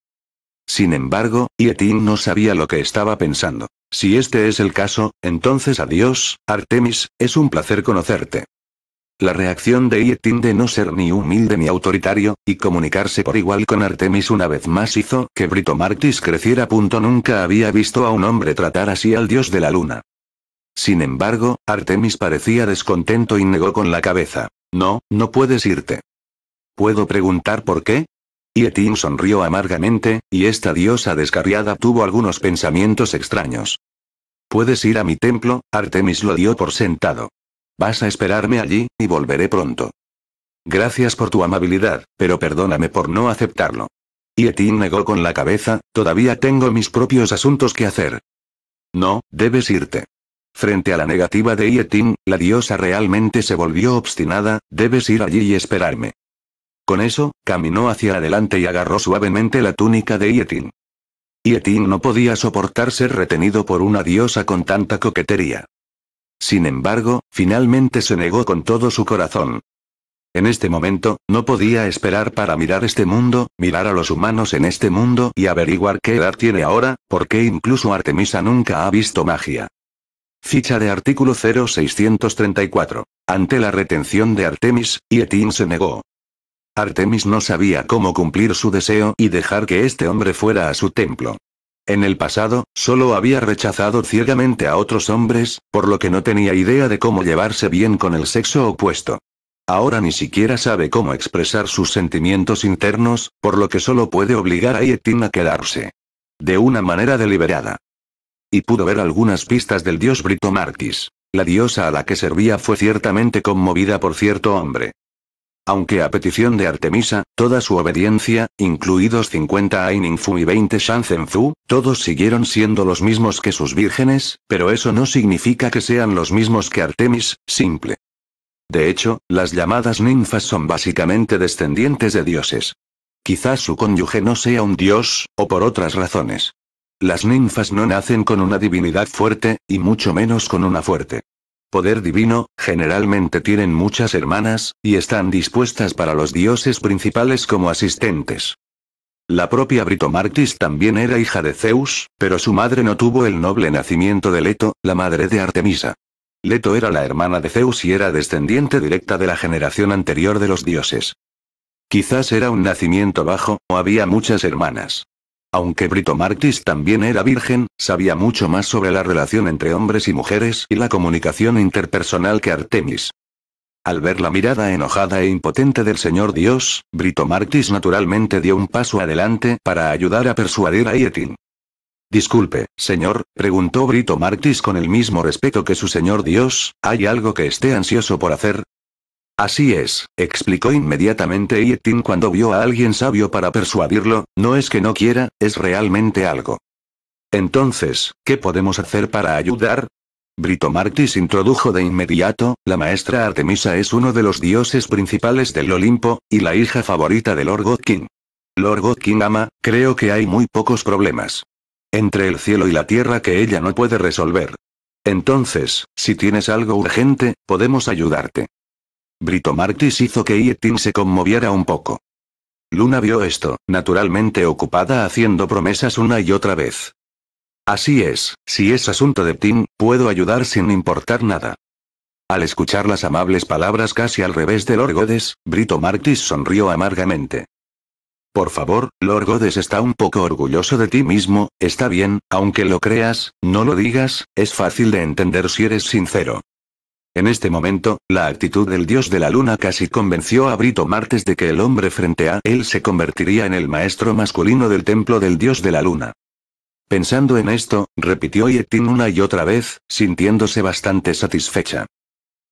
Sin embargo, Yetin no sabía lo que estaba pensando. Si este es el caso, entonces adiós, Artemis, es un placer conocerte. La reacción de Yetin de no ser ni humilde ni autoritario, y comunicarse por igual con Artemis una vez más hizo que Brito Martis creciera. Punto nunca había visto a un hombre tratar así al dios de la luna. Sin embargo, Artemis parecía descontento y negó con la cabeza. No, no puedes irte. ¿Puedo preguntar por qué? Yetin sonrió amargamente, y esta diosa descarriada tuvo algunos pensamientos extraños. Puedes ir a mi templo, Artemis lo dio por sentado. Vas a esperarme allí, y volveré pronto. Gracias por tu amabilidad, pero perdóname por no aceptarlo. Y negó con la cabeza, todavía tengo mis propios asuntos que hacer. No, debes irte. Frente a la negativa de Yetin, la diosa realmente se volvió obstinada, debes ir allí y esperarme. Con eso, caminó hacia adelante y agarró suavemente la túnica de Yetin. Yetin no podía soportar ser retenido por una diosa con tanta coquetería. Sin embargo, finalmente se negó con todo su corazón. En este momento, no podía esperar para mirar este mundo, mirar a los humanos en este mundo y averiguar qué edad tiene ahora, porque incluso Artemisa nunca ha visto magia. Ficha de artículo 0634. Ante la retención de Artemis, Yetin se negó. Artemis no sabía cómo cumplir su deseo y dejar que este hombre fuera a su templo. En el pasado, solo había rechazado ciegamente a otros hombres, por lo que no tenía idea de cómo llevarse bien con el sexo opuesto. Ahora ni siquiera sabe cómo expresar sus sentimientos internos, por lo que solo puede obligar a Yetin a quedarse. De una manera deliberada. Y pudo ver algunas pistas del dios Brito La diosa a la que servía fue ciertamente conmovida por cierto hombre. Aunque a petición de Artemisa, toda su obediencia, incluidos 50 Aininfu y 20 Shanzenfu, todos siguieron siendo los mismos que sus vírgenes, pero eso no significa que sean los mismos que Artemis, simple. De hecho, las llamadas ninfas son básicamente descendientes de dioses. Quizás su cónyuge no sea un dios, o por otras razones. Las ninfas no nacen con una divinidad fuerte, y mucho menos con una fuerte poder divino, generalmente tienen muchas hermanas, y están dispuestas para los dioses principales como asistentes. La propia Britomartis también era hija de Zeus, pero su madre no tuvo el noble nacimiento de Leto, la madre de Artemisa. Leto era la hermana de Zeus y era descendiente directa de la generación anterior de los dioses. Quizás era un nacimiento bajo, o había muchas hermanas. Aunque Brito Martis también era virgen, sabía mucho más sobre la relación entre hombres y mujeres y la comunicación interpersonal que Artemis. Al ver la mirada enojada e impotente del señor Dios, Brito Martis naturalmente dio un paso adelante para ayudar a persuadir a Ietin. Disculpe, señor, preguntó Brito Martis con el mismo respeto que su señor Dios, ¿hay algo que esté ansioso por hacer? Así es, explicó inmediatamente Yetin cuando vio a alguien sabio para persuadirlo, no es que no quiera, es realmente algo. Entonces, ¿qué podemos hacer para ayudar? Brito Martis introdujo de inmediato, la maestra Artemisa es uno de los dioses principales del Olimpo, y la hija favorita de Lord Godkin. Lord Godkin ama, creo que hay muy pocos problemas. Entre el cielo y la tierra que ella no puede resolver. Entonces, si tienes algo urgente, podemos ayudarte. Brito Martis hizo que Yetin se conmoviera un poco. Luna vio esto, naturalmente ocupada haciendo promesas una y otra vez. Así es, si es asunto de Tim, puedo ayudar sin importar nada. Al escuchar las amables palabras casi al revés de Lord Godes, Brito Martis sonrió amargamente. Por favor, Lord Godes está un poco orgulloso de ti mismo, está bien, aunque lo creas, no lo digas, es fácil de entender si eres sincero. En este momento, la actitud del dios de la luna casi convenció a Brito Martes de que el hombre frente a él se convertiría en el maestro masculino del templo del dios de la luna. Pensando en esto, repitió Yetin una y otra vez, sintiéndose bastante satisfecha.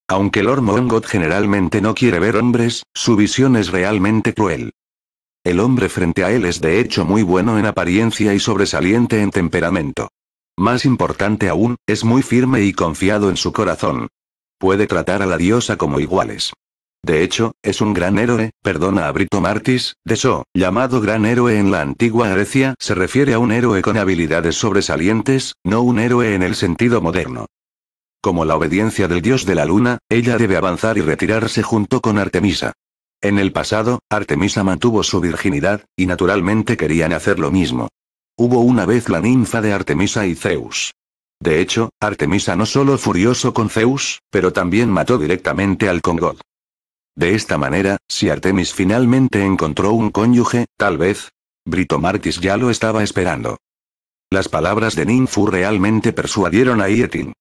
Aunque Lord Mongot generalmente no quiere ver hombres, su visión es realmente cruel. El hombre frente a él es de hecho muy bueno en apariencia y sobresaliente en temperamento. Más importante aún, es muy firme y confiado en su corazón puede tratar a la diosa como iguales. De hecho, es un gran héroe, perdona a Brito Martis, de So, llamado gran héroe en la antigua Grecia, se refiere a un héroe con habilidades sobresalientes, no un héroe en el sentido moderno. Como la obediencia del dios de la luna, ella debe avanzar y retirarse junto con Artemisa. En el pasado, Artemisa mantuvo su virginidad, y naturalmente querían hacer lo mismo. Hubo una vez la ninfa de Artemisa y Zeus. De hecho, Artemisa no solo furioso con Zeus, pero también mató directamente al Congod. De esta manera, si Artemis finalmente encontró un cónyuge, tal vez, Britomartis ya lo estaba esperando. Las palabras de Ninfu realmente persuadieron a Ietin.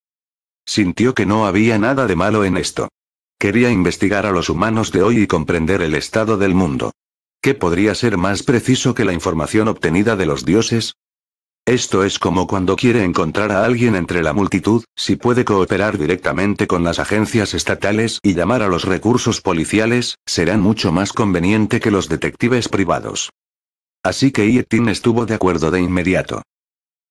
Sintió que no había nada de malo en esto. Quería investigar a los humanos de hoy y comprender el estado del mundo. ¿Qué podría ser más preciso que la información obtenida de los dioses? Esto es como cuando quiere encontrar a alguien entre la multitud, si puede cooperar directamente con las agencias estatales y llamar a los recursos policiales, será mucho más conveniente que los detectives privados. Así que Yetin estuvo de acuerdo de inmediato.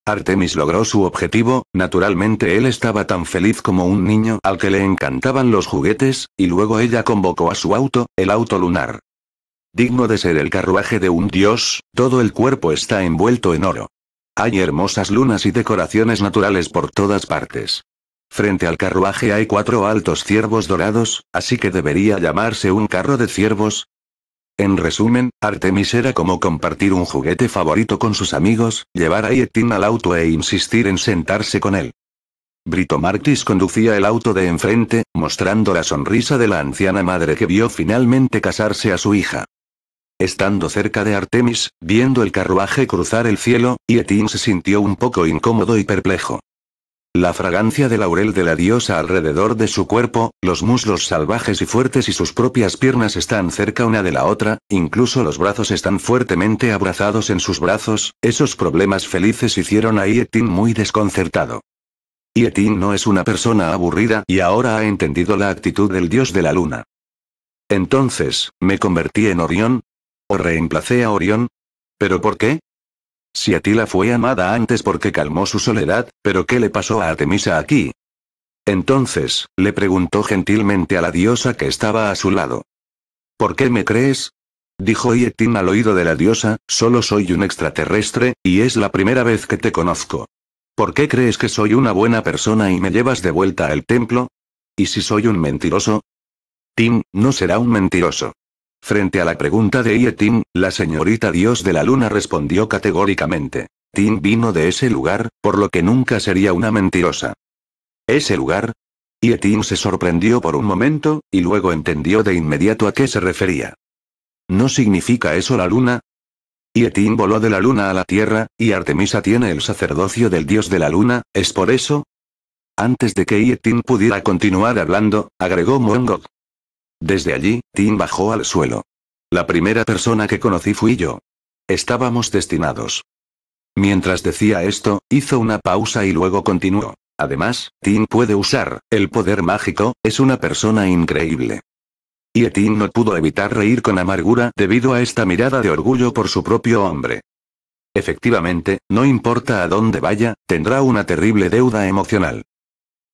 Artemis logró su objetivo, naturalmente él estaba tan feliz como un niño al que le encantaban los juguetes, y luego ella convocó a su auto, el auto lunar. Digno de ser el carruaje de un dios, todo el cuerpo está envuelto en oro. Hay hermosas lunas y decoraciones naturales por todas partes. Frente al carruaje hay cuatro altos ciervos dorados, así que debería llamarse un carro de ciervos. En resumen, Artemis era como compartir un juguete favorito con sus amigos, llevar a Yetin al auto e insistir en sentarse con él. Brito Martis conducía el auto de enfrente, mostrando la sonrisa de la anciana madre que vio finalmente casarse a su hija. Estando cerca de Artemis, viendo el carruaje cruzar el cielo, Yetin se sintió un poco incómodo y perplejo. La fragancia de laurel de la diosa alrededor de su cuerpo, los muslos salvajes y fuertes y sus propias piernas están cerca una de la otra, incluso los brazos están fuertemente abrazados en sus brazos, esos problemas felices hicieron a Yetin muy desconcertado. Yetin no es una persona aburrida y ahora ha entendido la actitud del dios de la luna. Entonces, me convertí en Orión, o reemplacé a Orión. ¿Pero por qué? Si Atila fue amada antes porque calmó su soledad, ¿pero qué le pasó a Artemisa aquí? Entonces, le preguntó gentilmente a la diosa que estaba a su lado. ¿Por qué me crees? Dijo Yetin al oído de la diosa, solo soy un extraterrestre, y es la primera vez que te conozco. ¿Por qué crees que soy una buena persona y me llevas de vuelta al templo? ¿Y si soy un mentiroso? Tim, no será un mentiroso. Frente a la pregunta de Yetin, la señorita Dios de la Luna respondió categóricamente. Tim vino de ese lugar, por lo que nunca sería una mentirosa. ¿Ese lugar? Yetin se sorprendió por un momento, y luego entendió de inmediato a qué se refería. ¿No significa eso la luna? Yetin voló de la luna a la tierra, y Artemisa tiene el sacerdocio del dios de la luna, ¿es por eso? Antes de que Yetin pudiera continuar hablando, agregó Mongok. Desde allí, Tim bajó al suelo. La primera persona que conocí fui yo. Estábamos destinados. Mientras decía esto, hizo una pausa y luego continuó. Además, Tim puede usar el poder mágico, es una persona increíble. Y Etin no pudo evitar reír con amargura debido a esta mirada de orgullo por su propio hombre. Efectivamente, no importa a dónde vaya, tendrá una terrible deuda emocional.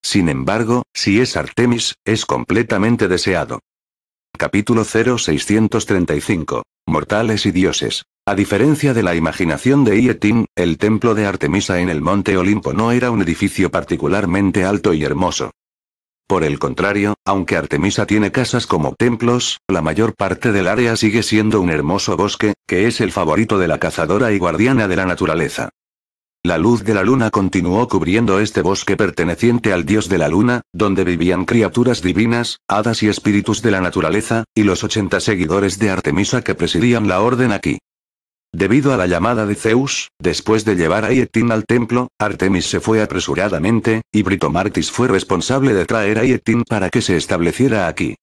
Sin embargo, si es Artemis, es completamente deseado. Capítulo 0635. Mortales y dioses. A diferencia de la imaginación de Ietín, el templo de Artemisa en el monte Olimpo no era un edificio particularmente alto y hermoso. Por el contrario, aunque Artemisa tiene casas como templos, la mayor parte del área sigue siendo un hermoso bosque, que es el favorito de la cazadora y guardiana de la naturaleza. La luz de la luna continuó cubriendo este bosque perteneciente al dios de la luna, donde vivían criaturas divinas, hadas y espíritus de la naturaleza, y los 80 seguidores de Artemisa que presidían la orden aquí. Debido a la llamada de Zeus, después de llevar a Yetin al templo, Artemis se fue apresuradamente, y Britomartis fue responsable de traer a Yetin para que se estableciera aquí.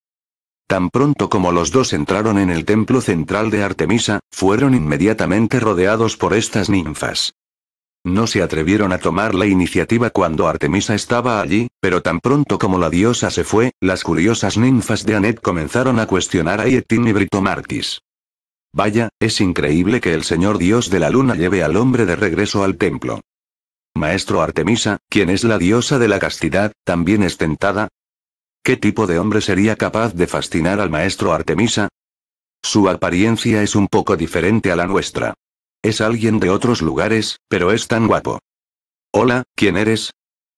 Tan pronto como los dos entraron en el templo central de Artemisa, fueron inmediatamente rodeados por estas ninfas. No se atrevieron a tomar la iniciativa cuando Artemisa estaba allí, pero tan pronto como la diosa se fue, las curiosas ninfas de Anet comenzaron a cuestionar a Yetín y Britomartis. Vaya, es increíble que el señor dios de la luna lleve al hombre de regreso al templo. Maestro Artemisa, quien es la diosa de la castidad, también es tentada. ¿Qué tipo de hombre sería capaz de fascinar al maestro Artemisa? Su apariencia es un poco diferente a la nuestra. Es alguien de otros lugares, pero es tan guapo. Hola, ¿quién eres?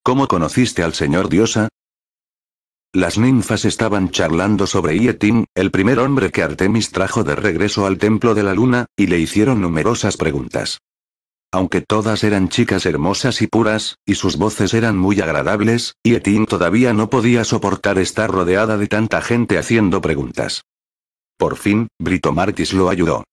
¿Cómo conociste al señor Diosa? Las ninfas estaban charlando sobre Ietim, el primer hombre que Artemis trajo de regreso al templo de la luna, y le hicieron numerosas preguntas. Aunque todas eran chicas hermosas y puras, y sus voces eran muy agradables, Yetin todavía no podía soportar estar rodeada de tanta gente haciendo preguntas. Por fin, Brito lo ayudó.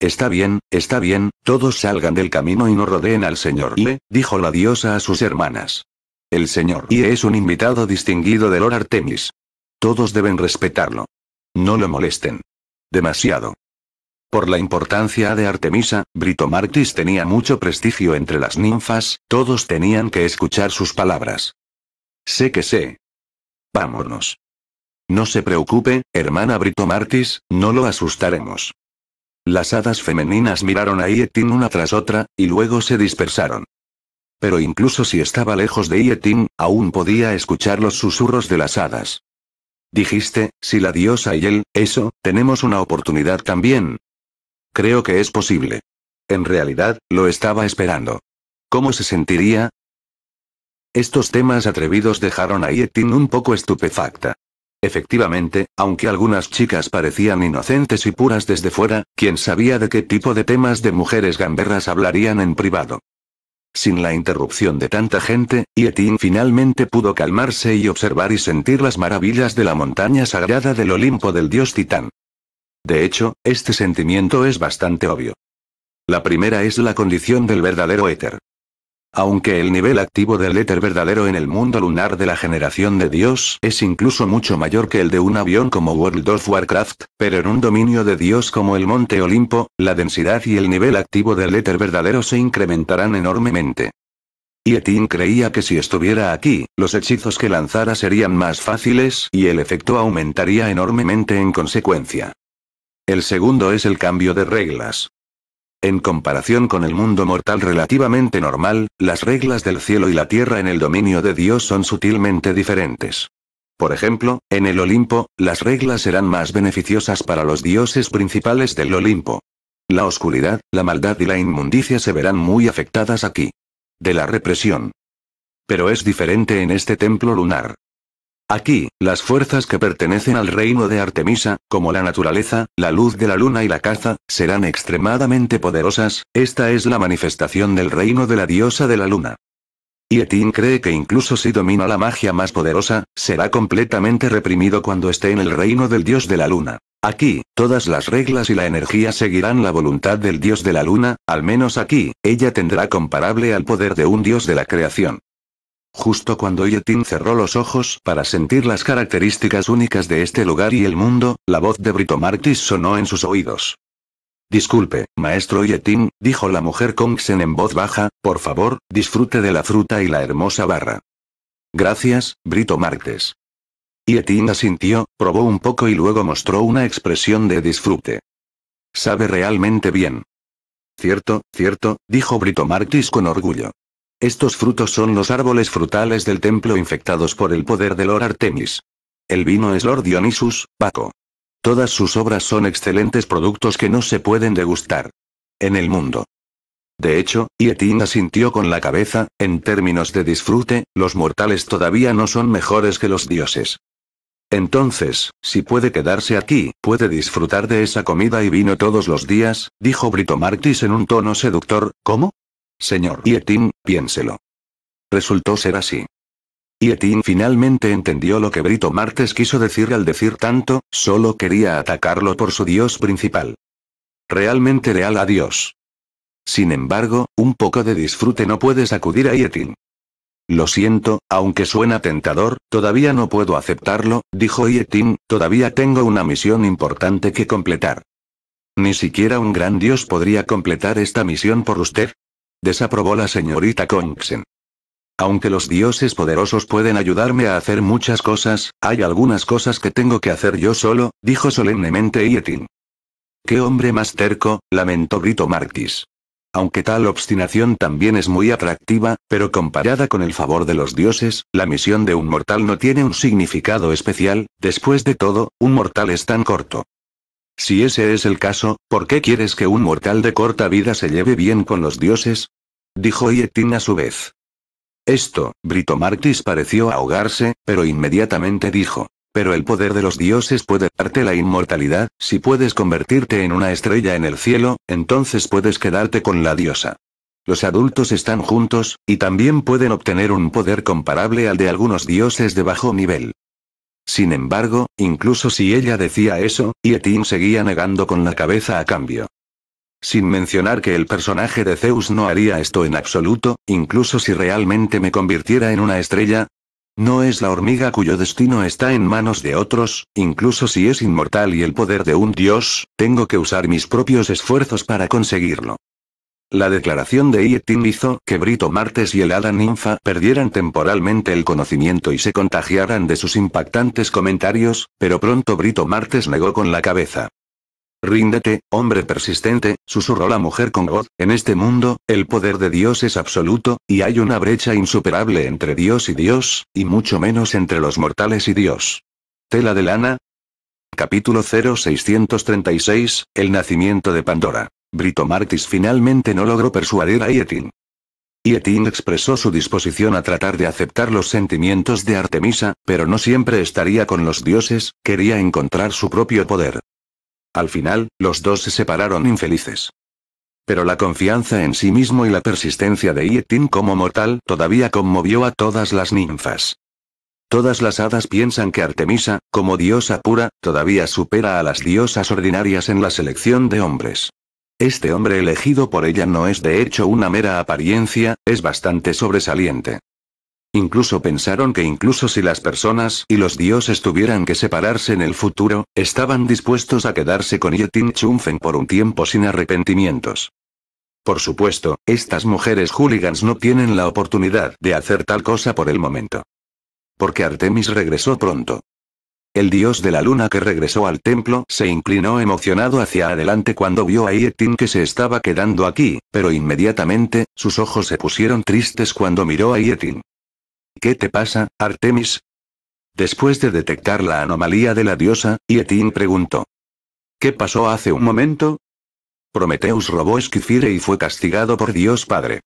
Está bien, está bien, todos salgan del camino y no rodeen al señor Ie, dijo la diosa a sus hermanas. El señor Ie es un invitado distinguido del Lord Artemis. Todos deben respetarlo. No lo molesten. Demasiado. Por la importancia de Artemisa, Britomartis tenía mucho prestigio entre las ninfas, todos tenían que escuchar sus palabras. Sé que sé. Vámonos. No se preocupe, hermana Britomartis, no lo asustaremos. Las hadas femeninas miraron a Yetin una tras otra, y luego se dispersaron. Pero incluso si estaba lejos de Yetin, aún podía escuchar los susurros de las hadas. Dijiste, si la diosa y él, eso, tenemos una oportunidad también. Creo que es posible. En realidad, lo estaba esperando. ¿Cómo se sentiría? Estos temas atrevidos dejaron a Yetin un poco estupefacta. Efectivamente, aunque algunas chicas parecían inocentes y puras desde fuera, quién sabía de qué tipo de temas de mujeres gamberras hablarían en privado. Sin la interrupción de tanta gente, Yetin finalmente pudo calmarse y observar y sentir las maravillas de la montaña sagrada del Olimpo del dios Titán. De hecho, este sentimiento es bastante obvio. La primera es la condición del verdadero éter. Aunque el nivel activo del éter verdadero en el mundo lunar de la generación de Dios es incluso mucho mayor que el de un avión como World of Warcraft, pero en un dominio de Dios como el Monte Olimpo, la densidad y el nivel activo del éter verdadero se incrementarán enormemente. Y creía que si estuviera aquí, los hechizos que lanzara serían más fáciles y el efecto aumentaría enormemente en consecuencia. El segundo es el cambio de reglas. En comparación con el mundo mortal relativamente normal, las reglas del cielo y la tierra en el dominio de Dios son sutilmente diferentes. Por ejemplo, en el Olimpo, las reglas serán más beneficiosas para los dioses principales del Olimpo. La oscuridad, la maldad y la inmundicia se verán muy afectadas aquí. De la represión. Pero es diferente en este templo lunar. Aquí, las fuerzas que pertenecen al reino de Artemisa, como la naturaleza, la luz de la luna y la caza, serán extremadamente poderosas, esta es la manifestación del reino de la diosa de la luna. Y cree que incluso si domina la magia más poderosa, será completamente reprimido cuando esté en el reino del dios de la luna. Aquí, todas las reglas y la energía seguirán la voluntad del dios de la luna, al menos aquí, ella tendrá comparable al poder de un dios de la creación. Justo cuando Yetin cerró los ojos para sentir las características únicas de este lugar y el mundo, la voz de Brito Martis sonó en sus oídos. Disculpe, maestro Yetin, dijo la mujer Kongsen en voz baja, por favor, disfrute de la fruta y la hermosa barra. Gracias, Brito Martes. Yetin asintió, probó un poco y luego mostró una expresión de disfrute. Sabe realmente bien. Cierto, cierto, dijo Brito Martis con orgullo. Estos frutos son los árboles frutales del templo infectados por el poder de Lord Artemis. El vino es Lord Dionysus, Paco. Todas sus obras son excelentes productos que no se pueden degustar. En el mundo. De hecho, Yetina sintió con la cabeza, en términos de disfrute, los mortales todavía no son mejores que los dioses. Entonces, si puede quedarse aquí, puede disfrutar de esa comida y vino todos los días, dijo Brito Martis en un tono seductor, ¿cómo? Señor Yetin, piénselo. Resultó ser así. Yetin finalmente entendió lo que Brito Martes quiso decir al decir tanto, solo quería atacarlo por su dios principal. Realmente real a Dios. Sin embargo, un poco de disfrute no puede sacudir a Yetin. Lo siento, aunque suena tentador, todavía no puedo aceptarlo, dijo Yetin, todavía tengo una misión importante que completar. Ni siquiera un gran dios podría completar esta misión por usted, desaprobó la señorita Kongsen. Aunque los dioses poderosos pueden ayudarme a hacer muchas cosas, hay algunas cosas que tengo que hacer yo solo, dijo solemnemente Yetin. Qué hombre más terco, lamentó Brito Martis. Aunque tal obstinación también es muy atractiva, pero comparada con el favor de los dioses, la misión de un mortal no tiene un significado especial, después de todo, un mortal es tan corto. Si ese es el caso, ¿por qué quieres que un mortal de corta vida se lleve bien con los dioses? Dijo Yetin a su vez. Esto, Britomartis pareció ahogarse, pero inmediatamente dijo. Pero el poder de los dioses puede darte la inmortalidad, si puedes convertirte en una estrella en el cielo, entonces puedes quedarte con la diosa. Los adultos están juntos, y también pueden obtener un poder comparable al de algunos dioses de bajo nivel. Sin embargo, incluso si ella decía eso, Yetin seguía negando con la cabeza a cambio. Sin mencionar que el personaje de Zeus no haría esto en absoluto, incluso si realmente me convirtiera en una estrella. No es la hormiga cuyo destino está en manos de otros, incluso si es inmortal y el poder de un dios, tengo que usar mis propios esfuerzos para conseguirlo. La declaración de Yetin hizo que Brito Martes y el Hada Ninfa perdieran temporalmente el conocimiento y se contagiaran de sus impactantes comentarios, pero pronto Brito Martes negó con la cabeza. Ríndete, hombre persistente, susurró la mujer con voz, en este mundo, el poder de Dios es absoluto, y hay una brecha insuperable entre Dios y Dios, y mucho menos entre los mortales y Dios. Tela de lana. Capítulo 0636, El nacimiento de Pandora. Brito Martis finalmente no logró persuadir a Yetin. Yetin expresó su disposición a tratar de aceptar los sentimientos de Artemisa, pero no siempre estaría con los dioses, quería encontrar su propio poder. Al final, los dos se separaron infelices. Pero la confianza en sí mismo y la persistencia de Yetin como mortal todavía conmovió a todas las ninfas. Todas las hadas piensan que Artemisa, como diosa pura, todavía supera a las diosas ordinarias en la selección de hombres. Este hombre elegido por ella no es de hecho una mera apariencia, es bastante sobresaliente. Incluso pensaron que incluso si las personas y los dioses tuvieran que separarse en el futuro, estaban dispuestos a quedarse con Yetin Chunfen por un tiempo sin arrepentimientos. Por supuesto, estas mujeres hooligans no tienen la oportunidad de hacer tal cosa por el momento. Porque Artemis regresó pronto. El dios de la luna que regresó al templo se inclinó emocionado hacia adelante cuando vio a Yetin que se estaba quedando aquí, pero inmediatamente, sus ojos se pusieron tristes cuando miró a Yetin. ¿Qué te pasa, Artemis? Después de detectar la anomalía de la diosa, Yetin preguntó. ¿Qué pasó hace un momento? Prometeus robó Esquifire y fue castigado por Dios Padre.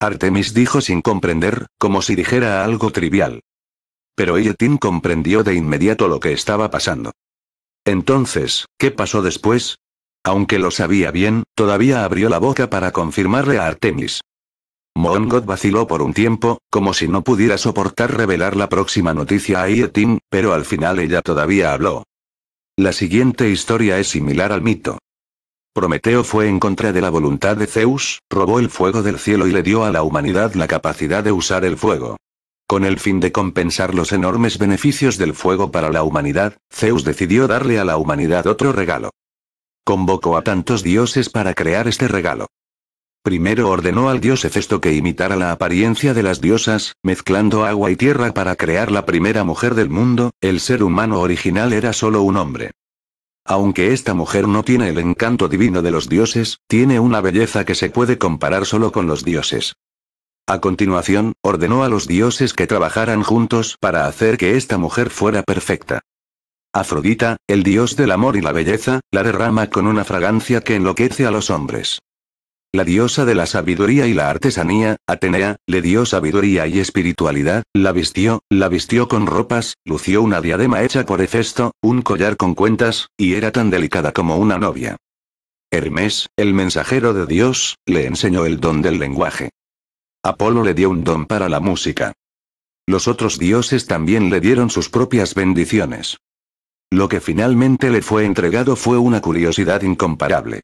Artemis dijo sin comprender, como si dijera algo trivial. Pero Yetin comprendió de inmediato lo que estaba pasando. Entonces, ¿qué pasó después? Aunque lo sabía bien, todavía abrió la boca para confirmarle a Artemis. Mongot vaciló por un tiempo, como si no pudiera soportar revelar la próxima noticia a Yetin, pero al final ella todavía habló. La siguiente historia es similar al mito. Prometeo fue en contra de la voluntad de Zeus, robó el fuego del cielo y le dio a la humanidad la capacidad de usar el fuego. Con el fin de compensar los enormes beneficios del fuego para la humanidad, Zeus decidió darle a la humanidad otro regalo. Convocó a tantos dioses para crear este regalo. Primero ordenó al dios Hefesto que imitara la apariencia de las diosas, mezclando agua y tierra para crear la primera mujer del mundo, el ser humano original era solo un hombre. Aunque esta mujer no tiene el encanto divino de los dioses, tiene una belleza que se puede comparar solo con los dioses. A continuación, ordenó a los dioses que trabajaran juntos para hacer que esta mujer fuera perfecta. Afrodita, el dios del amor y la belleza, la derrama con una fragancia que enloquece a los hombres. La diosa de la sabiduría y la artesanía, Atenea, le dio sabiduría y espiritualidad, la vistió, la vistió con ropas, lució una diadema hecha por Hefesto, un collar con cuentas, y era tan delicada como una novia. Hermes, el mensajero de Dios, le enseñó el don del lenguaje. Apolo le dio un don para la música. Los otros dioses también le dieron sus propias bendiciones. Lo que finalmente le fue entregado fue una curiosidad incomparable.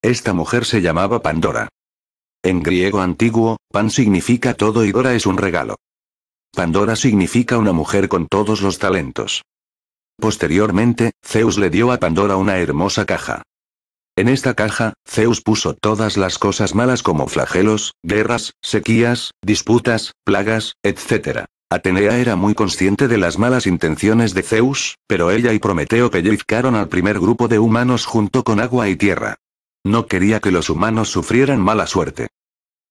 Esta mujer se llamaba Pandora. En griego antiguo, pan significa todo y dora es un regalo. Pandora significa una mujer con todos los talentos. Posteriormente, Zeus le dio a Pandora una hermosa caja. En esta caja, Zeus puso todas las cosas malas como flagelos, guerras, sequías, disputas, plagas, etc. Atenea era muy consciente de las malas intenciones de Zeus, pero ella y Prometeo pellizcaron al primer grupo de humanos junto con agua y tierra. No quería que los humanos sufrieran mala suerte.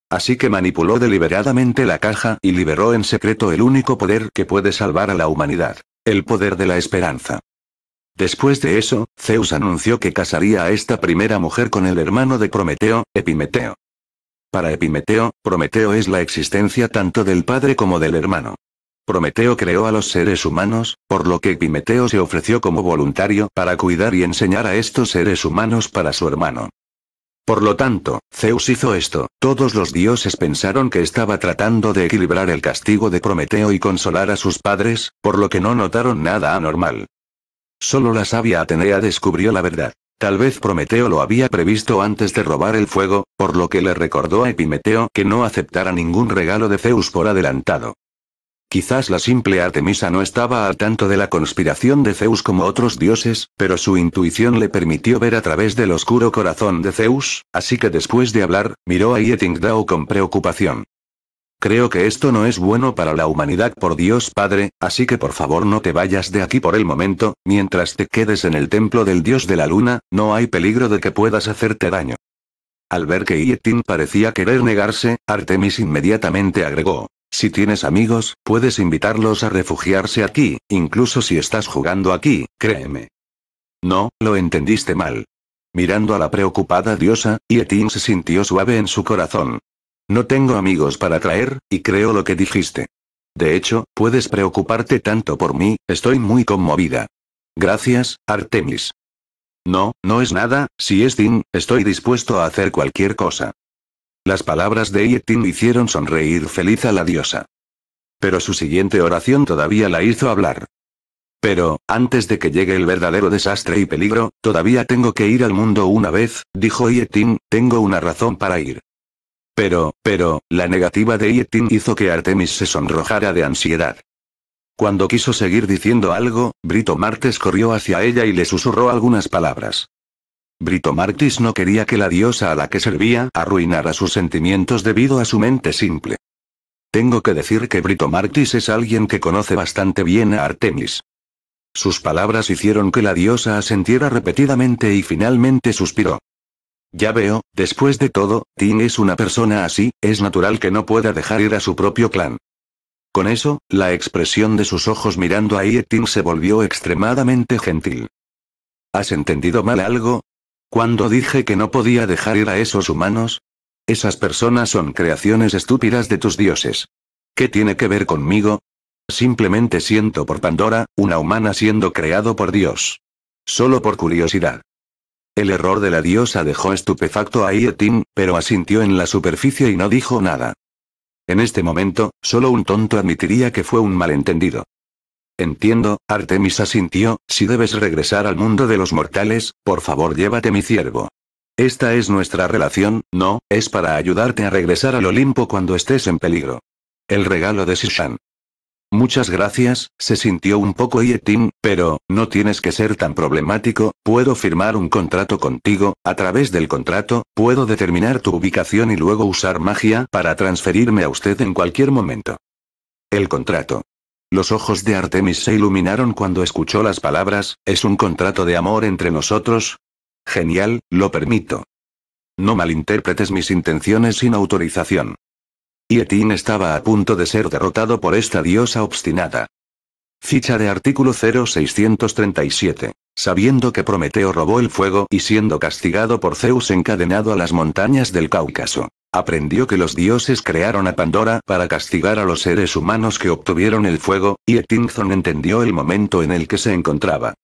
Así que manipuló deliberadamente la caja y liberó en secreto el único poder que puede salvar a la humanidad, el poder de la esperanza. Después de eso, Zeus anunció que casaría a esta primera mujer con el hermano de Prometeo, Epimeteo. Para Epimeteo, Prometeo es la existencia tanto del padre como del hermano. Prometeo creó a los seres humanos, por lo que Epimeteo se ofreció como voluntario para cuidar y enseñar a estos seres humanos para su hermano. Por lo tanto, Zeus hizo esto, todos los dioses pensaron que estaba tratando de equilibrar el castigo de Prometeo y consolar a sus padres, por lo que no notaron nada anormal. Solo la sabia Atenea descubrió la verdad. Tal vez Prometeo lo había previsto antes de robar el fuego, por lo que le recordó a Epimeteo que no aceptara ningún regalo de Zeus por adelantado. Quizás la simple Artemisa no estaba al tanto de la conspiración de Zeus como otros dioses, pero su intuición le permitió ver a través del oscuro corazón de Zeus, así que después de hablar, miró a Yetingdao con preocupación. Creo que esto no es bueno para la humanidad por Dios Padre, así que por favor no te vayas de aquí por el momento, mientras te quedes en el templo del Dios de la Luna, no hay peligro de que puedas hacerte daño. Al ver que Yetin parecía querer negarse, Artemis inmediatamente agregó. Si tienes amigos, puedes invitarlos a refugiarse aquí, incluso si estás jugando aquí, créeme. No, lo entendiste mal. Mirando a la preocupada diosa, Yetin se sintió suave en su corazón. No tengo amigos para traer, y creo lo que dijiste. De hecho, puedes preocuparte tanto por mí, estoy muy conmovida. Gracias, Artemis. No, no es nada, si es Tim, estoy dispuesto a hacer cualquier cosa. Las palabras de Yetin hicieron sonreír feliz a la diosa. Pero su siguiente oración todavía la hizo hablar. Pero, antes de que llegue el verdadero desastre y peligro, todavía tengo que ir al mundo una vez, dijo Yetin, tengo una razón para ir. Pero, pero, la negativa de Yetin hizo que Artemis se sonrojara de ansiedad. Cuando quiso seguir diciendo algo, Brito Martes corrió hacia ella y le susurró algunas palabras. Brito Martis no quería que la diosa a la que servía arruinara sus sentimientos debido a su mente simple. Tengo que decir que Brito Martis es alguien que conoce bastante bien a Artemis. Sus palabras hicieron que la diosa asentiera repetidamente y finalmente suspiró. Ya veo, después de todo, Ting es una persona así, es natural que no pueda dejar ir a su propio clan. Con eso, la expresión de sus ojos mirando a Ting se volvió extremadamente gentil. ¿Has entendido mal algo? ¿Cuándo dije que no podía dejar ir a esos humanos? Esas personas son creaciones estúpidas de tus dioses. ¿Qué tiene que ver conmigo? Simplemente siento por Pandora, una humana siendo creado por Dios. Solo por curiosidad. El error de la diosa dejó estupefacto a Ietim, pero asintió en la superficie y no dijo nada. En este momento, solo un tonto admitiría que fue un malentendido. Entiendo, Artemis asintió, si debes regresar al mundo de los mortales, por favor llévate mi ciervo. Esta es nuestra relación, no, es para ayudarte a regresar al Olimpo cuando estés en peligro. El regalo de Sishan. Muchas gracias, se sintió un poco Yetim, pero, no tienes que ser tan problemático, puedo firmar un contrato contigo, a través del contrato, puedo determinar tu ubicación y luego usar magia para transferirme a usted en cualquier momento. El contrato. Los ojos de Artemis se iluminaron cuando escuchó las palabras, es un contrato de amor entre nosotros. Genial, lo permito. No malinterpretes mis intenciones sin autorización y estaba a punto de ser derrotado por esta diosa obstinada. Ficha de artículo 0637. Sabiendo que Prometeo robó el fuego y siendo castigado por Zeus encadenado a las montañas del Cáucaso, aprendió que los dioses crearon a Pandora para castigar a los seres humanos que obtuvieron el fuego, y Etingzon entendió el momento en el que se encontraba.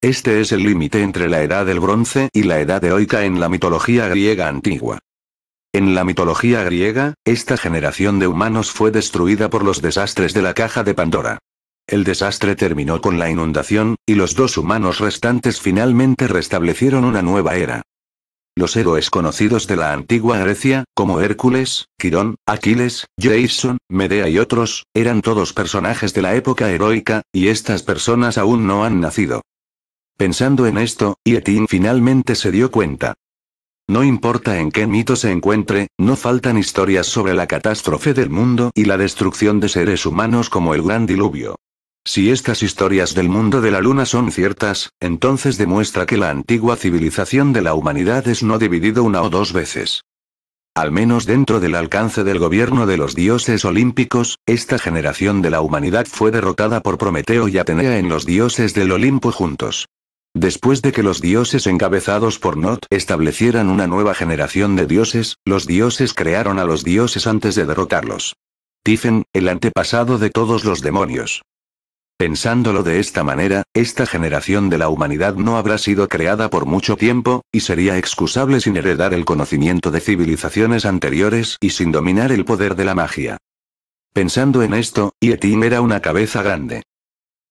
Este es el límite entre la edad del bronce y la edad Oika en la mitología griega antigua. En la mitología griega, esta generación de humanos fue destruida por los desastres de la caja de Pandora. El desastre terminó con la inundación, y los dos humanos restantes finalmente restablecieron una nueva era. Los héroes conocidos de la antigua Grecia, como Hércules, Quirón, Aquiles, Jason, Medea y otros, eran todos personajes de la época heroica, y estas personas aún no han nacido. Pensando en esto, Yetín finalmente se dio cuenta. No importa en qué mito se encuentre, no faltan historias sobre la catástrofe del mundo y la destrucción de seres humanos como el gran diluvio. Si estas historias del mundo de la luna son ciertas, entonces demuestra que la antigua civilización de la humanidad es no dividido una o dos veces. Al menos dentro del alcance del gobierno de los dioses olímpicos, esta generación de la humanidad fue derrotada por Prometeo y Atenea en los dioses del Olimpo juntos. Después de que los dioses encabezados por Not establecieran una nueva generación de dioses, los dioses crearon a los dioses antes de derrotarlos. Tifen, el antepasado de todos los demonios. Pensándolo de esta manera, esta generación de la humanidad no habrá sido creada por mucho tiempo, y sería excusable sin heredar el conocimiento de civilizaciones anteriores y sin dominar el poder de la magia. Pensando en esto, Yetim era una cabeza grande.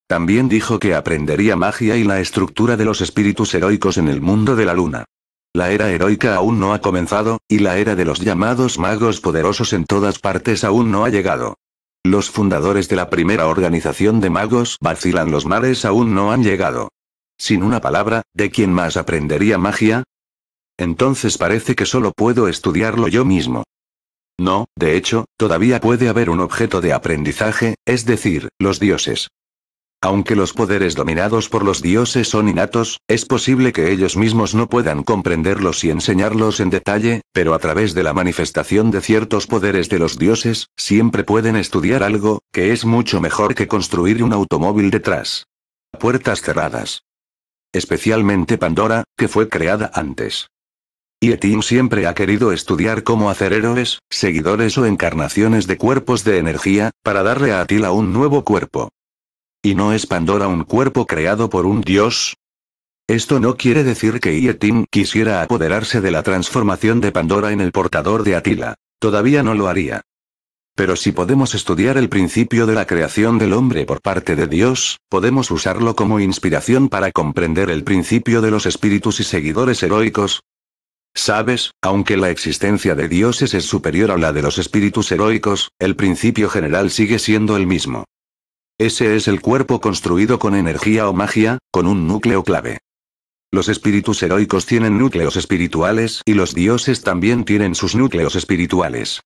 También dijo que aprendería magia y la estructura de los espíritus heroicos en el mundo de la luna. La era heroica aún no ha comenzado, y la era de los llamados magos poderosos en todas partes aún no ha llegado. Los fundadores de la primera organización de magos vacilan los mares aún no han llegado. Sin una palabra, ¿de quién más aprendería magia? Entonces parece que solo puedo estudiarlo yo mismo. No, de hecho, todavía puede haber un objeto de aprendizaje, es decir, los dioses. Aunque los poderes dominados por los dioses son innatos, es posible que ellos mismos no puedan comprenderlos y enseñarlos en detalle, pero a través de la manifestación de ciertos poderes de los dioses, siempre pueden estudiar algo, que es mucho mejor que construir un automóvil detrás. Puertas cerradas. Especialmente Pandora, que fue creada antes. Y siempre ha querido estudiar cómo hacer héroes, seguidores o encarnaciones de cuerpos de energía, para darle a Atila un nuevo cuerpo. ¿Y no es Pandora un cuerpo creado por un dios? Esto no quiere decir que Ietim quisiera apoderarse de la transformación de Pandora en el portador de Atila. Todavía no lo haría. Pero si podemos estudiar el principio de la creación del hombre por parte de Dios, podemos usarlo como inspiración para comprender el principio de los espíritus y seguidores heroicos. Sabes, aunque la existencia de dioses es superior a la de los espíritus heroicos, el principio general sigue siendo el mismo. Ese es el cuerpo construido con energía o magia, con un núcleo clave. Los espíritus heroicos tienen núcleos espirituales y los dioses también tienen sus núcleos espirituales.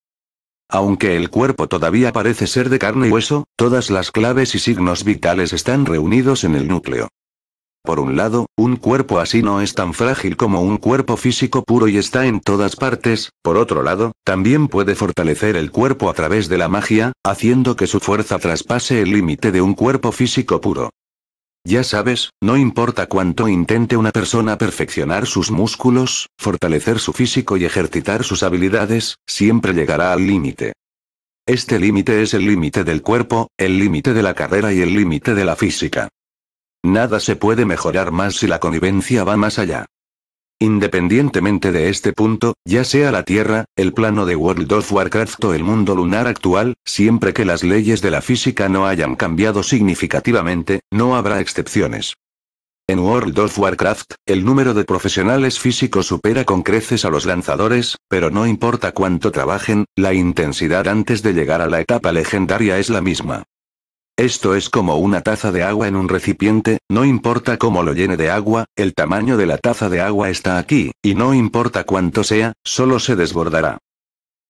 Aunque el cuerpo todavía parece ser de carne y hueso, todas las claves y signos vitales están reunidos en el núcleo. Por un lado, un cuerpo así no es tan frágil como un cuerpo físico puro y está en todas partes, por otro lado, también puede fortalecer el cuerpo a través de la magia, haciendo que su fuerza traspase el límite de un cuerpo físico puro. Ya sabes, no importa cuánto intente una persona perfeccionar sus músculos, fortalecer su físico y ejercitar sus habilidades, siempre llegará al límite. Este límite es el límite del cuerpo, el límite de la carrera y el límite de la física. Nada se puede mejorar más si la connivencia va más allá. Independientemente de este punto, ya sea la Tierra, el plano de World of Warcraft o el mundo lunar actual, siempre que las leyes de la física no hayan cambiado significativamente, no habrá excepciones. En World of Warcraft, el número de profesionales físicos supera con creces a los lanzadores, pero no importa cuánto trabajen, la intensidad antes de llegar a la etapa legendaria es la misma. Esto es como una taza de agua en un recipiente, no importa cómo lo llene de agua, el tamaño de la taza de agua está aquí, y no importa cuánto sea, solo se desbordará.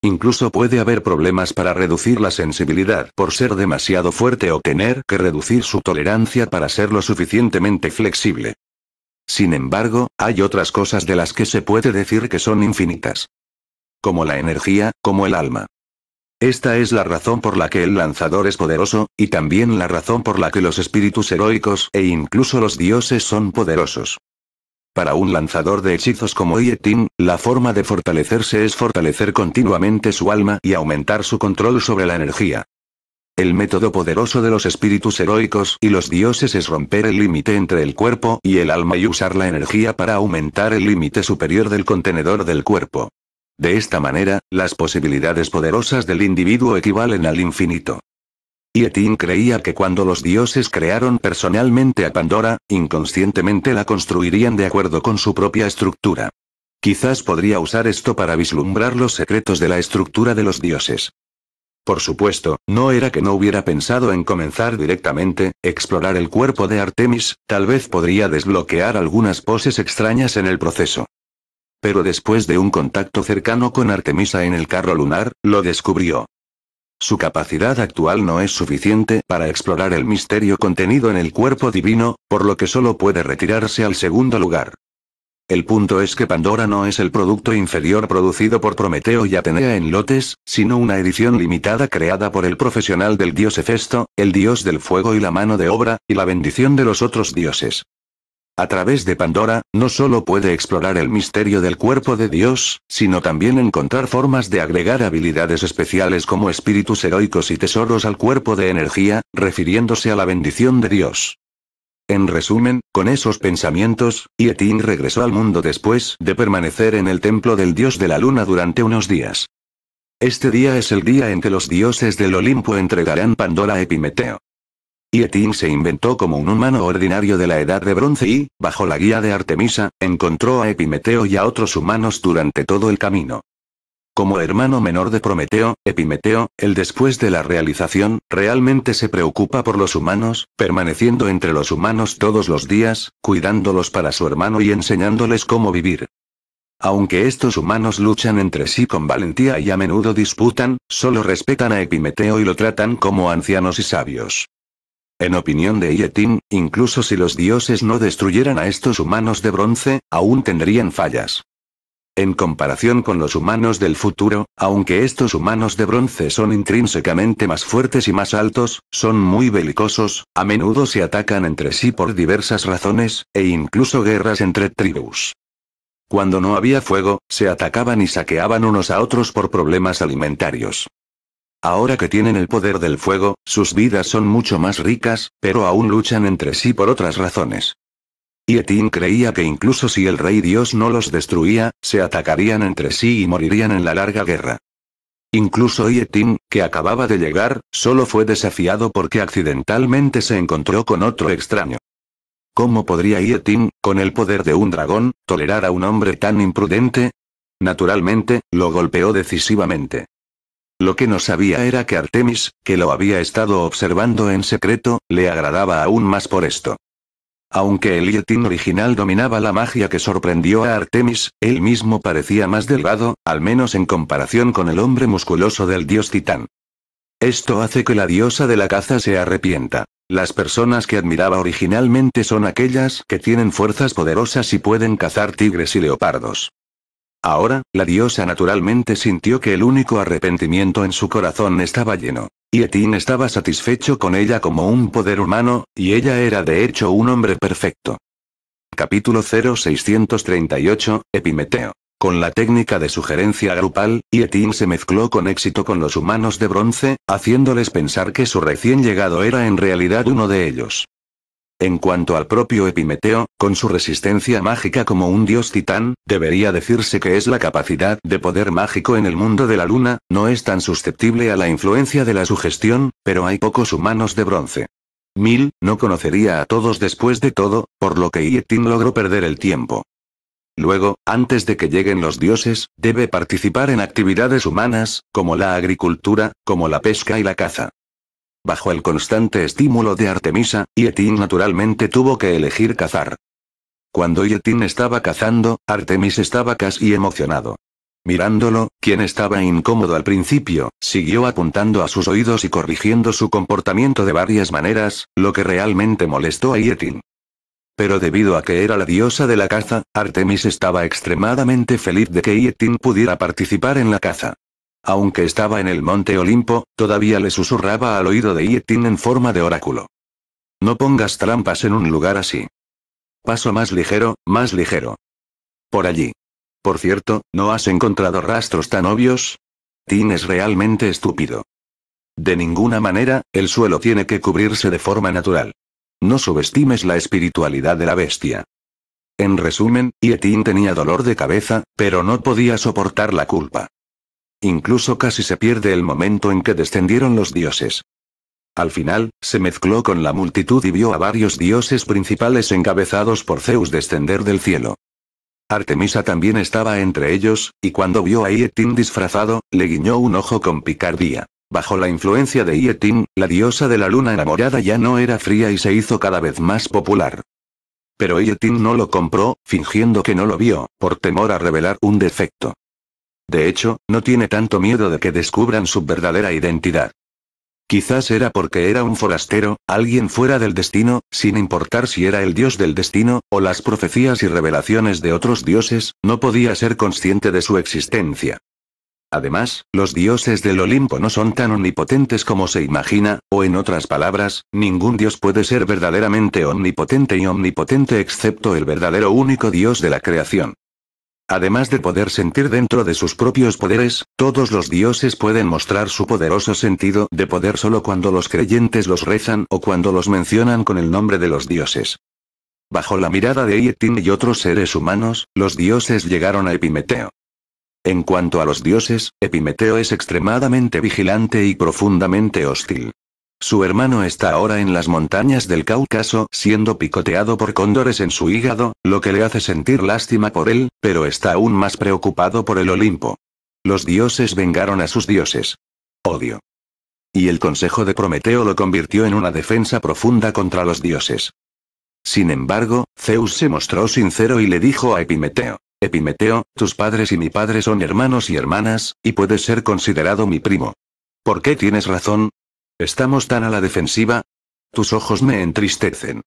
Incluso puede haber problemas para reducir la sensibilidad por ser demasiado fuerte o tener que reducir su tolerancia para ser lo suficientemente flexible. Sin embargo, hay otras cosas de las que se puede decir que son infinitas. Como la energía, como el alma. Esta es la razón por la que el lanzador es poderoso, y también la razón por la que los espíritus heroicos e incluso los dioses son poderosos. Para un lanzador de hechizos como Yetin, la forma de fortalecerse es fortalecer continuamente su alma y aumentar su control sobre la energía. El método poderoso de los espíritus heroicos y los dioses es romper el límite entre el cuerpo y el alma y usar la energía para aumentar el límite superior del contenedor del cuerpo. De esta manera, las posibilidades poderosas del individuo equivalen al infinito. Etín creía que cuando los dioses crearon personalmente a Pandora, inconscientemente la construirían de acuerdo con su propia estructura. Quizás podría usar esto para vislumbrar los secretos de la estructura de los dioses. Por supuesto, no era que no hubiera pensado en comenzar directamente, explorar el cuerpo de Artemis, tal vez podría desbloquear algunas poses extrañas en el proceso. Pero después de un contacto cercano con Artemisa en el carro lunar, lo descubrió. Su capacidad actual no es suficiente para explorar el misterio contenido en el cuerpo divino, por lo que solo puede retirarse al segundo lugar. El punto es que Pandora no es el producto inferior producido por Prometeo y Atenea en lotes, sino una edición limitada creada por el profesional del dios Hefesto, el dios del fuego y la mano de obra, y la bendición de los otros dioses. A través de Pandora, no solo puede explorar el misterio del cuerpo de Dios, sino también encontrar formas de agregar habilidades especiales como espíritus heroicos y tesoros al cuerpo de energía, refiriéndose a la bendición de Dios. En resumen, con esos pensamientos, Yetin regresó al mundo después de permanecer en el templo del dios de la luna durante unos días. Este día es el día en que los dioses del Olimpo entregarán Pandora a Epimeteo. Yetin se inventó como un humano ordinario de la Edad de Bronce y, bajo la guía de Artemisa, encontró a Epimeteo y a otros humanos durante todo el camino. Como hermano menor de Prometeo, Epimeteo, el después de la realización, realmente se preocupa por los humanos, permaneciendo entre los humanos todos los días, cuidándolos para su hermano y enseñándoles cómo vivir. Aunque estos humanos luchan entre sí con valentía y a menudo disputan, solo respetan a Epimeteo y lo tratan como ancianos y sabios. En opinión de Yetin, incluso si los dioses no destruyeran a estos humanos de bronce, aún tendrían fallas. En comparación con los humanos del futuro, aunque estos humanos de bronce son intrínsecamente más fuertes y más altos, son muy belicosos, a menudo se atacan entre sí por diversas razones, e incluso guerras entre tribus. Cuando no había fuego, se atacaban y saqueaban unos a otros por problemas alimentarios. Ahora que tienen el poder del fuego, sus vidas son mucho más ricas, pero aún luchan entre sí por otras razones. Yetin creía que incluso si el rey Dios no los destruía, se atacarían entre sí y morirían en la larga guerra. Incluso Yetin, que acababa de llegar, solo fue desafiado porque accidentalmente se encontró con otro extraño. ¿Cómo podría Yetin, con el poder de un dragón, tolerar a un hombre tan imprudente? Naturalmente, lo golpeó decisivamente. Lo que no sabía era que Artemis, que lo había estado observando en secreto, le agradaba aún más por esto. Aunque el Yetin original dominaba la magia que sorprendió a Artemis, él mismo parecía más delgado, al menos en comparación con el hombre musculoso del dios Titán. Esto hace que la diosa de la caza se arrepienta. Las personas que admiraba originalmente son aquellas que tienen fuerzas poderosas y pueden cazar tigres y leopardos. Ahora, la diosa naturalmente sintió que el único arrepentimiento en su corazón estaba lleno. Y Etín estaba satisfecho con ella como un poder humano, y ella era de hecho un hombre perfecto. Capítulo 0638, Epimeteo. Con la técnica de sugerencia grupal, Yetin se mezcló con éxito con los humanos de bronce, haciéndoles pensar que su recién llegado era en realidad uno de ellos. En cuanto al propio Epimeteo, con su resistencia mágica como un dios titán, debería decirse que es la capacidad de poder mágico en el mundo de la luna, no es tan susceptible a la influencia de la sugestión, pero hay pocos humanos de bronce. Mil, no conocería a todos después de todo, por lo que Yetin logró perder el tiempo. Luego, antes de que lleguen los dioses, debe participar en actividades humanas, como la agricultura, como la pesca y la caza bajo el constante estímulo de Artemisa, Yetin naturalmente tuvo que elegir cazar. Cuando Yetin estaba cazando, Artemis estaba casi emocionado. Mirándolo, quien estaba incómodo al principio, siguió apuntando a sus oídos y corrigiendo su comportamiento de varias maneras, lo que realmente molestó a Yetin. Pero debido a que era la diosa de la caza, Artemis estaba extremadamente feliz de que Yetin pudiera participar en la caza aunque estaba en el monte Olimpo, todavía le susurraba al oído de Yetin en forma de oráculo. No pongas trampas en un lugar así. Paso más ligero, más ligero. Por allí. Por cierto, ¿no has encontrado rastros tan obvios? Tin es realmente estúpido. De ninguna manera, el suelo tiene que cubrirse de forma natural. No subestimes la espiritualidad de la bestia. En resumen, Yetin tenía dolor de cabeza, pero no podía soportar la culpa. Incluso casi se pierde el momento en que descendieron los dioses. Al final, se mezcló con la multitud y vio a varios dioses principales encabezados por Zeus descender del cielo. Artemisa también estaba entre ellos, y cuando vio a Ietin disfrazado, le guiñó un ojo con picardía. Bajo la influencia de Ietin, la diosa de la luna enamorada ya no era fría y se hizo cada vez más popular. Pero Ietín no lo compró, fingiendo que no lo vio, por temor a revelar un defecto. De hecho, no tiene tanto miedo de que descubran su verdadera identidad. Quizás era porque era un forastero, alguien fuera del destino, sin importar si era el dios del destino, o las profecías y revelaciones de otros dioses, no podía ser consciente de su existencia. Además, los dioses del Olimpo no son tan omnipotentes como se imagina, o en otras palabras, ningún dios puede ser verdaderamente omnipotente y omnipotente excepto el verdadero único dios de la creación. Además de poder sentir dentro de sus propios poderes, todos los dioses pueden mostrar su poderoso sentido de poder solo cuando los creyentes los rezan o cuando los mencionan con el nombre de los dioses. Bajo la mirada de Ietín y otros seres humanos, los dioses llegaron a Epimeteo. En cuanto a los dioses, Epimeteo es extremadamente vigilante y profundamente hostil. Su hermano está ahora en las montañas del Cáucaso siendo picoteado por cóndores en su hígado, lo que le hace sentir lástima por él, pero está aún más preocupado por el Olimpo. Los dioses vengaron a sus dioses. Odio. Y el consejo de Prometeo lo convirtió en una defensa profunda contra los dioses. Sin embargo, Zeus se mostró sincero y le dijo a Epimeteo, Epimeteo, tus padres y mi padre son hermanos y hermanas, y puedes ser considerado mi primo. ¿Por qué tienes razón? ¿Estamos tan a la defensiva? Tus ojos me entristecen.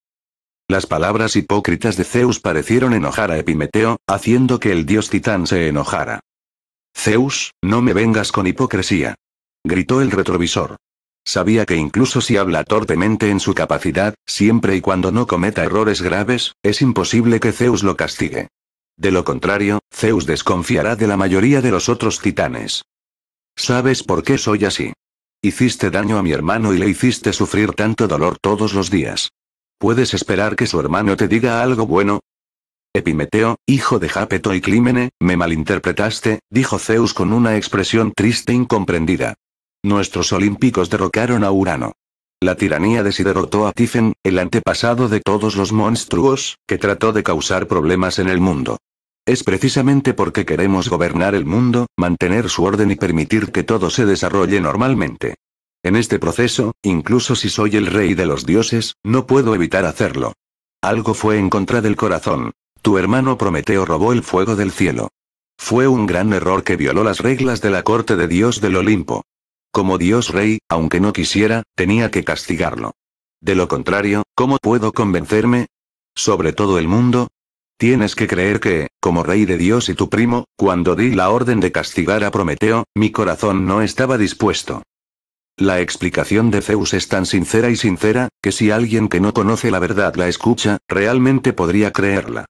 Las palabras hipócritas de Zeus parecieron enojar a Epimeteo, haciendo que el dios titán se enojara. Zeus, no me vengas con hipocresía. Gritó el retrovisor. Sabía que incluso si habla torpemente en su capacidad, siempre y cuando no cometa errores graves, es imposible que Zeus lo castigue. De lo contrario, Zeus desconfiará de la mayoría de los otros titanes. ¿Sabes por qué soy así? Hiciste daño a mi hermano y le hiciste sufrir tanto dolor todos los días. ¿Puedes esperar que su hermano te diga algo bueno? Epimeteo, hijo de Japeto y Clímene, me malinterpretaste, dijo Zeus con una expresión triste e incomprendida. Nuestros olímpicos derrocaron a Urano. La tiranía de derrotó a Tifen, el antepasado de todos los monstruos, que trató de causar problemas en el mundo. Es precisamente porque queremos gobernar el mundo, mantener su orden y permitir que todo se desarrolle normalmente. En este proceso, incluso si soy el rey de los dioses, no puedo evitar hacerlo. Algo fue en contra del corazón. Tu hermano Prometeo robó el fuego del cielo. Fue un gran error que violó las reglas de la corte de Dios del Olimpo. Como Dios rey, aunque no quisiera, tenía que castigarlo. De lo contrario, ¿cómo puedo convencerme? Sobre todo el mundo, Tienes que creer que, como rey de Dios y tu primo, cuando di la orden de castigar a Prometeo, mi corazón no estaba dispuesto. La explicación de Zeus es tan sincera y sincera, que si alguien que no conoce la verdad la escucha, realmente podría creerla.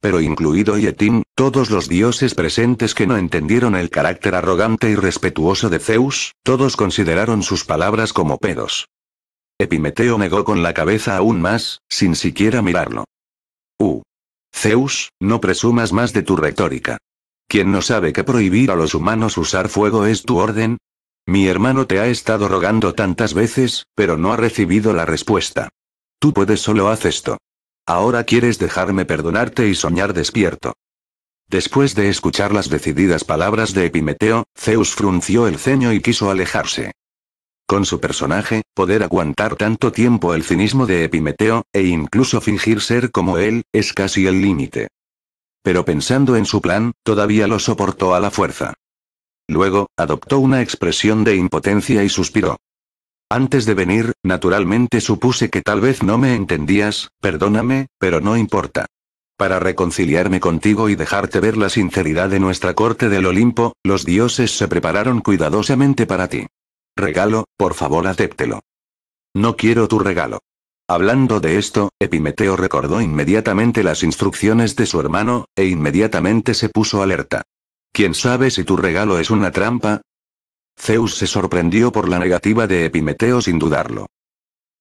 Pero incluido Yetín, todos los dioses presentes que no entendieron el carácter arrogante y respetuoso de Zeus, todos consideraron sus palabras como pedos. Epimeteo negó con la cabeza aún más, sin siquiera mirarlo. Uh. Zeus, no presumas más de tu retórica. ¿Quién no sabe que prohibir a los humanos usar fuego es tu orden? Mi hermano te ha estado rogando tantas veces, pero no ha recibido la respuesta. Tú puedes solo haz esto. Ahora quieres dejarme perdonarte y soñar despierto. Después de escuchar las decididas palabras de Epimeteo, Zeus frunció el ceño y quiso alejarse con su personaje, poder aguantar tanto tiempo el cinismo de Epimeteo, e incluso fingir ser como él, es casi el límite. Pero pensando en su plan, todavía lo soportó a la fuerza. Luego, adoptó una expresión de impotencia y suspiró. Antes de venir, naturalmente supuse que tal vez no me entendías, perdóname, pero no importa. Para reconciliarme contigo y dejarte ver la sinceridad de nuestra corte del Olimpo, los dioses se prepararon cuidadosamente para ti. Regalo, por favor, acéptelo. No quiero tu regalo. Hablando de esto, Epimeteo recordó inmediatamente las instrucciones de su hermano, e inmediatamente se puso alerta. ¿Quién sabe si tu regalo es una trampa? Zeus se sorprendió por la negativa de Epimeteo sin dudarlo.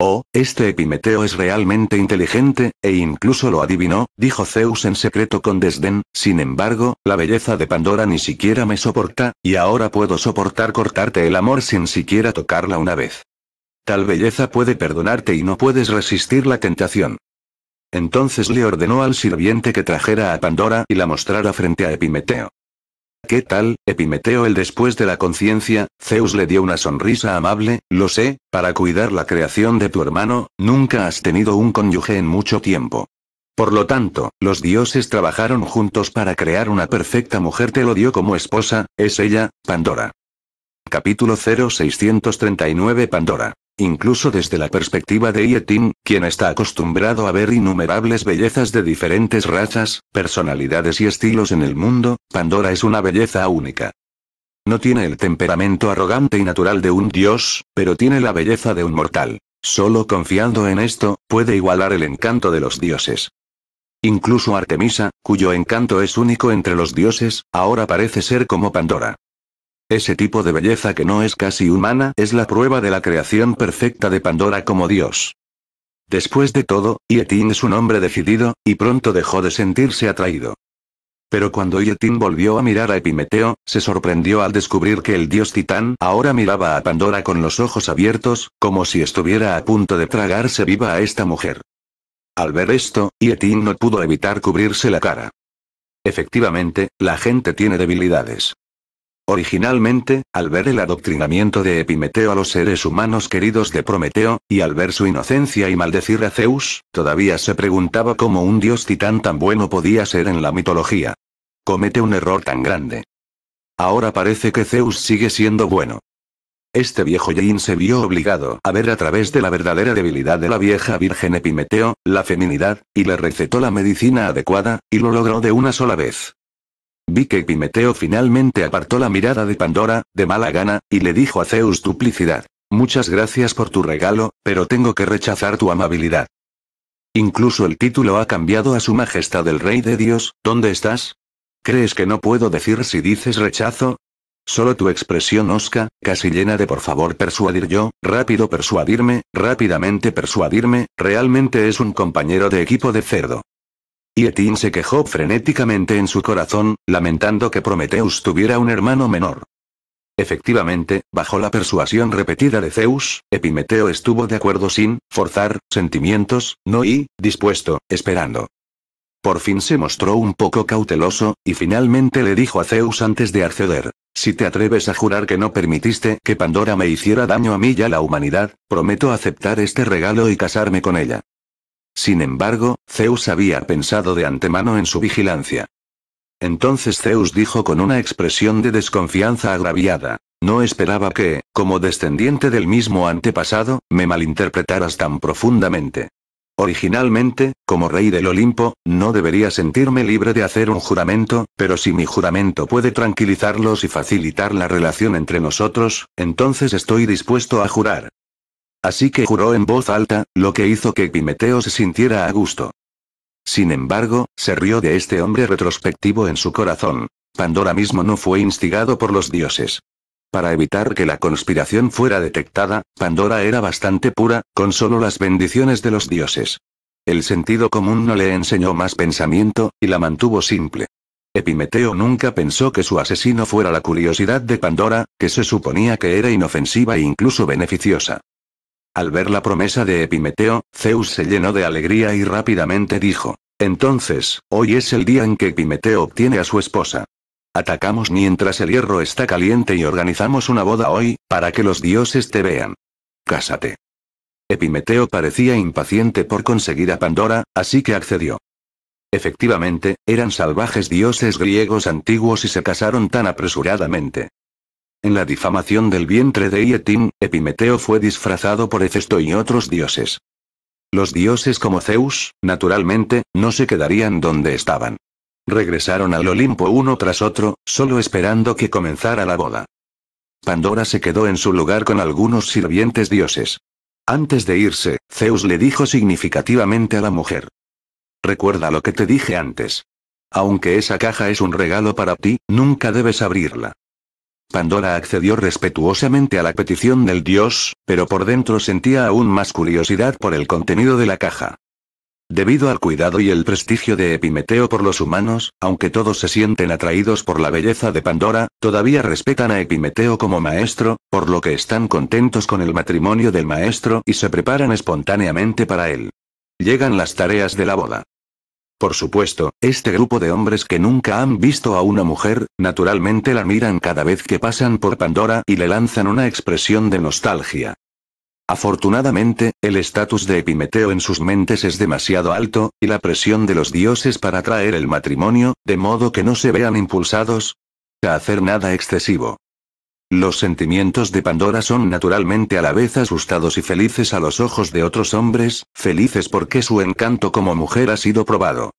Oh, este Epimeteo es realmente inteligente, e incluso lo adivinó, dijo Zeus en secreto con desdén, sin embargo, la belleza de Pandora ni siquiera me soporta, y ahora puedo soportar cortarte el amor sin siquiera tocarla una vez. Tal belleza puede perdonarte y no puedes resistir la tentación. Entonces le ordenó al sirviente que trajera a Pandora y la mostrara frente a Epimeteo. ¿Qué tal, Epimeteo? El después de la conciencia, Zeus le dio una sonrisa amable, lo sé, para cuidar la creación de tu hermano, nunca has tenido un cónyuge en mucho tiempo. Por lo tanto, los dioses trabajaron juntos para crear una perfecta mujer te lo dio como esposa, es ella, Pandora. Capítulo 0639 Pandora incluso desde la perspectiva de Yetin, quien está acostumbrado a ver innumerables bellezas de diferentes razas, personalidades y estilos en el mundo, Pandora es una belleza única. No tiene el temperamento arrogante y natural de un dios, pero tiene la belleza de un mortal. Solo confiando en esto, puede igualar el encanto de los dioses. Incluso Artemisa, cuyo encanto es único entre los dioses, ahora parece ser como Pandora. Ese tipo de belleza que no es casi humana es la prueba de la creación perfecta de Pandora como Dios. Después de todo, Yetin es un hombre decidido, y pronto dejó de sentirse atraído. Pero cuando Yetin volvió a mirar a Epimeteo, se sorprendió al descubrir que el dios titán ahora miraba a Pandora con los ojos abiertos, como si estuviera a punto de tragarse viva a esta mujer. Al ver esto, Yetin no pudo evitar cubrirse la cara. Efectivamente, la gente tiene debilidades. Originalmente, al ver el adoctrinamiento de Epimeteo a los seres humanos queridos de Prometeo, y al ver su inocencia y maldecir a Zeus, todavía se preguntaba cómo un dios titán tan bueno podía ser en la mitología. Comete un error tan grande. Ahora parece que Zeus sigue siendo bueno. Este viejo Jain se vio obligado a ver a través de la verdadera debilidad de la vieja virgen Epimeteo, la feminidad, y le recetó la medicina adecuada, y lo logró de una sola vez. Vi que Pimeteo finalmente apartó la mirada de Pandora, de mala gana, y le dijo a Zeus duplicidad. Muchas gracias por tu regalo, pero tengo que rechazar tu amabilidad. Incluso el título ha cambiado a Su Majestad el Rey de Dios, ¿dónde estás? ¿Crees que no puedo decir si dices rechazo? Solo tu expresión osca, casi llena de por favor persuadir yo, rápido persuadirme, rápidamente persuadirme, realmente es un compañero de equipo de cerdo. Y Etín se quejó frenéticamente en su corazón, lamentando que prometeus tuviera un hermano menor. Efectivamente, bajo la persuasión repetida de Zeus, Epimeteo estuvo de acuerdo sin forzar sentimientos, no y, dispuesto, esperando. Por fin se mostró un poco cauteloso, y finalmente le dijo a Zeus antes de acceder, si te atreves a jurar que no permitiste que Pandora me hiciera daño a mí y a la humanidad, prometo aceptar este regalo y casarme con ella. Sin embargo, Zeus había pensado de antemano en su vigilancia. Entonces Zeus dijo con una expresión de desconfianza agraviada, no esperaba que, como descendiente del mismo antepasado, me malinterpretaras tan profundamente. Originalmente, como rey del Olimpo, no debería sentirme libre de hacer un juramento, pero si mi juramento puede tranquilizarlos y facilitar la relación entre nosotros, entonces estoy dispuesto a jurar. Así que juró en voz alta, lo que hizo que Epimeteo se sintiera a gusto. Sin embargo, se rió de este hombre retrospectivo en su corazón. Pandora mismo no fue instigado por los dioses. Para evitar que la conspiración fuera detectada, Pandora era bastante pura, con solo las bendiciones de los dioses. El sentido común no le enseñó más pensamiento, y la mantuvo simple. Epimeteo nunca pensó que su asesino fuera la curiosidad de Pandora, que se suponía que era inofensiva e incluso beneficiosa. Al ver la promesa de Epimeteo, Zeus se llenó de alegría y rápidamente dijo, Entonces, hoy es el día en que Epimeteo obtiene a su esposa. Atacamos mientras el hierro está caliente y organizamos una boda hoy, para que los dioses te vean. Cásate. Epimeteo parecía impaciente por conseguir a Pandora, así que accedió. Efectivamente, eran salvajes dioses griegos antiguos y se casaron tan apresuradamente. En la difamación del vientre de Ietim, Epimeteo fue disfrazado por Hefesto y otros dioses. Los dioses como Zeus, naturalmente, no se quedarían donde estaban. Regresaron al Olimpo uno tras otro, solo esperando que comenzara la boda. Pandora se quedó en su lugar con algunos sirvientes dioses. Antes de irse, Zeus le dijo significativamente a la mujer. Recuerda lo que te dije antes. Aunque esa caja es un regalo para ti, nunca debes abrirla. Pandora accedió respetuosamente a la petición del dios, pero por dentro sentía aún más curiosidad por el contenido de la caja. Debido al cuidado y el prestigio de Epimeteo por los humanos, aunque todos se sienten atraídos por la belleza de Pandora, todavía respetan a Epimeteo como maestro, por lo que están contentos con el matrimonio del maestro y se preparan espontáneamente para él. Llegan las tareas de la boda. Por supuesto, este grupo de hombres que nunca han visto a una mujer, naturalmente la miran cada vez que pasan por Pandora y le lanzan una expresión de nostalgia. Afortunadamente, el estatus de Epimeteo en sus mentes es demasiado alto, y la presión de los dioses para traer el matrimonio, de modo que no se vean impulsados a hacer nada excesivo. Los sentimientos de Pandora son naturalmente a la vez asustados y felices a los ojos de otros hombres, felices porque su encanto como mujer ha sido probado.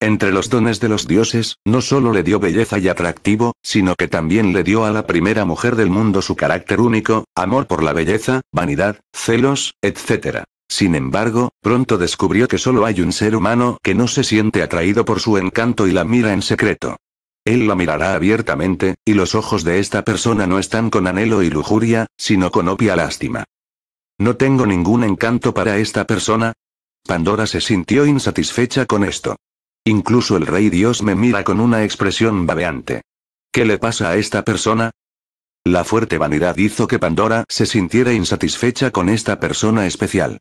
Entre los dones de los dioses, no solo le dio belleza y atractivo, sino que también le dio a la primera mujer del mundo su carácter único, amor por la belleza, vanidad, celos, etc. Sin embargo, pronto descubrió que solo hay un ser humano que no se siente atraído por su encanto y la mira en secreto. Él la mirará abiertamente, y los ojos de esta persona no están con anhelo y lujuria, sino con opia lástima. No tengo ningún encanto para esta persona. Pandora se sintió insatisfecha con esto. Incluso el rey Dios me mira con una expresión babeante. ¿Qué le pasa a esta persona? La fuerte vanidad hizo que Pandora se sintiera insatisfecha con esta persona especial.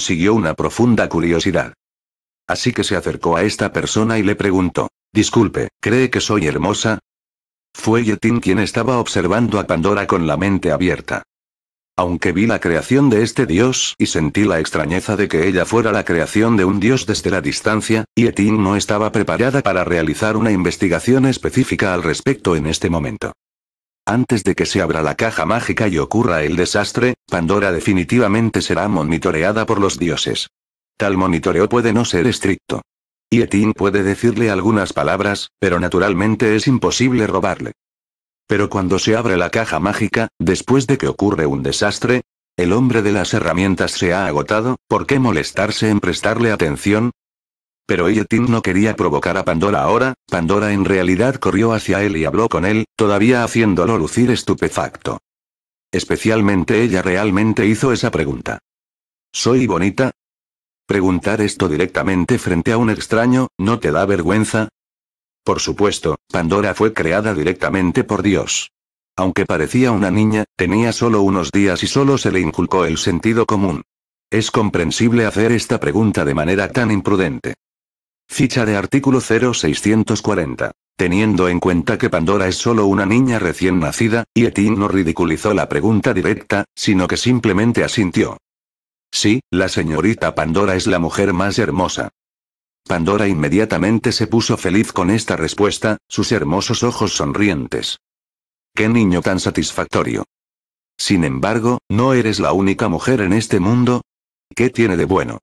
Siguió una profunda curiosidad. Así que se acercó a esta persona y le preguntó. Disculpe, ¿cree que soy hermosa? Fue Yetin quien estaba observando a Pandora con la mente abierta. Aunque vi la creación de este dios y sentí la extrañeza de que ella fuera la creación de un dios desde la distancia, Yetin no estaba preparada para realizar una investigación específica al respecto en este momento. Antes de que se abra la caja mágica y ocurra el desastre, Pandora definitivamente será monitoreada por los dioses. Tal monitoreo puede no ser estricto. Yetin puede decirle algunas palabras, pero naturalmente es imposible robarle. Pero cuando se abre la caja mágica, después de que ocurre un desastre, el hombre de las herramientas se ha agotado, ¿por qué molestarse en prestarle atención? Pero Yetin no quería provocar a Pandora ahora, Pandora en realidad corrió hacia él y habló con él, todavía haciéndolo lucir estupefacto. Especialmente ella realmente hizo esa pregunta. ¿Soy bonita? Preguntar esto directamente frente a un extraño, ¿no te da vergüenza? Por supuesto, Pandora fue creada directamente por Dios. Aunque parecía una niña, tenía solo unos días y solo se le inculcó el sentido común. Es comprensible hacer esta pregunta de manera tan imprudente. Ficha de artículo 0640. Teniendo en cuenta que Pandora es solo una niña recién nacida, Yetin no ridiculizó la pregunta directa, sino que simplemente asintió. Sí, la señorita Pandora es la mujer más hermosa. Pandora inmediatamente se puso feliz con esta respuesta, sus hermosos ojos sonrientes. ¡Qué niño tan satisfactorio! Sin embargo, no eres la única mujer en este mundo. ¿Qué tiene de bueno?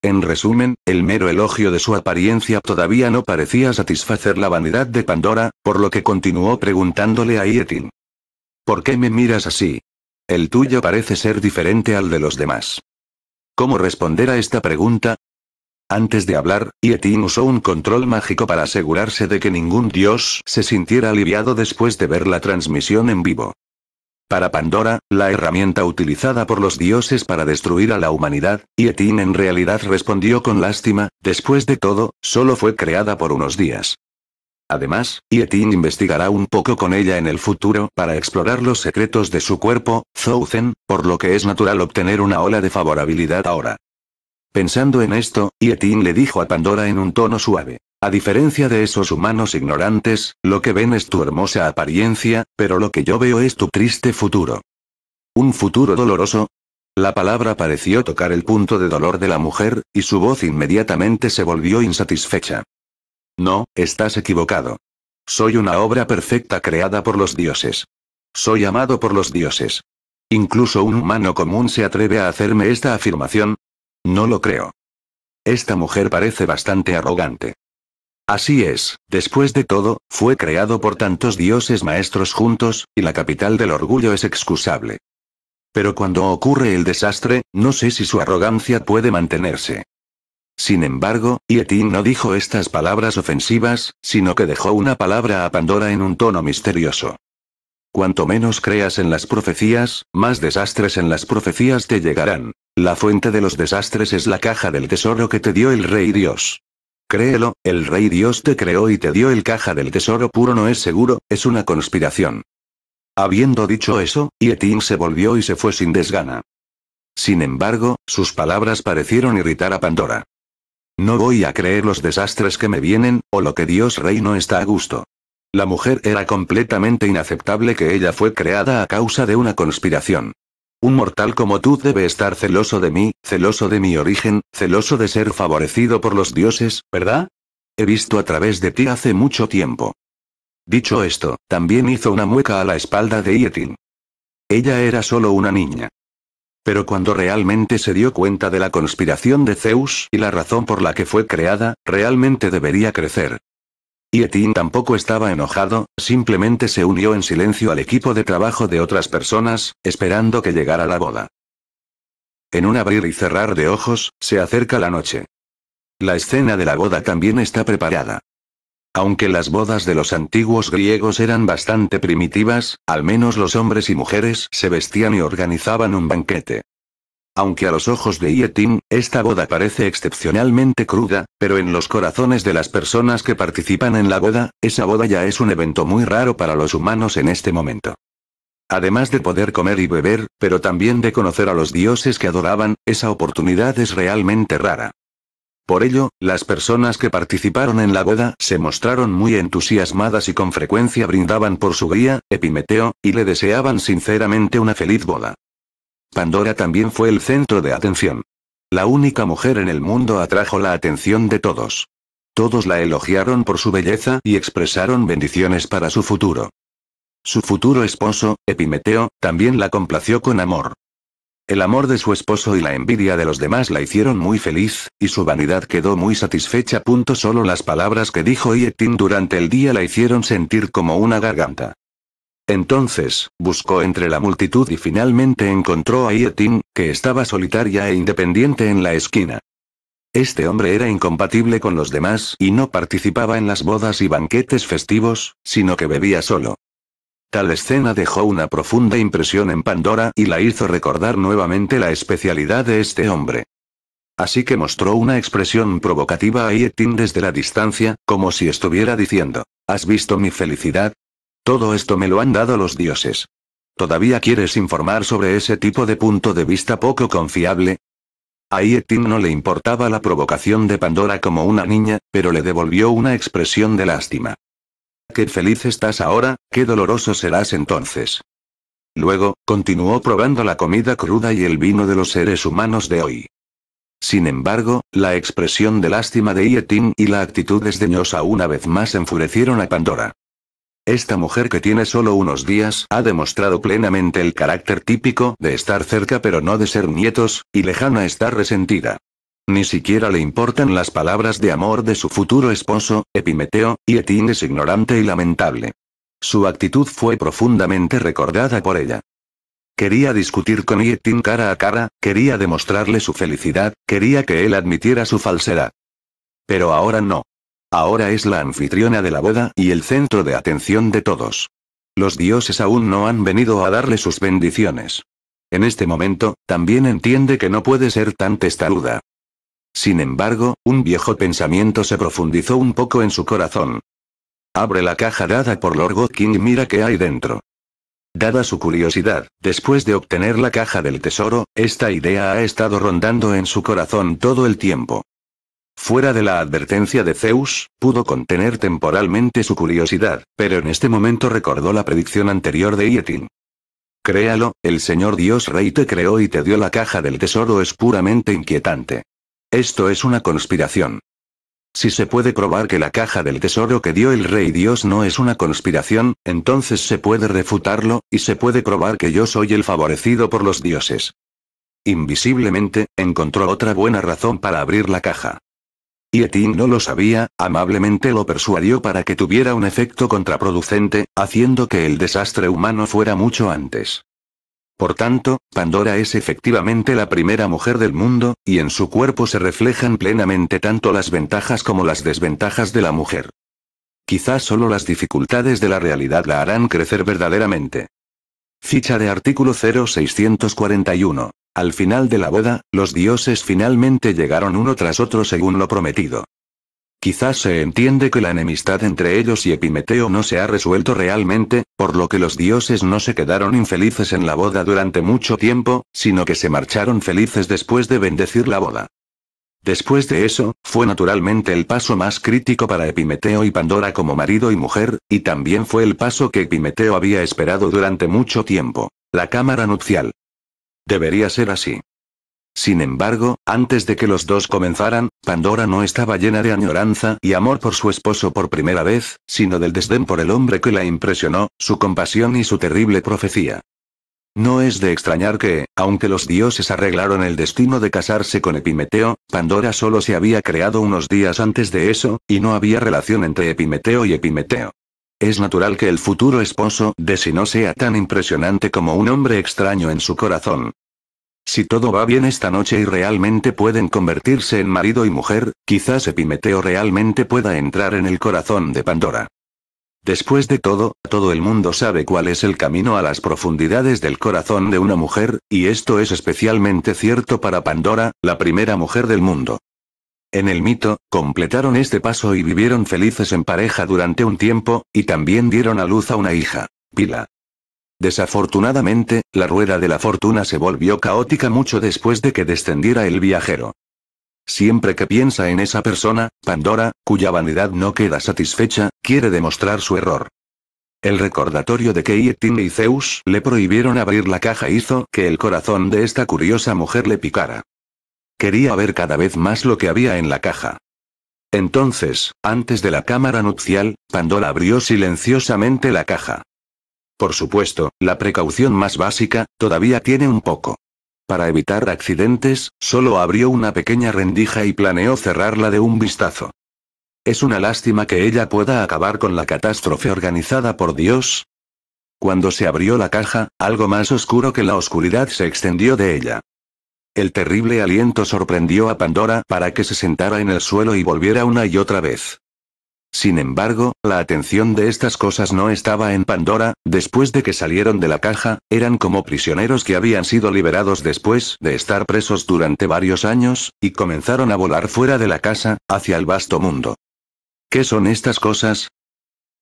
En resumen, el mero elogio de su apariencia todavía no parecía satisfacer la vanidad de Pandora, por lo que continuó preguntándole a Ietin. ¿Por qué me miras así? El tuyo parece ser diferente al de los demás. ¿Cómo responder a esta pregunta? Antes de hablar, Yetin usó un control mágico para asegurarse de que ningún dios se sintiera aliviado después de ver la transmisión en vivo. Para Pandora, la herramienta utilizada por los dioses para destruir a la humanidad, Yetin en realidad respondió con lástima, después de todo, solo fue creada por unos días. Además, Yetin investigará un poco con ella en el futuro para explorar los secretos de su cuerpo, Zouzen, por lo que es natural obtener una ola de favorabilidad ahora. Pensando en esto, Yetin le dijo a Pandora en un tono suave. A diferencia de esos humanos ignorantes, lo que ven es tu hermosa apariencia, pero lo que yo veo es tu triste futuro. ¿Un futuro doloroso? La palabra pareció tocar el punto de dolor de la mujer, y su voz inmediatamente se volvió insatisfecha. No, estás equivocado. Soy una obra perfecta creada por los dioses. Soy amado por los dioses. Incluso un humano común se atreve a hacerme esta afirmación. No lo creo. Esta mujer parece bastante arrogante. Así es, después de todo, fue creado por tantos dioses maestros juntos, y la capital del orgullo es excusable. Pero cuando ocurre el desastre, no sé si su arrogancia puede mantenerse. Sin embargo, Yetin no dijo estas palabras ofensivas, sino que dejó una palabra a Pandora en un tono misterioso. Cuanto menos creas en las profecías, más desastres en las profecías te llegarán. La fuente de los desastres es la caja del tesoro que te dio el rey Dios. Créelo, el rey Dios te creó y te dio el caja del tesoro puro no es seguro, es una conspiración. Habiendo dicho eso, Yetin se volvió y se fue sin desgana. Sin embargo, sus palabras parecieron irritar a Pandora. No voy a creer los desastres que me vienen, o lo que Dios Rey no está a gusto. La mujer era completamente inaceptable que ella fue creada a causa de una conspiración. Un mortal como tú debe estar celoso de mí, celoso de mi origen, celoso de ser favorecido por los dioses, ¿verdad? He visto a través de ti hace mucho tiempo. Dicho esto, también hizo una mueca a la espalda de Yetin. Ella era solo una niña. Pero cuando realmente se dio cuenta de la conspiración de Zeus y la razón por la que fue creada, realmente debería crecer. Y tampoco estaba enojado, simplemente se unió en silencio al equipo de trabajo de otras personas, esperando que llegara la boda. En un abrir y cerrar de ojos, se acerca la noche. La escena de la boda también está preparada. Aunque las bodas de los antiguos griegos eran bastante primitivas, al menos los hombres y mujeres se vestían y organizaban un banquete. Aunque a los ojos de Yetin, esta boda parece excepcionalmente cruda, pero en los corazones de las personas que participan en la boda, esa boda ya es un evento muy raro para los humanos en este momento. Además de poder comer y beber, pero también de conocer a los dioses que adoraban, esa oportunidad es realmente rara. Por ello, las personas que participaron en la boda se mostraron muy entusiasmadas y con frecuencia brindaban por su guía, Epimeteo, y le deseaban sinceramente una feliz boda. Pandora también fue el centro de atención. La única mujer en el mundo atrajo la atención de todos. Todos la elogiaron por su belleza y expresaron bendiciones para su futuro. Su futuro esposo, Epimeteo, también la complació con amor. El amor de su esposo y la envidia de los demás la hicieron muy feliz, y su vanidad quedó muy satisfecha. Punto solo las palabras que dijo Yetin durante el día la hicieron sentir como una garganta. Entonces, buscó entre la multitud y finalmente encontró a Yetin, que estaba solitaria e independiente en la esquina. Este hombre era incompatible con los demás y no participaba en las bodas y banquetes festivos, sino que bebía solo. Tal escena dejó una profunda impresión en Pandora y la hizo recordar nuevamente la especialidad de este hombre. Así que mostró una expresión provocativa a Yetin desde la distancia, como si estuviera diciendo, ¿has visto mi felicidad? Todo esto me lo han dado los dioses. ¿Todavía quieres informar sobre ese tipo de punto de vista poco confiable? A Yetin no le importaba la provocación de Pandora como una niña, pero le devolvió una expresión de lástima. Qué feliz estás ahora, qué doloroso serás entonces. Luego, continuó probando la comida cruda y el vino de los seres humanos de hoy. Sin embargo, la expresión de lástima de Yetin y la actitud desdeñosa una vez más enfurecieron a Pandora. Esta mujer que tiene solo unos días ha demostrado plenamente el carácter típico de estar cerca pero no de ser nietos, y lejana estar resentida. Ni siquiera le importan las palabras de amor de su futuro esposo, Epimeteo, y es ignorante y lamentable. Su actitud fue profundamente recordada por ella. Quería discutir con Yetin cara a cara, quería demostrarle su felicidad, quería que él admitiera su falsedad. Pero ahora no. Ahora es la anfitriona de la boda y el centro de atención de todos. Los dioses aún no han venido a darle sus bendiciones. En este momento, también entiende que no puede ser tan testaruda. Sin embargo, un viejo pensamiento se profundizó un poco en su corazón. Abre la caja dada por Lord King y mira qué hay dentro. Dada su curiosidad, después de obtener la caja del tesoro, esta idea ha estado rondando en su corazón todo el tiempo. Fuera de la advertencia de Zeus, pudo contener temporalmente su curiosidad, pero en este momento recordó la predicción anterior de Yetin. Créalo, el Señor Dios Rey te creó y te dio la caja del tesoro es puramente inquietante. Esto es una conspiración. Si se puede probar que la caja del tesoro que dio el rey Dios no es una conspiración, entonces se puede refutarlo, y se puede probar que yo soy el favorecido por los dioses. Invisiblemente, encontró otra buena razón para abrir la caja. Y Etín no lo sabía, amablemente lo persuadió para que tuviera un efecto contraproducente, haciendo que el desastre humano fuera mucho antes. Por tanto, Pandora es efectivamente la primera mujer del mundo, y en su cuerpo se reflejan plenamente tanto las ventajas como las desventajas de la mujer. Quizás solo las dificultades de la realidad la harán crecer verdaderamente. Ficha de artículo 0641. Al final de la boda, los dioses finalmente llegaron uno tras otro según lo prometido. Quizás se entiende que la enemistad entre ellos y Epimeteo no se ha resuelto realmente, por lo que los dioses no se quedaron infelices en la boda durante mucho tiempo, sino que se marcharon felices después de bendecir la boda. Después de eso, fue naturalmente el paso más crítico para Epimeteo y Pandora como marido y mujer, y también fue el paso que Epimeteo había esperado durante mucho tiempo, la cámara nupcial. Debería ser así. Sin embargo, antes de que los dos comenzaran, Pandora no estaba llena de añoranza y amor por su esposo por primera vez, sino del desdén por el hombre que la impresionó, su compasión y su terrible profecía. No es de extrañar que, aunque los dioses arreglaron el destino de casarse con Epimeteo, Pandora solo se había creado unos días antes de eso, y no había relación entre Epimeteo y Epimeteo. Es natural que el futuro esposo de si no sea tan impresionante como un hombre extraño en su corazón. Si todo va bien esta noche y realmente pueden convertirse en marido y mujer, quizás Epimeteo realmente pueda entrar en el corazón de Pandora. Después de todo, todo el mundo sabe cuál es el camino a las profundidades del corazón de una mujer, y esto es especialmente cierto para Pandora, la primera mujer del mundo. En el mito, completaron este paso y vivieron felices en pareja durante un tiempo, y también dieron a luz a una hija, Pila. Desafortunadamente, la rueda de la fortuna se volvió caótica mucho después de que descendiera el viajero. Siempre que piensa en esa persona, Pandora, cuya vanidad no queda satisfecha, quiere demostrar su error. El recordatorio de que Yetin y Zeus le prohibieron abrir la caja hizo que el corazón de esta curiosa mujer le picara. Quería ver cada vez más lo que había en la caja. Entonces, antes de la cámara nupcial, Pandora abrió silenciosamente la caja. Por supuesto, la precaución más básica, todavía tiene un poco. Para evitar accidentes, solo abrió una pequeña rendija y planeó cerrarla de un vistazo. Es una lástima que ella pueda acabar con la catástrofe organizada por Dios. Cuando se abrió la caja, algo más oscuro que la oscuridad se extendió de ella. El terrible aliento sorprendió a Pandora para que se sentara en el suelo y volviera una y otra vez. Sin embargo, la atención de estas cosas no estaba en Pandora, después de que salieron de la caja, eran como prisioneros que habían sido liberados después de estar presos durante varios años, y comenzaron a volar fuera de la casa, hacia el vasto mundo. ¿Qué son estas cosas?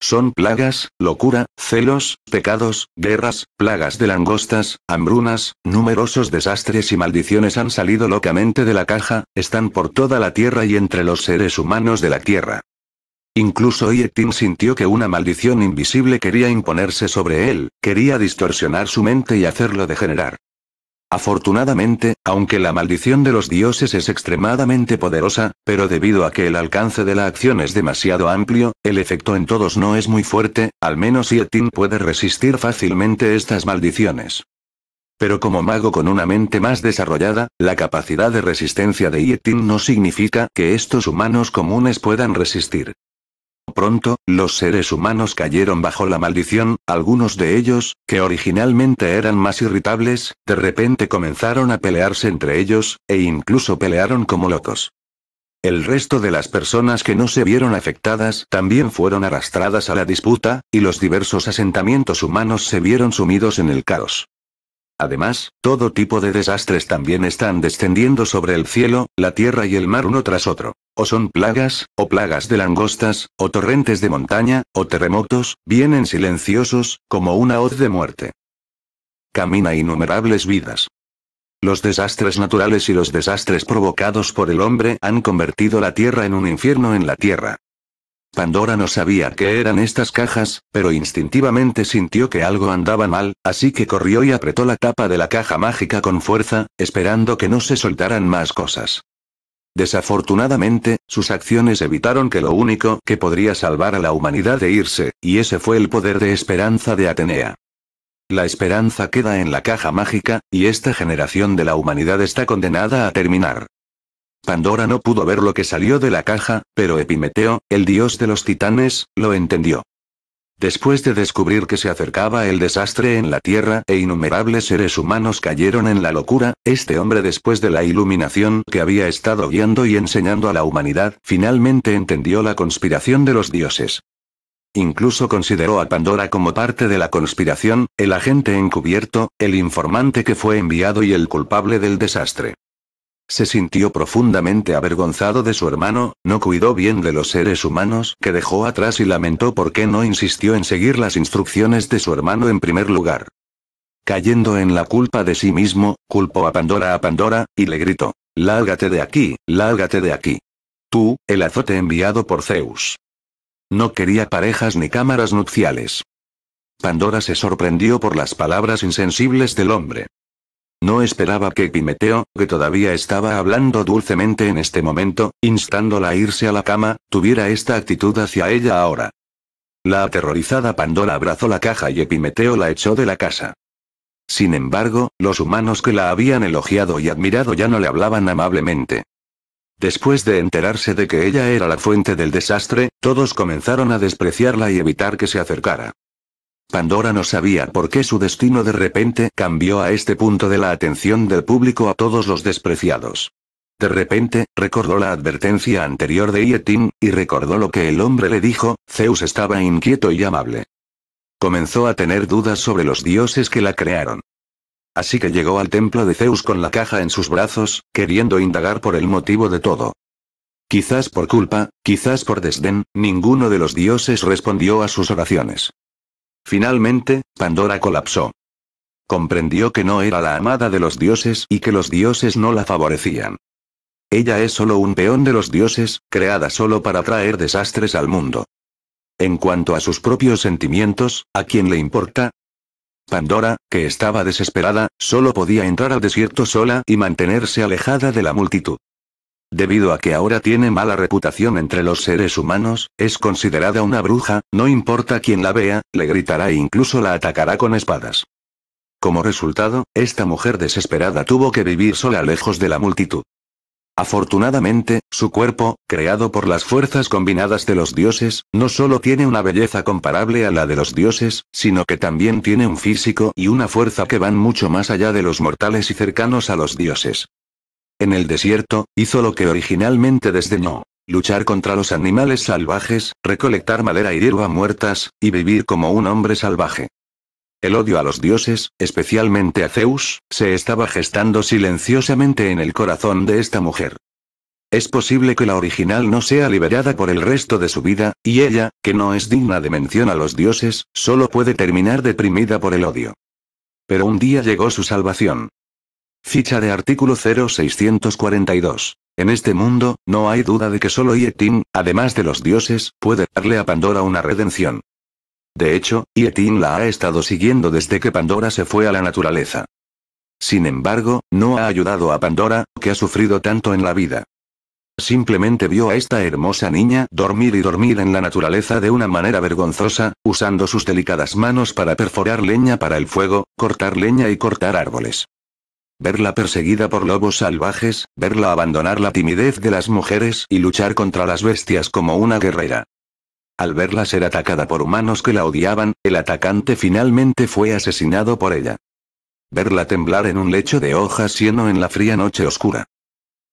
Son plagas, locura, celos, pecados, guerras, plagas de langostas, hambrunas, numerosos desastres y maldiciones han salido locamente de la caja, están por toda la tierra y entre los seres humanos de la tierra. Incluso Yetin sintió que una maldición invisible quería imponerse sobre él, quería distorsionar su mente y hacerlo degenerar. Afortunadamente, aunque la maldición de los dioses es extremadamente poderosa, pero debido a que el alcance de la acción es demasiado amplio, el efecto en todos no es muy fuerte, al menos Yetin puede resistir fácilmente estas maldiciones. Pero como mago con una mente más desarrollada, la capacidad de resistencia de Yetin no significa que estos humanos comunes puedan resistir. Pronto, los seres humanos cayeron bajo la maldición, algunos de ellos, que originalmente eran más irritables, de repente comenzaron a pelearse entre ellos, e incluso pelearon como locos. El resto de las personas que no se vieron afectadas también fueron arrastradas a la disputa, y los diversos asentamientos humanos se vieron sumidos en el caos. Además, todo tipo de desastres también están descendiendo sobre el cielo, la tierra y el mar uno tras otro. O son plagas, o plagas de langostas, o torrentes de montaña, o terremotos, vienen silenciosos, como una hoz de muerte. Camina innumerables vidas. Los desastres naturales y los desastres provocados por el hombre han convertido la tierra en un infierno en la tierra, Pandora no sabía qué eran estas cajas, pero instintivamente sintió que algo andaba mal, así que corrió y apretó la tapa de la caja mágica con fuerza, esperando que no se soltaran más cosas. Desafortunadamente, sus acciones evitaron que lo único que podría salvar a la humanidad de irse, y ese fue el poder de esperanza de Atenea. La esperanza queda en la caja mágica, y esta generación de la humanidad está condenada a terminar. Pandora no pudo ver lo que salió de la caja, pero Epimeteo, el dios de los titanes, lo entendió. Después de descubrir que se acercaba el desastre en la Tierra e innumerables seres humanos cayeron en la locura, este hombre después de la iluminación que había estado guiando y enseñando a la humanidad, finalmente entendió la conspiración de los dioses. Incluso consideró a Pandora como parte de la conspiración, el agente encubierto, el informante que fue enviado y el culpable del desastre. Se sintió profundamente avergonzado de su hermano, no cuidó bien de los seres humanos que dejó atrás y lamentó por qué no insistió en seguir las instrucciones de su hermano en primer lugar. Cayendo en la culpa de sí mismo, culpó a Pandora a Pandora, y le gritó, Lárgate de aquí, lárgate de aquí. Tú, el azote enviado por Zeus. No quería parejas ni cámaras nupciales. Pandora se sorprendió por las palabras insensibles del hombre. No esperaba que Epimeteo, que todavía estaba hablando dulcemente en este momento, instándola a irse a la cama, tuviera esta actitud hacia ella ahora. La aterrorizada Pandora abrazó la caja y Epimeteo la echó de la casa. Sin embargo, los humanos que la habían elogiado y admirado ya no le hablaban amablemente. Después de enterarse de que ella era la fuente del desastre, todos comenzaron a despreciarla y evitar que se acercara. Pandora no sabía por qué su destino de repente cambió a este punto de la atención del público a todos los despreciados. De repente, recordó la advertencia anterior de Ietín, y recordó lo que el hombre le dijo, Zeus estaba inquieto y amable. Comenzó a tener dudas sobre los dioses que la crearon. Así que llegó al templo de Zeus con la caja en sus brazos, queriendo indagar por el motivo de todo. Quizás por culpa, quizás por desdén, ninguno de los dioses respondió a sus oraciones. Finalmente, Pandora colapsó. Comprendió que no era la amada de los dioses y que los dioses no la favorecían. Ella es solo un peón de los dioses, creada solo para traer desastres al mundo. En cuanto a sus propios sentimientos, ¿a quién le importa? Pandora, que estaba desesperada, solo podía entrar al desierto sola y mantenerse alejada de la multitud. Debido a que ahora tiene mala reputación entre los seres humanos, es considerada una bruja, no importa quién la vea, le gritará e incluso la atacará con espadas. Como resultado, esta mujer desesperada tuvo que vivir sola lejos de la multitud. Afortunadamente, su cuerpo, creado por las fuerzas combinadas de los dioses, no solo tiene una belleza comparable a la de los dioses, sino que también tiene un físico y una fuerza que van mucho más allá de los mortales y cercanos a los dioses. En el desierto, hizo lo que originalmente desdeñó. Luchar contra los animales salvajes, recolectar madera y hierba muertas, y vivir como un hombre salvaje. El odio a los dioses, especialmente a Zeus, se estaba gestando silenciosamente en el corazón de esta mujer. Es posible que la original no sea liberada por el resto de su vida, y ella, que no es digna de mención a los dioses, solo puede terminar deprimida por el odio. Pero un día llegó su salvación. Ficha de artículo 0642. En este mundo, no hay duda de que solo Yetin, además de los dioses, puede darle a Pandora una redención. De hecho, Yetin la ha estado siguiendo desde que Pandora se fue a la naturaleza. Sin embargo, no ha ayudado a Pandora, que ha sufrido tanto en la vida. Simplemente vio a esta hermosa niña dormir y dormir en la naturaleza de una manera vergonzosa, usando sus delicadas manos para perforar leña para el fuego, cortar leña y cortar árboles verla perseguida por lobos salvajes, verla abandonar la timidez de las mujeres y luchar contra las bestias como una guerrera. Al verla ser atacada por humanos que la odiaban, el atacante finalmente fue asesinado por ella. Verla temblar en un lecho de hojas lleno en la fría noche oscura.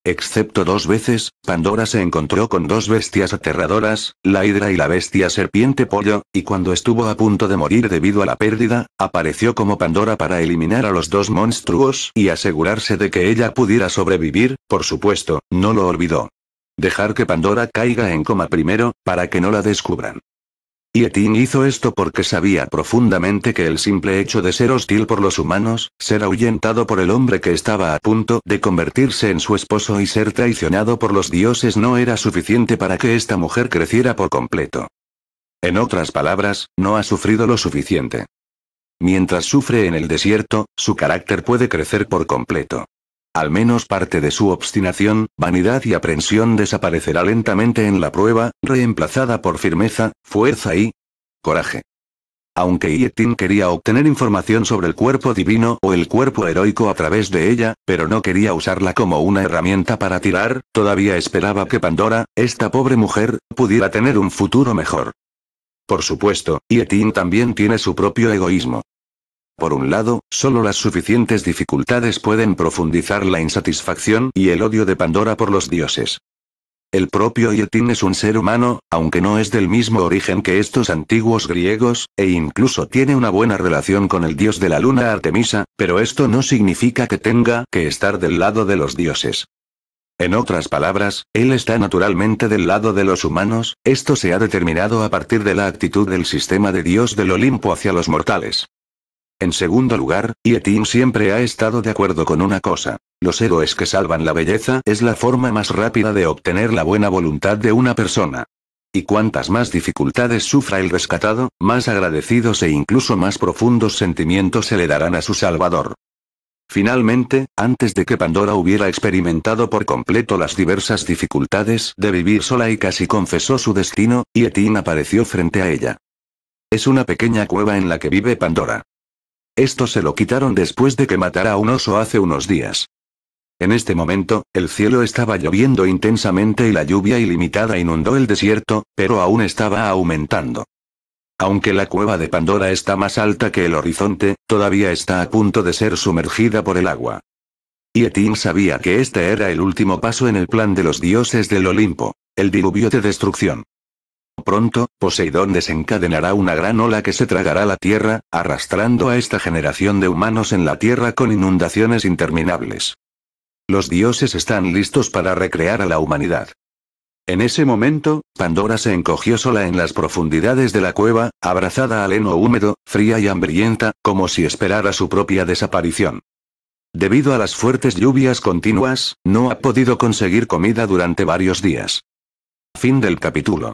Excepto dos veces, Pandora se encontró con dos bestias aterradoras, la hidra y la bestia serpiente pollo, y cuando estuvo a punto de morir debido a la pérdida, apareció como Pandora para eliminar a los dos monstruos y asegurarse de que ella pudiera sobrevivir, por supuesto, no lo olvidó. Dejar que Pandora caiga en coma primero, para que no la descubran. Y hizo esto porque sabía profundamente que el simple hecho de ser hostil por los humanos, ser ahuyentado por el hombre que estaba a punto de convertirse en su esposo y ser traicionado por los dioses no era suficiente para que esta mujer creciera por completo. En otras palabras, no ha sufrido lo suficiente. Mientras sufre en el desierto, su carácter puede crecer por completo. Al menos parte de su obstinación, vanidad y aprensión desaparecerá lentamente en la prueba, reemplazada por firmeza, fuerza y coraje. Aunque Yetin quería obtener información sobre el cuerpo divino o el cuerpo heroico a través de ella, pero no quería usarla como una herramienta para tirar, todavía esperaba que Pandora, esta pobre mujer, pudiera tener un futuro mejor. Por supuesto, Yetin también tiene su propio egoísmo. Por un lado, solo las suficientes dificultades pueden profundizar la insatisfacción y el odio de Pandora por los dioses. El propio Yetin es un ser humano, aunque no es del mismo origen que estos antiguos griegos, e incluso tiene una buena relación con el dios de la luna Artemisa, pero esto no significa que tenga que estar del lado de los dioses. En otras palabras, él está naturalmente del lado de los humanos, esto se ha determinado a partir de la actitud del sistema de dios del Olimpo hacia los mortales. En segundo lugar, Yetin siempre ha estado de acuerdo con una cosa. Los héroes que salvan la belleza es la forma más rápida de obtener la buena voluntad de una persona. Y cuantas más dificultades sufra el rescatado, más agradecidos e incluso más profundos sentimientos se le darán a su salvador. Finalmente, antes de que Pandora hubiera experimentado por completo las diversas dificultades de vivir sola y casi confesó su destino, Yetin apareció frente a ella. Es una pequeña cueva en la que vive Pandora. Esto se lo quitaron después de que matara a un oso hace unos días. En este momento, el cielo estaba lloviendo intensamente y la lluvia ilimitada inundó el desierto, pero aún estaba aumentando. Aunque la cueva de Pandora está más alta que el horizonte, todavía está a punto de ser sumergida por el agua. Y sabía que este era el último paso en el plan de los dioses del Olimpo, el diluvio de destrucción. Pronto, Poseidón desencadenará una gran ola que se tragará la Tierra, arrastrando a esta generación de humanos en la Tierra con inundaciones interminables. Los dioses están listos para recrear a la humanidad. En ese momento, Pandora se encogió sola en las profundidades de la cueva, abrazada al heno húmedo, fría y hambrienta, como si esperara su propia desaparición. Debido a las fuertes lluvias continuas, no ha podido conseguir comida durante varios días. Fin del capítulo.